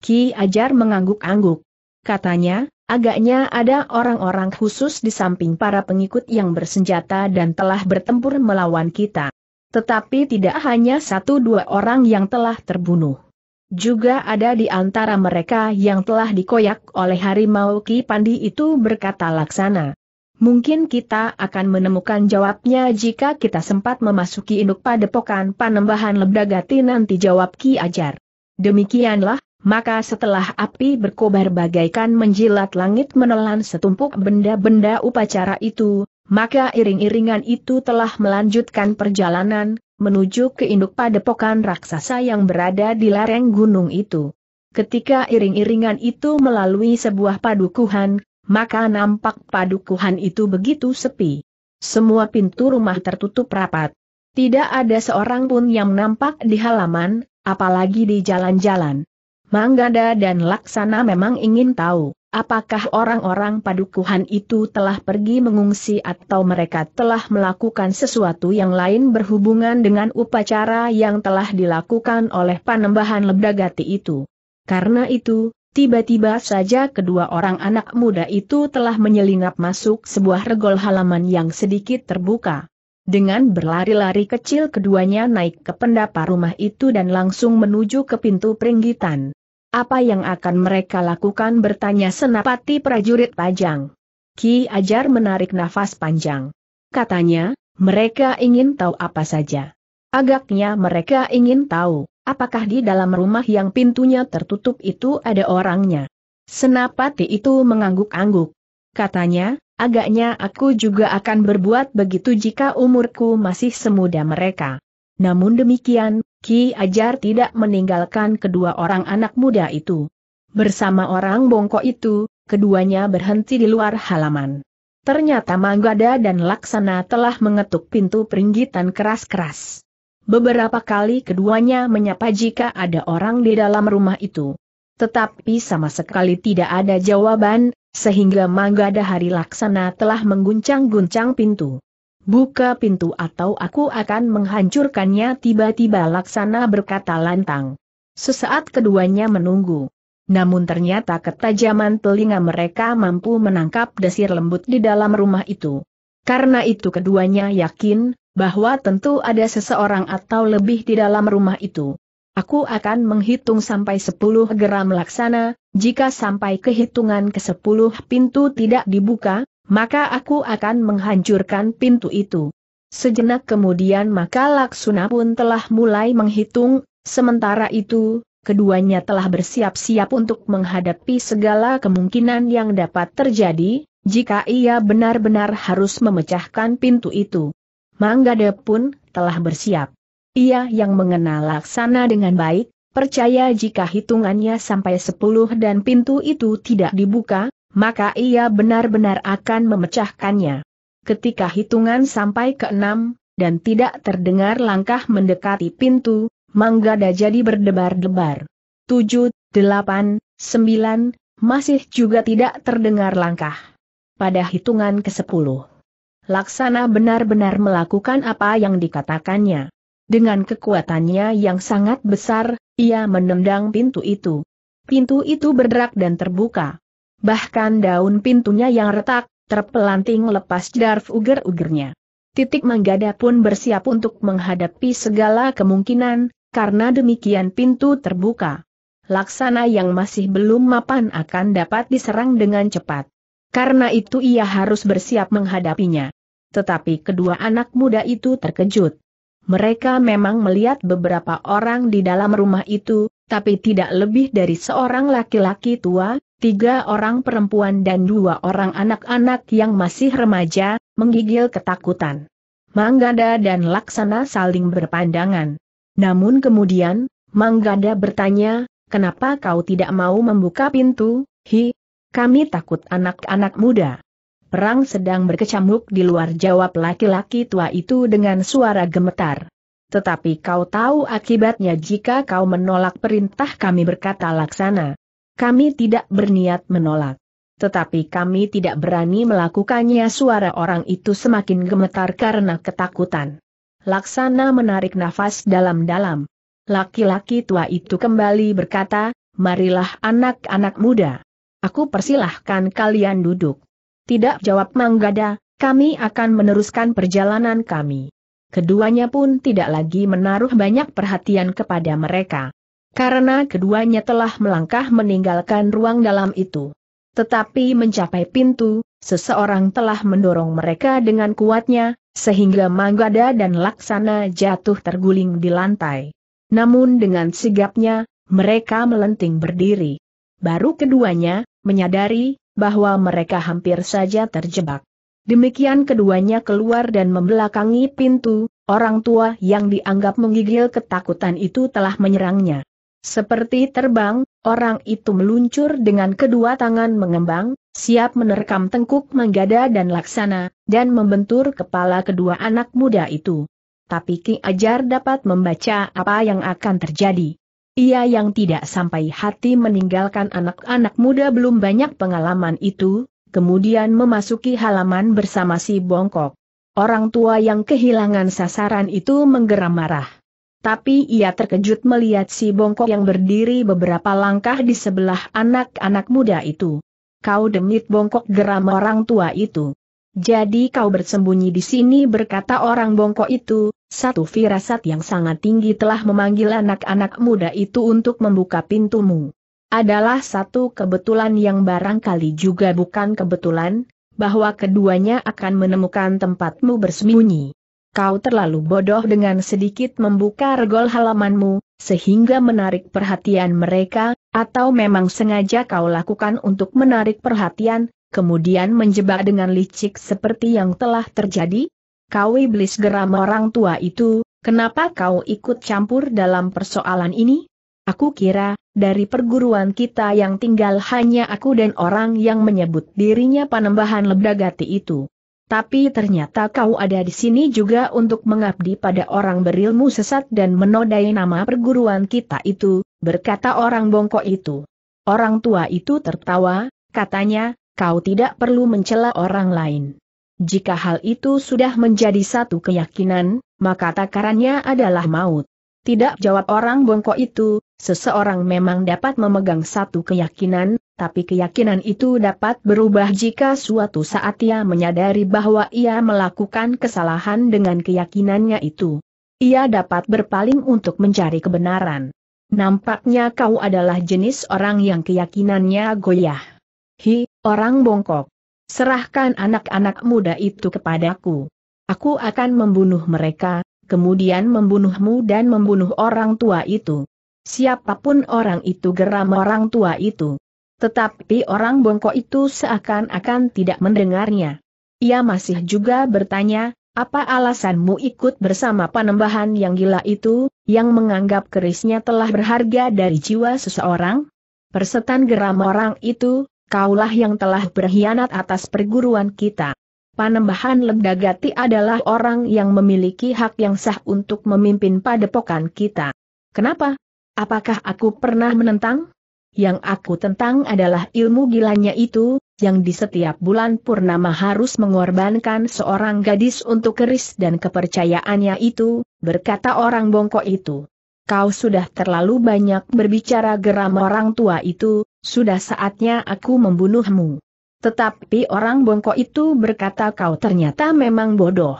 Ki Ajar mengangguk-angguk. Katanya, Agaknya ada orang-orang khusus di samping para pengikut yang bersenjata dan telah bertempur melawan kita. Tetapi tidak hanya satu dua orang yang telah terbunuh. Juga ada di antara mereka yang telah dikoyak oleh harimau Ki Pandi itu berkata laksana. Mungkin kita akan menemukan jawabnya jika kita sempat memasuki induk padepokan panembahan lebdagati nanti jawab Ki Ajar. Demikianlah, maka setelah api berkobar bagaikan menjilat langit menelan setumpuk benda-benda upacara itu, maka iring-iringan itu telah melanjutkan perjalanan, menuju ke induk padepokan raksasa yang berada di lereng gunung itu. Ketika iring-iringan itu melalui sebuah padukuhan, maka nampak padukuhan itu begitu sepi. Semua pintu rumah tertutup rapat. Tidak ada seorang pun yang nampak di halaman, apalagi di jalan-jalan. Manggada dan Laksana memang ingin tahu, apakah orang-orang padukuhan itu telah pergi mengungsi atau mereka telah melakukan sesuatu yang lain berhubungan dengan upacara yang telah dilakukan oleh panembahan Lebdagati itu. Karena itu, Tiba-tiba saja kedua orang anak muda itu telah menyelinap masuk sebuah regol halaman yang sedikit terbuka. Dengan berlari-lari kecil keduanya naik ke pendapa rumah itu dan langsung menuju ke pintu peringgitan. Apa yang akan mereka lakukan bertanya senapati prajurit Pajang. Ki Ajar menarik nafas panjang. Katanya, mereka ingin tahu apa saja. Agaknya mereka ingin tahu, apakah di dalam rumah yang pintunya tertutup itu ada orangnya. Senapati itu mengangguk-angguk. Katanya, agaknya aku juga akan berbuat begitu jika umurku masih semuda mereka. Namun demikian, Ki Ajar tidak meninggalkan kedua orang anak muda itu. Bersama orang bongkok itu, keduanya berhenti di luar halaman. Ternyata Manggada dan Laksana telah mengetuk pintu peringgitan keras-keras. Beberapa kali keduanya menyapa jika ada orang di dalam rumah itu. Tetapi sama sekali tidak ada jawaban, sehingga Manggada hari Laksana telah mengguncang-guncang pintu. Buka pintu atau aku akan menghancurkannya tiba-tiba laksana berkata lantang. Sesaat keduanya menunggu. Namun ternyata ketajaman telinga mereka mampu menangkap desir lembut di dalam rumah itu. Karena itu keduanya yakin, bahwa tentu ada seseorang atau lebih di dalam rumah itu. Aku akan menghitung sampai 10 geram laksana, jika sampai kehitungan ke 10 pintu tidak dibuka, maka aku akan menghancurkan pintu itu. Sejenak kemudian maka Laksuna pun telah mulai menghitung, sementara itu, keduanya telah bersiap-siap untuk menghadapi segala kemungkinan yang dapat terjadi, jika ia benar-benar harus memecahkan pintu itu. Manggade pun telah bersiap. Ia yang mengenal Laksana dengan baik, percaya jika hitungannya sampai sepuluh dan pintu itu tidak dibuka, maka ia benar-benar akan memecahkannya. Ketika hitungan sampai ke enam, dan tidak terdengar langkah mendekati pintu, Manggada jadi berdebar-debar. Tujuh, delapan, sembilan, masih juga tidak terdengar langkah. Pada hitungan ke sepuluh, Laksana benar-benar melakukan apa yang dikatakannya. Dengan kekuatannya yang sangat besar, ia menendang pintu itu. Pintu itu berderak dan terbuka. Bahkan daun pintunya yang retak, terpelanting lepas Darf uger-ugernya. Titik menggada pun bersiap untuk menghadapi segala kemungkinan, karena demikian pintu terbuka. Laksana yang masih belum mapan akan dapat diserang dengan cepat. Karena itu ia harus bersiap menghadapinya. Tetapi kedua anak muda itu terkejut. Mereka memang melihat beberapa orang di dalam rumah itu, tapi tidak lebih dari seorang laki-laki tua, tiga orang perempuan dan dua orang anak-anak yang masih remaja, menggigil ketakutan. Manggada dan Laksana saling berpandangan. Namun kemudian, Manggada bertanya, kenapa kau tidak mau membuka pintu, hi? Kami takut anak-anak muda. Perang sedang berkecamuk di luar jawab laki-laki tua itu dengan suara gemetar. Tetapi kau tahu akibatnya jika kau menolak perintah kami berkata laksana. Kami tidak berniat menolak. Tetapi kami tidak berani melakukannya suara orang itu semakin gemetar karena ketakutan. Laksana menarik nafas dalam-dalam. Laki-laki tua itu kembali berkata, marilah anak-anak muda. Aku persilahkan kalian duduk. Tidak jawab Manggada, kami akan meneruskan perjalanan kami. Keduanya pun tidak lagi menaruh banyak perhatian kepada mereka karena keduanya telah melangkah meninggalkan ruang dalam itu. Tetapi mencapai pintu, seseorang telah mendorong mereka dengan kuatnya, sehingga Manggada dan Laksana jatuh terguling di lantai. Namun dengan sigapnya, mereka melenting berdiri. Baru keduanya, menyadari, bahwa mereka hampir saja terjebak. Demikian keduanya keluar dan membelakangi pintu, orang tua yang dianggap menggigil ketakutan itu telah menyerangnya. Seperti terbang, orang itu meluncur dengan kedua tangan mengembang, siap menerkam tengkuk menggada dan laksana, dan membentur kepala kedua anak muda itu. Tapi Ki Ajar dapat membaca apa yang akan terjadi. Ia yang tidak sampai hati meninggalkan anak-anak muda belum banyak pengalaman itu, kemudian memasuki halaman bersama si bongkok. Orang tua yang kehilangan sasaran itu menggeram marah tapi ia terkejut melihat si bongkok yang berdiri beberapa langkah di sebelah anak-anak muda itu. Kau demit bongkok geram orang tua itu. Jadi kau bersembunyi di sini berkata orang bongkok itu, satu firasat yang sangat tinggi telah memanggil anak-anak muda itu untuk membuka pintumu. Adalah satu kebetulan yang barangkali juga bukan kebetulan, bahwa keduanya akan menemukan tempatmu bersembunyi kau terlalu bodoh dengan sedikit membuka regol halamanmu, sehingga menarik perhatian mereka, atau memang sengaja kau lakukan untuk menarik perhatian, kemudian menjebak dengan licik seperti yang telah terjadi? Kau iblis geram orang tua itu, kenapa kau ikut campur dalam persoalan ini? Aku kira, dari perguruan kita yang tinggal hanya aku dan orang yang menyebut dirinya panembahan lebdagati itu. Tapi ternyata kau ada di sini juga untuk mengabdi pada orang berilmu sesat dan menodai nama perguruan kita itu, berkata orang bongkok itu. Orang tua itu tertawa, katanya, kau tidak perlu mencela orang lain. Jika hal itu sudah menjadi satu keyakinan, maka takarannya adalah maut. Tidak jawab orang bongkok itu, seseorang memang dapat memegang satu keyakinan, tapi keyakinan itu dapat berubah jika suatu saat ia menyadari bahwa ia melakukan kesalahan dengan keyakinannya itu. Ia dapat berpaling untuk mencari kebenaran. Nampaknya kau adalah jenis orang yang keyakinannya goyah. Hi, orang bongkok. Serahkan anak-anak muda itu kepadaku. Aku akan membunuh mereka, kemudian membunuhmu dan membunuh orang tua itu. Siapapun orang itu geram orang tua itu. Tetapi orang bongkok itu seakan-akan tidak mendengarnya. Ia masih juga bertanya, apa alasanmu ikut bersama Panembahan yang gila itu, yang menganggap kerisnya telah berharga dari jiwa seseorang? Persetan geram orang itu, kaulah yang telah berkhianat atas perguruan kita. Panembahan Lemdagati adalah orang yang memiliki hak yang sah untuk memimpin padepokan kita. Kenapa? Apakah aku pernah menentang? Yang aku tentang adalah ilmu gilanya itu, yang di setiap bulan purnama harus mengorbankan seorang gadis untuk keris dan kepercayaannya itu, berkata orang bongkok itu. Kau sudah terlalu banyak berbicara geram orang tua itu, sudah saatnya aku membunuhmu. Tetapi orang bongkok itu berkata kau ternyata memang bodoh.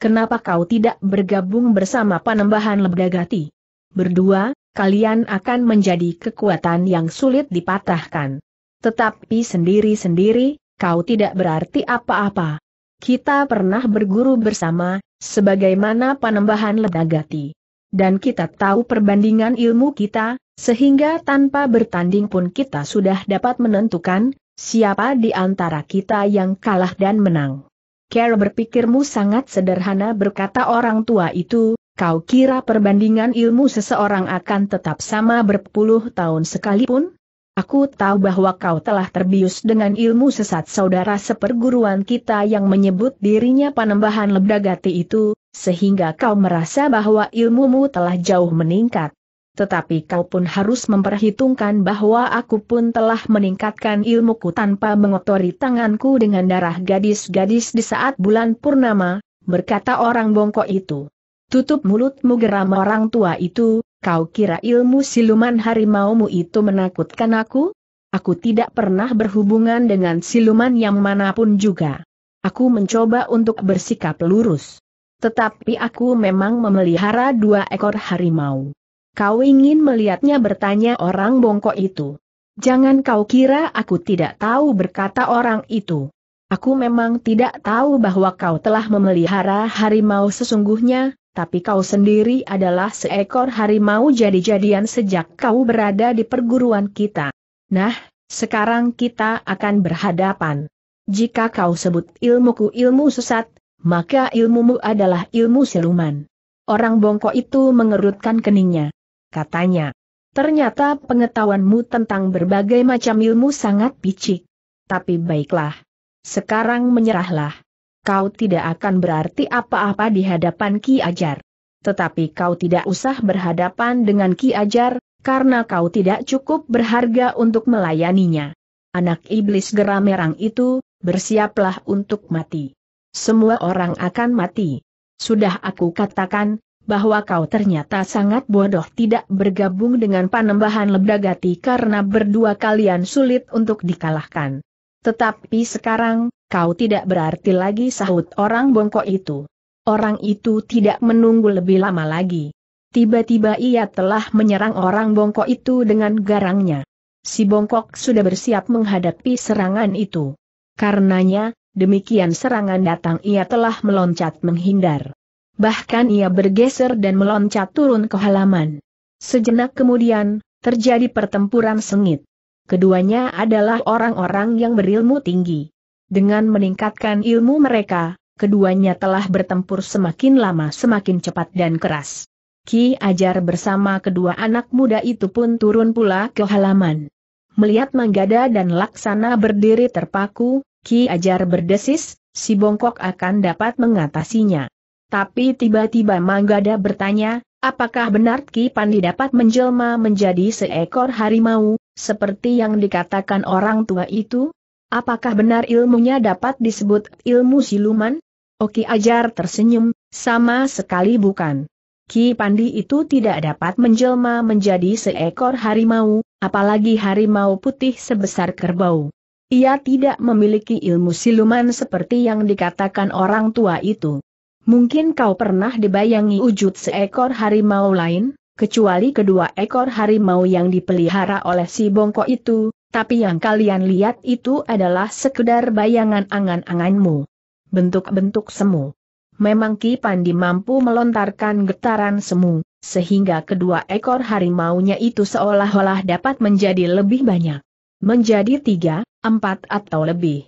Kenapa kau tidak bergabung bersama panembahan Lebdagati? Berdua, kalian akan menjadi kekuatan yang sulit dipatahkan. Tetapi sendiri-sendiri, kau tidak berarti apa-apa. Kita pernah berguru bersama, sebagaimana panembahan ledagati. Dan kita tahu perbandingan ilmu kita, sehingga tanpa bertanding pun kita sudah dapat menentukan, siapa di antara kita yang kalah dan menang. Care berpikirmu sangat sederhana berkata orang tua itu, Kau kira perbandingan ilmu seseorang akan tetap sama berpuluh tahun sekalipun? Aku tahu bahwa kau telah terbius dengan ilmu sesat saudara seperguruan kita yang menyebut dirinya panembahan lebdagati itu, sehingga kau merasa bahwa ilmumu telah jauh meningkat. Tetapi kau pun harus memperhitungkan bahwa aku pun telah meningkatkan ilmuku tanpa mengotori tanganku dengan darah gadis-gadis di saat bulan purnama, berkata orang bongkok itu. Tutup mulutmu geram orang tua itu, kau kira ilmu siluman harimaumu itu menakutkan aku? Aku tidak pernah berhubungan dengan siluman yang manapun juga. Aku mencoba untuk bersikap lurus. Tetapi aku memang memelihara dua ekor harimau. Kau ingin melihatnya bertanya orang bongkok itu. Jangan kau kira aku tidak tahu berkata orang itu. Aku memang tidak tahu bahwa kau telah memelihara harimau sesungguhnya, tapi kau sendiri adalah seekor harimau jadi-jadian sejak kau berada di perguruan kita. Nah, sekarang kita akan berhadapan. Jika kau sebut ilmuku ilmu sesat, maka ilmumu adalah ilmu siluman. Orang bongkok itu mengerutkan keningnya. Katanya, ternyata pengetahuanmu tentang berbagai macam ilmu sangat picik. Tapi baiklah. Sekarang menyerahlah kau tidak akan berarti apa-apa di hadapan Ki Ajar. Tetapi kau tidak usah berhadapan dengan Ki Ajar, karena kau tidak cukup berharga untuk melayaninya. Anak iblis merang itu, bersiaplah untuk mati. Semua orang akan mati. Sudah aku katakan, bahwa kau ternyata sangat bodoh tidak bergabung dengan panembahan Lebdagati karena berdua kalian sulit untuk dikalahkan. Tetapi sekarang, kau tidak berarti lagi sahut orang bongkok itu. Orang itu tidak menunggu lebih lama lagi. Tiba-tiba ia telah menyerang orang bongkok itu dengan garangnya. Si bongkok sudah bersiap menghadapi serangan itu. Karenanya, demikian serangan datang ia telah meloncat menghindar. Bahkan ia bergeser dan meloncat turun ke halaman. Sejenak kemudian, terjadi pertempuran sengit. Keduanya adalah orang-orang yang berilmu tinggi. Dengan meningkatkan ilmu mereka, keduanya telah bertempur semakin lama semakin cepat dan keras. Ki Ajar bersama kedua anak muda itu pun turun pula ke halaman. Melihat Manggada dan Laksana berdiri terpaku, Ki Ajar berdesis, si bongkok akan dapat mengatasinya. Tapi tiba-tiba Manggada bertanya, apakah benar Ki Pandi dapat menjelma menjadi seekor harimau, seperti yang dikatakan orang tua itu? Apakah benar ilmunya dapat disebut ilmu siluman? Oki Ajar tersenyum, sama sekali bukan. Ki Pandi itu tidak dapat menjelma menjadi seekor harimau, apalagi harimau putih sebesar kerbau. Ia tidak memiliki ilmu siluman seperti yang dikatakan orang tua itu. Mungkin kau pernah dibayangi wujud seekor harimau lain, kecuali kedua ekor harimau yang dipelihara oleh si bongkok itu, tapi yang kalian lihat itu adalah sekedar bayangan angan-anganmu. Bentuk-bentuk semu. Memang Ki Pandi mampu melontarkan getaran semu, sehingga kedua ekor harimaunya itu seolah-olah dapat menjadi lebih banyak. Menjadi tiga, empat atau lebih.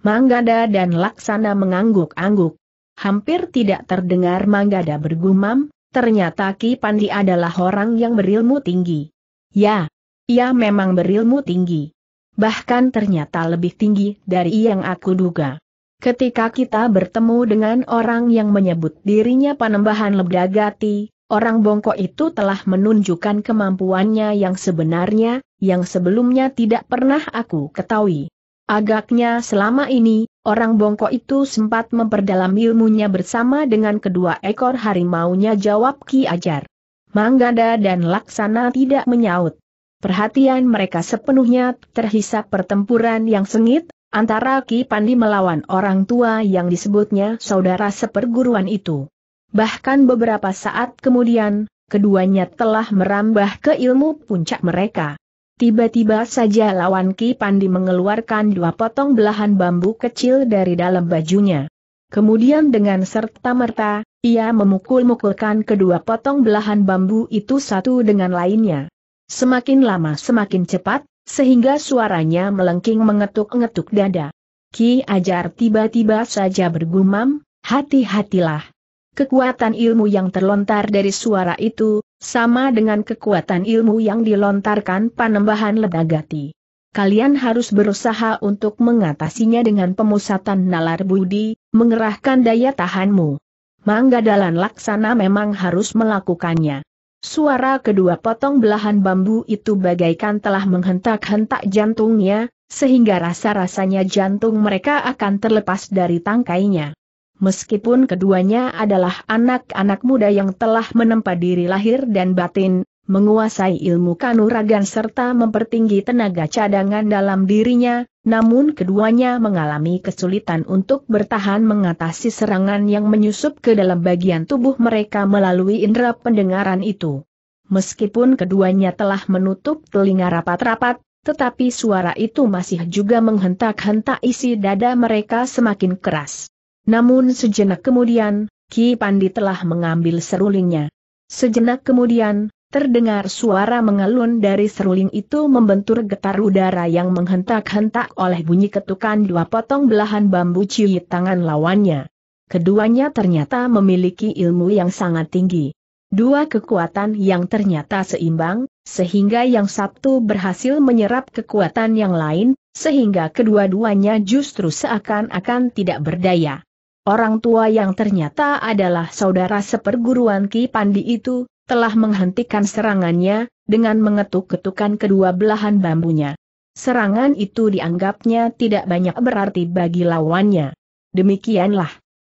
Manggada dan Laksana mengangguk-angguk. Hampir tidak terdengar Manggada bergumam, ternyata Ki Pandi adalah orang yang berilmu tinggi. Ya, ia memang berilmu tinggi. Bahkan ternyata lebih tinggi dari yang aku duga. Ketika kita bertemu dengan orang yang menyebut dirinya Panembahan Lebdagati, orang bongkok itu telah menunjukkan kemampuannya yang sebenarnya, yang sebelumnya tidak pernah aku ketahui. Agaknya selama ini, orang bongkok itu sempat memperdalam ilmunya bersama dengan kedua ekor harimaunya jawab Ki Ajar. Manggada dan Laksana tidak menyaut perhatian mereka sepenuhnya terhisap pertempuran yang sengit, antara Ki Pandi melawan orang tua yang disebutnya saudara seperguruan itu. Bahkan beberapa saat kemudian, keduanya telah merambah ke ilmu puncak mereka. Tiba-tiba saja lawan Ki Pandi mengeluarkan dua potong belahan bambu kecil dari dalam bajunya. Kemudian dengan serta-merta, ia memukul-mukulkan kedua potong belahan bambu itu satu dengan lainnya. Semakin lama semakin cepat, sehingga suaranya melengking mengetuk-ngetuk dada. Ki Ajar tiba-tiba saja bergumam, hati-hatilah. Kekuatan ilmu yang terlontar dari suara itu, sama dengan kekuatan ilmu yang dilontarkan panembahan ledagati. Kalian harus berusaha untuk mengatasinya dengan pemusatan nalar budi, mengerahkan daya tahanmu. Manggadalan laksana memang harus melakukannya. Suara kedua potong belahan bambu itu bagaikan telah menghentak-hentak jantungnya, sehingga rasa-rasanya jantung mereka akan terlepas dari tangkainya. Meskipun keduanya adalah anak-anak muda yang telah menempa diri lahir dan batin, menguasai ilmu kanuragan serta mempertinggi tenaga cadangan dalam dirinya, namun keduanya mengalami kesulitan untuk bertahan mengatasi serangan yang menyusup ke dalam bagian tubuh mereka melalui indera pendengaran itu. Meskipun keduanya telah menutup telinga rapat-rapat, tetapi suara itu masih juga menghentak-hentak isi dada mereka semakin keras. Namun sejenak kemudian, Ki Pandi telah mengambil serulingnya. Sejenak kemudian, Terdengar suara mengelun dari seruling itu membentur getar udara yang menghentak-hentak oleh bunyi ketukan dua potong belahan bambu ciwi tangan lawannya. Keduanya ternyata memiliki ilmu yang sangat tinggi. Dua kekuatan yang ternyata seimbang, sehingga yang Sabtu berhasil menyerap kekuatan yang lain, sehingga kedua-duanya justru seakan-akan tidak berdaya. Orang tua yang ternyata adalah saudara seperguruan Ki Pandi itu, telah menghentikan serangannya, dengan mengetuk-ketukan kedua belahan bambunya. Serangan itu dianggapnya tidak banyak berarti bagi lawannya. Demikianlah.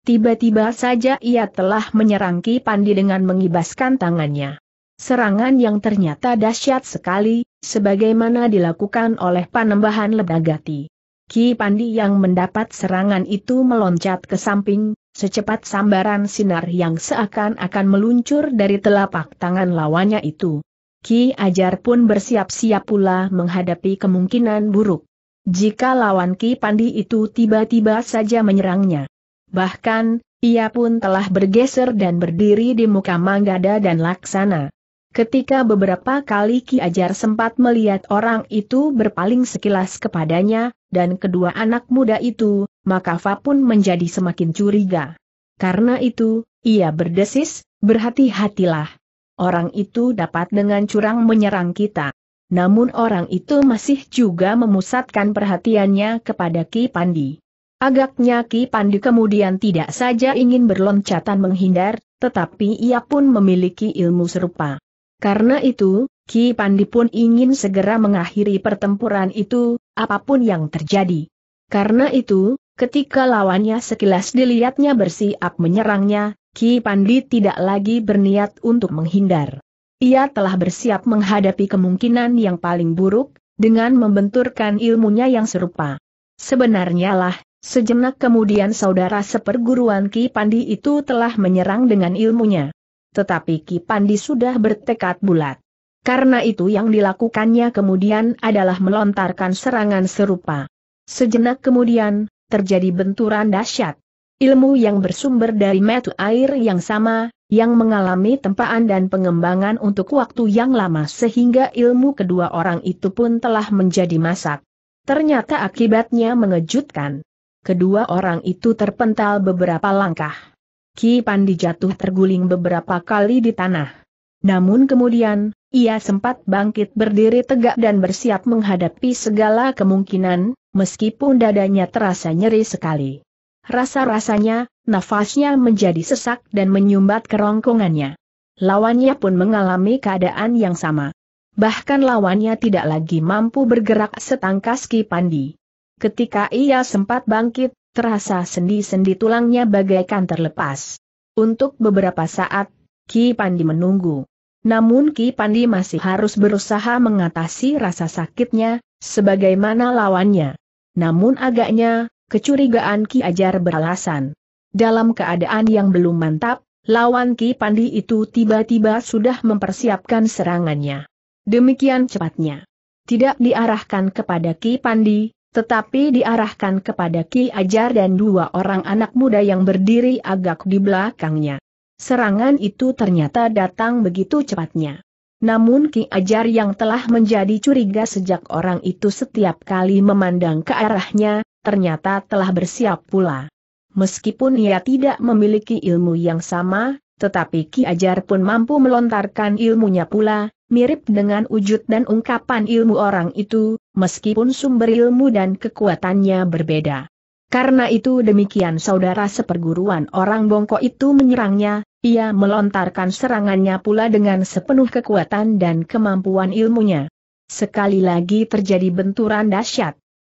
Tiba-tiba saja ia telah menyerang Ki Pandi dengan mengibaskan tangannya. Serangan yang ternyata dahsyat sekali, sebagaimana dilakukan oleh panembahan Lebagati. Ki Pandi yang mendapat serangan itu meloncat ke samping, Secepat sambaran sinar yang seakan-akan meluncur dari telapak tangan lawannya itu. Ki Ajar pun bersiap-siap pula menghadapi kemungkinan buruk. Jika lawan Ki Pandi itu tiba-tiba saja menyerangnya. Bahkan, ia pun telah bergeser dan berdiri di muka Manggada dan Laksana. Ketika beberapa kali Ki Ajar sempat melihat orang itu berpaling sekilas kepadanya, dan kedua anak muda itu, maka Fa pun menjadi semakin curiga. Karena itu, ia berdesis, berhati-hatilah. Orang itu dapat dengan curang menyerang kita. Namun orang itu masih juga memusatkan perhatiannya kepada Ki Pandi. Agaknya Ki Pandi kemudian tidak saja ingin berloncatan menghindar, tetapi ia pun memiliki ilmu serupa. Karena itu, Ki Pandi pun ingin segera mengakhiri pertempuran itu, apapun yang terjadi. Karena itu, ketika lawannya sekilas dilihatnya bersiap menyerangnya, Ki Pandi tidak lagi berniat untuk menghindar. Ia telah bersiap menghadapi kemungkinan yang paling buruk, dengan membenturkan ilmunya yang serupa. Sebenarnya lah, sejenak kemudian saudara seperguruan Ki Pandi itu telah menyerang dengan ilmunya tetapi Ki Pandi sudah bertekad bulat. Karena itu yang dilakukannya kemudian adalah melontarkan serangan serupa. Sejenak kemudian, terjadi benturan dahsyat. Ilmu yang bersumber dari metu air yang sama, yang mengalami tempaan dan pengembangan untuk waktu yang lama sehingga ilmu kedua orang itu pun telah menjadi masak. Ternyata akibatnya mengejutkan. Kedua orang itu terpental beberapa langkah. Ki Pandi jatuh terguling beberapa kali di tanah. Namun kemudian, ia sempat bangkit berdiri tegak dan bersiap menghadapi segala kemungkinan, meskipun dadanya terasa nyeri sekali. Rasa-rasanya, nafasnya menjadi sesak dan menyumbat kerongkongannya. Lawannya pun mengalami keadaan yang sama. Bahkan lawannya tidak lagi mampu bergerak setangkas Ki Pandi. Ketika ia sempat bangkit, terasa sendi-sendi tulangnya bagaikan terlepas. Untuk beberapa saat, Ki Pandi menunggu. Namun Ki Pandi masih harus berusaha mengatasi rasa sakitnya, sebagaimana lawannya. Namun agaknya, kecurigaan Ki Ajar beralasan. Dalam keadaan yang belum mantap, lawan Ki Pandi itu tiba-tiba sudah mempersiapkan serangannya. Demikian cepatnya. Tidak diarahkan kepada Ki Pandi, tetapi diarahkan kepada Ki Ajar dan dua orang anak muda yang berdiri agak di belakangnya. Serangan itu ternyata datang begitu cepatnya. Namun Ki Ajar yang telah menjadi curiga sejak orang itu setiap kali memandang ke arahnya, ternyata telah bersiap pula. Meskipun ia tidak memiliki ilmu yang sama, tetapi Ki Ajar pun mampu melontarkan ilmunya pula, mirip dengan wujud dan ungkapan ilmu orang itu, meskipun sumber ilmu dan kekuatannya berbeda. Karena itu demikian saudara seperguruan orang bongkok itu menyerangnya, ia melontarkan serangannya pula dengan sepenuh kekuatan dan kemampuan ilmunya. Sekali lagi terjadi benturan dahsyat.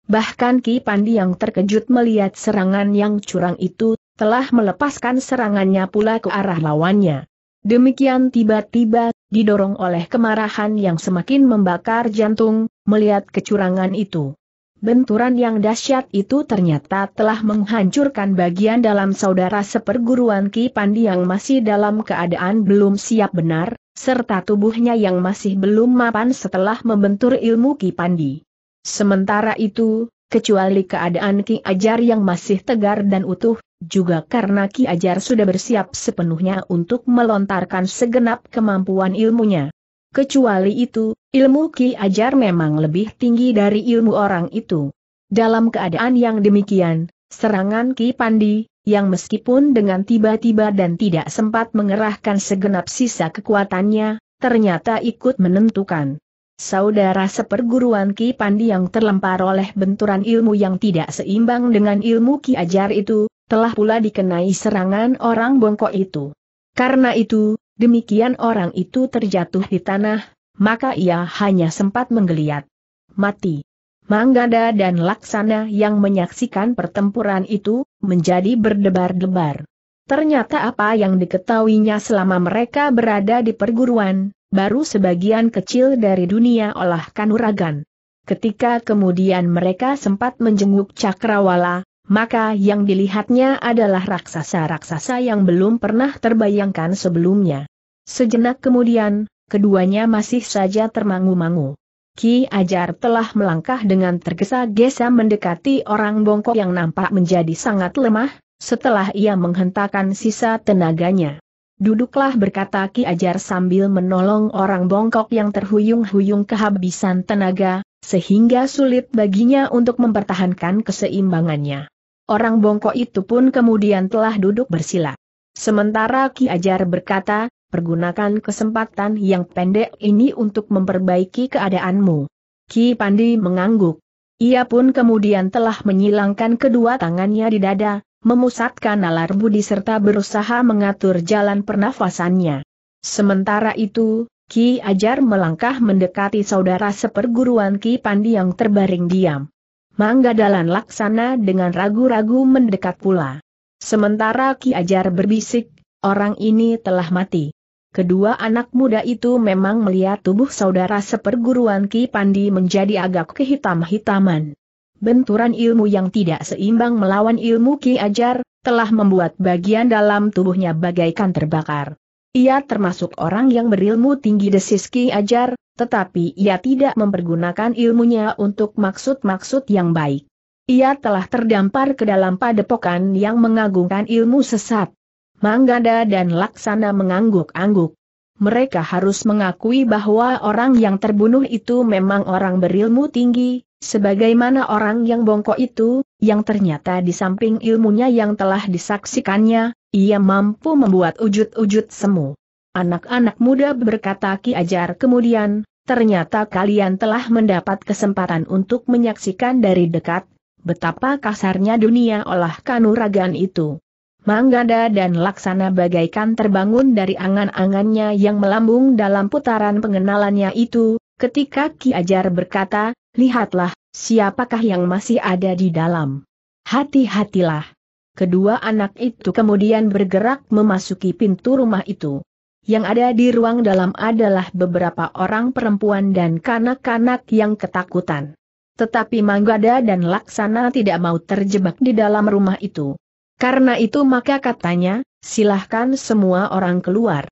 Bahkan Ki Pandi yang terkejut melihat serangan yang curang itu, telah melepaskan serangannya pula ke arah lawannya. Demikian tiba-tiba, didorong oleh kemarahan yang semakin membakar jantung, melihat kecurangan itu. Benturan yang dahsyat itu ternyata telah menghancurkan bagian dalam saudara seperguruan Ki Pandi yang masih dalam keadaan belum siap benar, serta tubuhnya yang masih belum mapan setelah membentur ilmu Ki Pandi. Sementara itu, kecuali keadaan Ki Ajar yang masih tegar dan utuh, juga karena Ki Ajar sudah bersiap sepenuhnya untuk melontarkan segenap kemampuan ilmunya. Kecuali itu, ilmu Ki Ajar memang lebih tinggi dari ilmu orang itu. Dalam keadaan yang demikian, serangan Ki Pandi, yang meskipun dengan tiba-tiba dan tidak sempat mengerahkan segenap sisa kekuatannya, ternyata ikut menentukan. Saudara seperguruan Ki Pandi yang terlempar oleh benturan ilmu yang tidak seimbang dengan ilmu Ki Ajar itu, telah pula dikenai serangan orang bongkok itu. Karena itu, Demikian orang itu terjatuh di tanah, maka ia hanya sempat menggeliat. Mati. Manggada dan Laksana yang menyaksikan pertempuran itu, menjadi berdebar-debar. Ternyata apa yang diketahuinya selama mereka berada di perguruan, baru sebagian kecil dari dunia olah kanuragan. Ketika kemudian mereka sempat menjenguk Cakrawala, maka yang dilihatnya adalah raksasa-raksasa yang belum pernah terbayangkan sebelumnya. Sejenak kemudian, keduanya masih saja termangu-mangu. Ki Ajar telah melangkah dengan tergesa-gesa mendekati orang bongkok yang nampak menjadi sangat lemah, setelah ia menghentakkan sisa tenaganya. Duduklah berkata Ki Ajar sambil menolong orang bongkok yang terhuyung-huyung kehabisan tenaga, sehingga sulit baginya untuk mempertahankan keseimbangannya. Orang bongkok itu pun kemudian telah duduk bersila. Sementara Ki Ajar berkata, pergunakan kesempatan yang pendek ini untuk memperbaiki keadaanmu. Ki Pandi mengangguk. Ia pun kemudian telah menyilangkan kedua tangannya di dada, memusatkan nalar budi serta berusaha mengatur jalan pernafasannya. Sementara itu, Ki Ajar melangkah mendekati saudara seperguruan Ki Pandi yang terbaring diam. Mangga Manggadalan Laksana dengan ragu-ragu mendekat pula. Sementara Ki Ajar berbisik, orang ini telah mati. Kedua anak muda itu memang melihat tubuh saudara seperguruan Ki Pandi menjadi agak kehitam-hitaman. Benturan ilmu yang tidak seimbang melawan ilmu Ki Ajar, telah membuat bagian dalam tubuhnya bagaikan terbakar. Ia termasuk orang yang berilmu tinggi desis Ki Ajar, tetapi ia tidak mempergunakan ilmunya untuk maksud-maksud yang baik. Ia telah terdampar ke dalam padepokan yang mengagungkan ilmu sesat. Manggada dan Laksana mengangguk-angguk. Mereka harus mengakui bahwa orang yang terbunuh itu memang orang berilmu tinggi, sebagaimana orang yang bongkok itu, yang ternyata di samping ilmunya yang telah disaksikannya, ia mampu membuat wujud-wujud semu. Anak-anak muda berkata Ki Ajar kemudian, ternyata kalian telah mendapat kesempatan untuk menyaksikan dari dekat, betapa kasarnya dunia olah kanuragan itu. Manggada dan Laksana bagaikan terbangun dari angan-angannya yang melambung dalam putaran pengenalannya itu, ketika Ki Ajar berkata, lihatlah, siapakah yang masih ada di dalam. Hati-hatilah. Kedua anak itu kemudian bergerak memasuki pintu rumah itu. Yang ada di ruang dalam adalah beberapa orang perempuan dan kanak-kanak yang ketakutan. Tetapi Manggada dan Laksana tidak mau terjebak di dalam rumah itu. Karena itu maka katanya, silahkan semua orang keluar.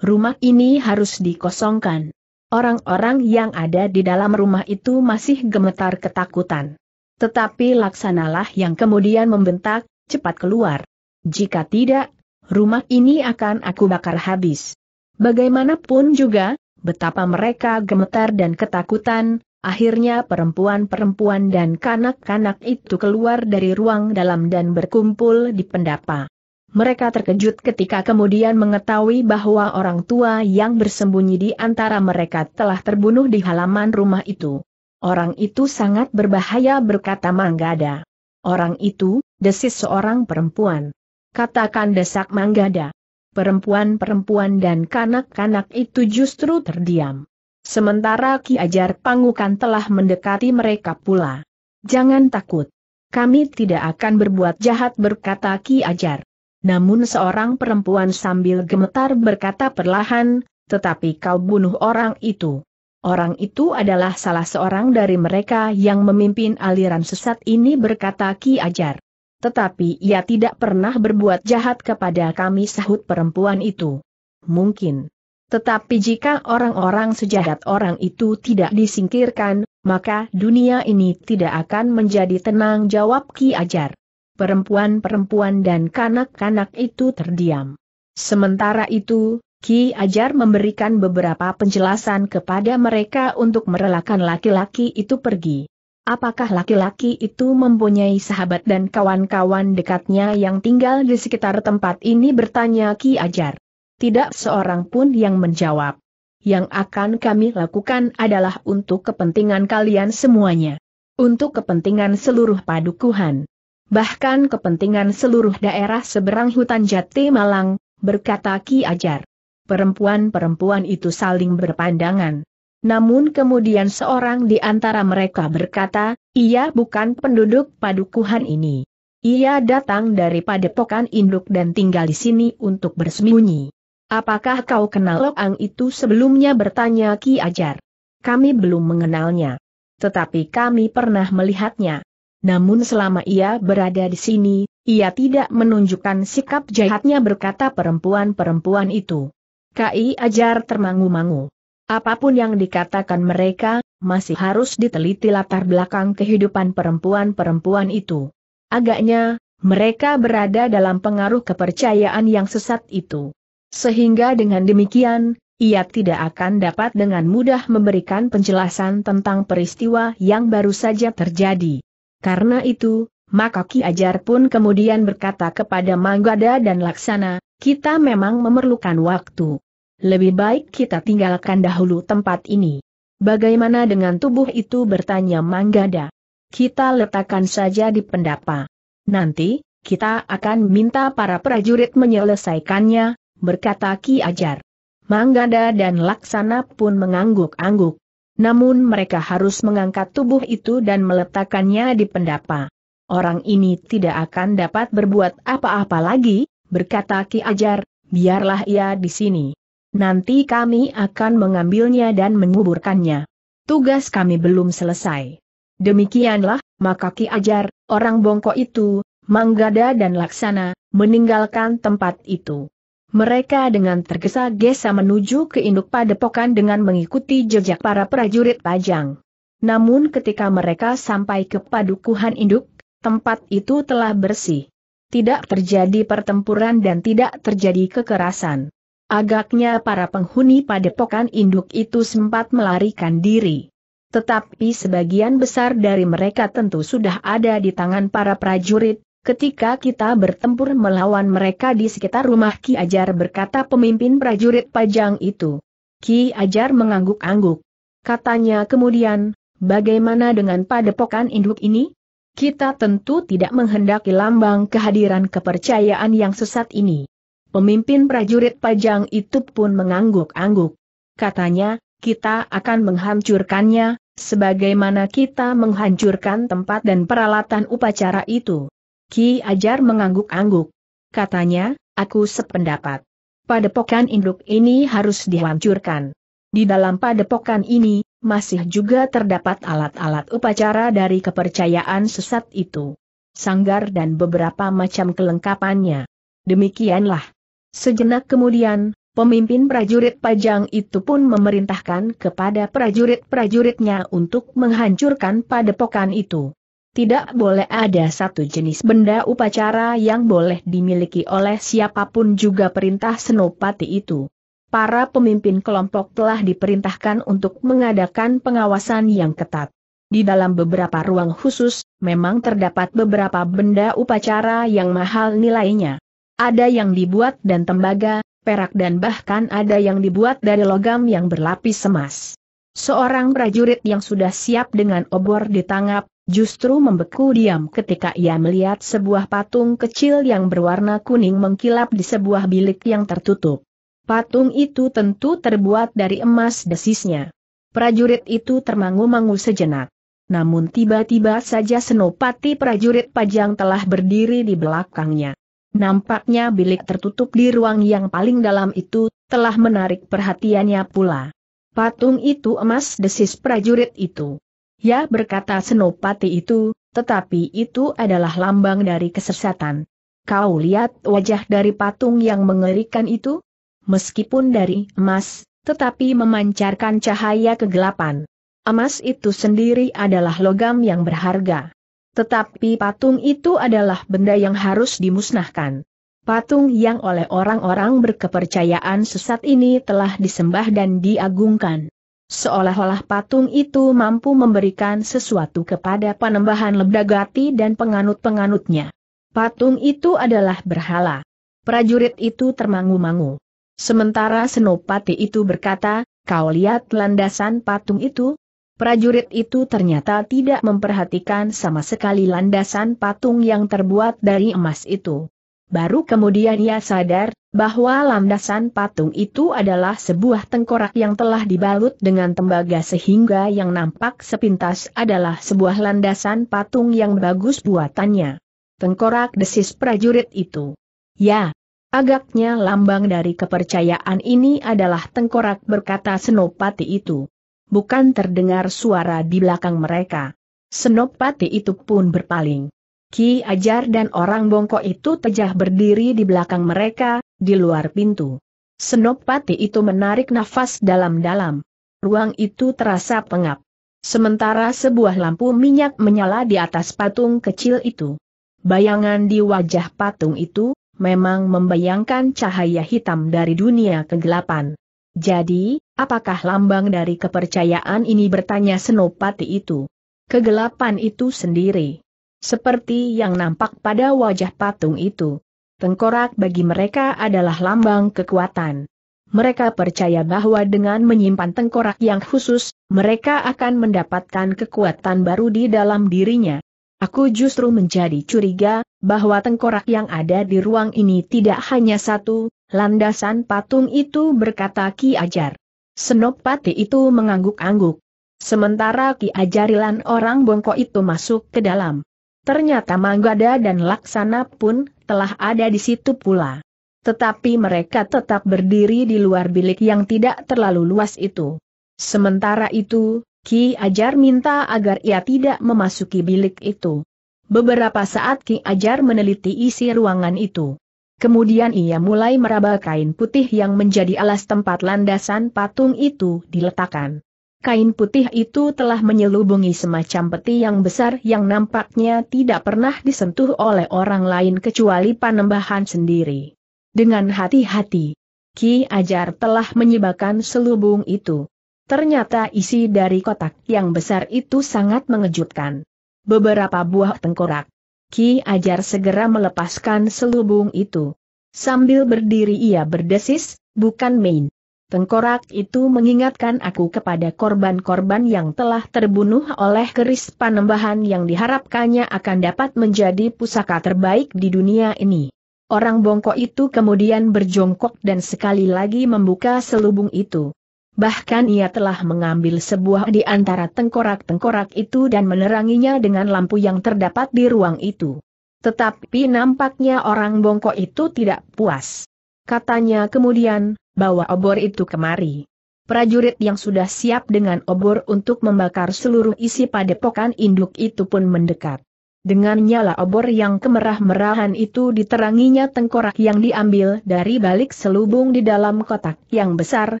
Rumah ini harus dikosongkan. Orang-orang yang ada di dalam rumah itu masih gemetar ketakutan. Tetapi laksanalah yang kemudian membentak, cepat keluar. Jika tidak, rumah ini akan aku bakar habis. Bagaimanapun juga, betapa mereka gemetar dan ketakutan, akhirnya perempuan-perempuan dan kanak-kanak itu keluar dari ruang dalam dan berkumpul di pendapa. Mereka terkejut ketika kemudian mengetahui bahwa orang tua yang bersembunyi di antara mereka telah terbunuh di halaman rumah itu. Orang itu sangat berbahaya berkata Manggada. Orang itu, desis seorang perempuan. Katakan desak Manggada. Perempuan-perempuan dan kanak-kanak itu justru terdiam. Sementara Ki Ajar Pangukan telah mendekati mereka pula. Jangan takut. Kami tidak akan berbuat jahat berkata Ki Ajar. Namun seorang perempuan sambil gemetar berkata perlahan, tetapi kau bunuh orang itu. Orang itu adalah salah seorang dari mereka yang memimpin aliran sesat ini berkata Ki Ajar. Tetapi ia tidak pernah berbuat jahat kepada kami sahut perempuan itu. Mungkin. Tetapi jika orang-orang sejahat orang itu tidak disingkirkan, maka dunia ini tidak akan menjadi tenang jawab Ki Ajar. Perempuan-perempuan dan kanak-kanak itu terdiam. Sementara itu, Ki Ajar memberikan beberapa penjelasan kepada mereka untuk merelakan laki-laki itu pergi. Apakah laki-laki itu mempunyai sahabat dan kawan-kawan dekatnya yang tinggal di sekitar tempat ini bertanya Ki Ajar. Tidak seorang pun yang menjawab. Yang akan kami lakukan adalah untuk kepentingan kalian semuanya. Untuk kepentingan seluruh padukuhan. Bahkan kepentingan seluruh daerah seberang hutan Jati Malang, berkata Ki Ajar. Perempuan-perempuan itu saling berpandangan. Namun kemudian seorang di antara mereka berkata, ia bukan penduduk padukuhan ini. Ia datang dari padepokan induk dan tinggal di sini untuk bersembunyi. Apakah kau kenal Lok itu sebelumnya bertanya Ki Ajar? Kami belum mengenalnya. Tetapi kami pernah melihatnya. Namun selama ia berada di sini, ia tidak menunjukkan sikap jahatnya berkata perempuan-perempuan itu. Kai Ajar termangu-mangu. Apapun yang dikatakan mereka, masih harus diteliti latar belakang kehidupan perempuan-perempuan itu. Agaknya, mereka berada dalam pengaruh kepercayaan yang sesat itu. Sehingga dengan demikian, ia tidak akan dapat dengan mudah memberikan penjelasan tentang peristiwa yang baru saja terjadi. Karena itu, maka Ki Ajar pun kemudian berkata kepada Manggada dan Laksana, kita memang memerlukan waktu. Lebih baik kita tinggalkan dahulu tempat ini. Bagaimana dengan tubuh itu bertanya Manggada? Kita letakkan saja di pendapa. Nanti, kita akan minta para prajurit menyelesaikannya, berkata Ki Ajar. Manggada dan Laksana pun mengangguk-angguk. Namun mereka harus mengangkat tubuh itu dan meletakkannya di pendapa. Orang ini tidak akan dapat berbuat apa-apa lagi, berkata Ki Ajar, biarlah ia di sini nanti kami akan mengambilnya dan menguburkannya. Tugas kami belum selesai. Demikianlah, maka Ki Ajar, orang bongkok itu, Manggada dan Laksana, meninggalkan tempat itu. Mereka dengan tergesa-gesa menuju ke induk padepokan dengan mengikuti jejak para prajurit pajang. Namun ketika mereka sampai ke padukuhan induk, tempat itu telah bersih. Tidak terjadi pertempuran dan tidak terjadi kekerasan. Agaknya para penghuni padepokan induk itu sempat melarikan diri. Tetapi sebagian besar dari mereka tentu sudah ada di tangan para prajurit, Ketika kita bertempur melawan mereka di sekitar rumah Ki Ajar berkata pemimpin prajurit pajang itu. Ki Ajar mengangguk-angguk. Katanya kemudian, bagaimana dengan padepokan induk ini? Kita tentu tidak menghendaki lambang kehadiran kepercayaan yang sesat ini. Pemimpin prajurit pajang itu pun mengangguk-angguk. Katanya, kita akan menghancurkannya, sebagaimana kita menghancurkan tempat dan peralatan upacara itu. Ki Ajar mengangguk-angguk. Katanya, aku sependapat. Padepokan induk ini harus dihancurkan. Di dalam padepokan ini, masih juga terdapat alat-alat upacara dari kepercayaan sesat itu. Sanggar dan beberapa macam kelengkapannya. Demikianlah, Sejenak kemudian, pemimpin prajurit pajang itu pun memerintahkan kepada prajurit-prajuritnya untuk menghancurkan padepokan itu. Tidak boleh ada satu jenis benda upacara yang boleh dimiliki oleh siapapun juga perintah Senopati itu. Para pemimpin kelompok telah diperintahkan untuk mengadakan pengawasan yang ketat. Di dalam beberapa ruang khusus, memang terdapat beberapa benda upacara yang mahal nilainya. Ada yang dibuat dan tembaga, perak dan bahkan ada yang dibuat dari logam yang berlapis emas. Seorang prajurit yang sudah siap dengan obor ditangkap, justru membeku diam ketika ia melihat sebuah patung kecil yang berwarna kuning mengkilap di sebuah bilik yang tertutup. Patung itu tentu terbuat dari emas desisnya. Prajurit itu termangu-mangu sejenak. Namun tiba-tiba saja senopati prajurit pajang telah berdiri di belakangnya. Nampaknya bilik tertutup di ruang yang paling dalam itu, telah menarik perhatiannya pula. Patung itu emas desis prajurit itu. Ya berkata Senopati itu, tetapi itu adalah lambang dari kesesatan. Kau lihat wajah dari patung yang mengerikan itu? Meskipun dari emas, tetapi memancarkan cahaya kegelapan. Emas itu sendiri adalah logam yang berharga. Tetapi patung itu adalah benda yang harus dimusnahkan. Patung yang oleh orang-orang berkepercayaan sesat ini telah disembah dan diagungkan. Seolah-olah patung itu mampu memberikan sesuatu kepada panembahan lebdagati dan penganut-penganutnya. Patung itu adalah berhala. Prajurit itu termangu-mangu. Sementara Senopati itu berkata, kau lihat landasan patung itu, Prajurit itu ternyata tidak memperhatikan sama sekali landasan patung yang terbuat dari emas itu. Baru kemudian ia sadar, bahwa landasan patung itu adalah sebuah tengkorak yang telah dibalut dengan tembaga sehingga yang nampak sepintas adalah sebuah landasan patung yang bagus buatannya. Tengkorak desis prajurit itu. Ya, agaknya lambang dari kepercayaan ini adalah tengkorak berkata senopati itu bukan terdengar suara di belakang mereka. Senopati itu pun berpaling. Ki Ajar dan orang bongkok itu tejah berdiri di belakang mereka, di luar pintu. Senopati itu menarik nafas dalam-dalam. Ruang itu terasa pengap. Sementara sebuah lampu minyak menyala di atas patung kecil itu. Bayangan di wajah patung itu, memang membayangkan cahaya hitam dari dunia kegelapan. Jadi, apakah lambang dari kepercayaan ini bertanya Senopati itu? Kegelapan itu sendiri. Seperti yang nampak pada wajah patung itu. Tengkorak bagi mereka adalah lambang kekuatan. Mereka percaya bahwa dengan menyimpan tengkorak yang khusus, mereka akan mendapatkan kekuatan baru di dalam dirinya. Aku justru menjadi curiga, bahwa tengkorak yang ada di ruang ini tidak hanya satu, Landasan patung itu berkata Ki Ajar. Senopati itu mengangguk-angguk. Sementara Ki Ajarilan orang bongkok itu masuk ke dalam. Ternyata Manggada dan Laksana pun telah ada di situ pula. Tetapi mereka tetap berdiri di luar bilik yang tidak terlalu luas itu. Sementara itu, Ki Ajar minta agar ia tidak memasuki bilik itu. Beberapa saat Ki Ajar meneliti isi ruangan itu. Kemudian ia mulai meraba kain putih yang menjadi alas tempat landasan patung itu diletakkan. Kain putih itu telah menyelubungi semacam peti yang besar yang nampaknya tidak pernah disentuh oleh orang lain kecuali panembahan sendiri. Dengan hati-hati, Ki Ajar telah menyebarkan selubung itu. Ternyata isi dari kotak yang besar itu sangat mengejutkan. Beberapa buah tengkorak, Ki Ajar segera melepaskan selubung itu. Sambil berdiri ia berdesis, bukan main. Tengkorak itu mengingatkan aku kepada korban-korban yang telah terbunuh oleh keris panembahan yang diharapkannya akan dapat menjadi pusaka terbaik di dunia ini. Orang bongkok itu kemudian berjongkok dan sekali lagi membuka selubung itu. Bahkan ia telah mengambil sebuah di antara tengkorak-tengkorak itu dan meneranginya dengan lampu yang terdapat di ruang itu. Tetapi nampaknya orang bongkok itu tidak puas. Katanya kemudian, bawa obor itu kemari. Prajurit yang sudah siap dengan obor untuk membakar seluruh isi padepokan induk itu pun mendekat. Dengan nyala obor yang kemerah-merahan itu diteranginya tengkorak yang diambil dari balik selubung di dalam kotak yang besar,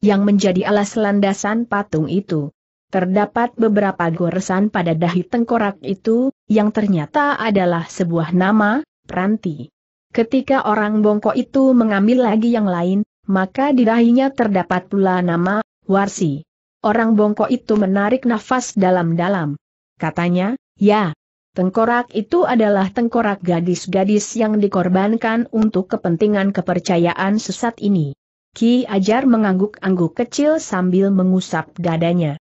yang menjadi alas landasan patung itu. Terdapat beberapa goresan pada dahi tengkorak itu, yang ternyata adalah sebuah nama, Pranti. Ketika orang bongkok itu mengambil lagi yang lain, maka di dahinya terdapat pula nama, Warsi. Orang bongkok itu menarik nafas dalam-dalam. Katanya, ya, Tengkorak itu adalah tengkorak gadis-gadis yang dikorbankan untuk kepentingan kepercayaan sesat ini. Ki Ajar mengangguk-angguk kecil sambil mengusap dadanya.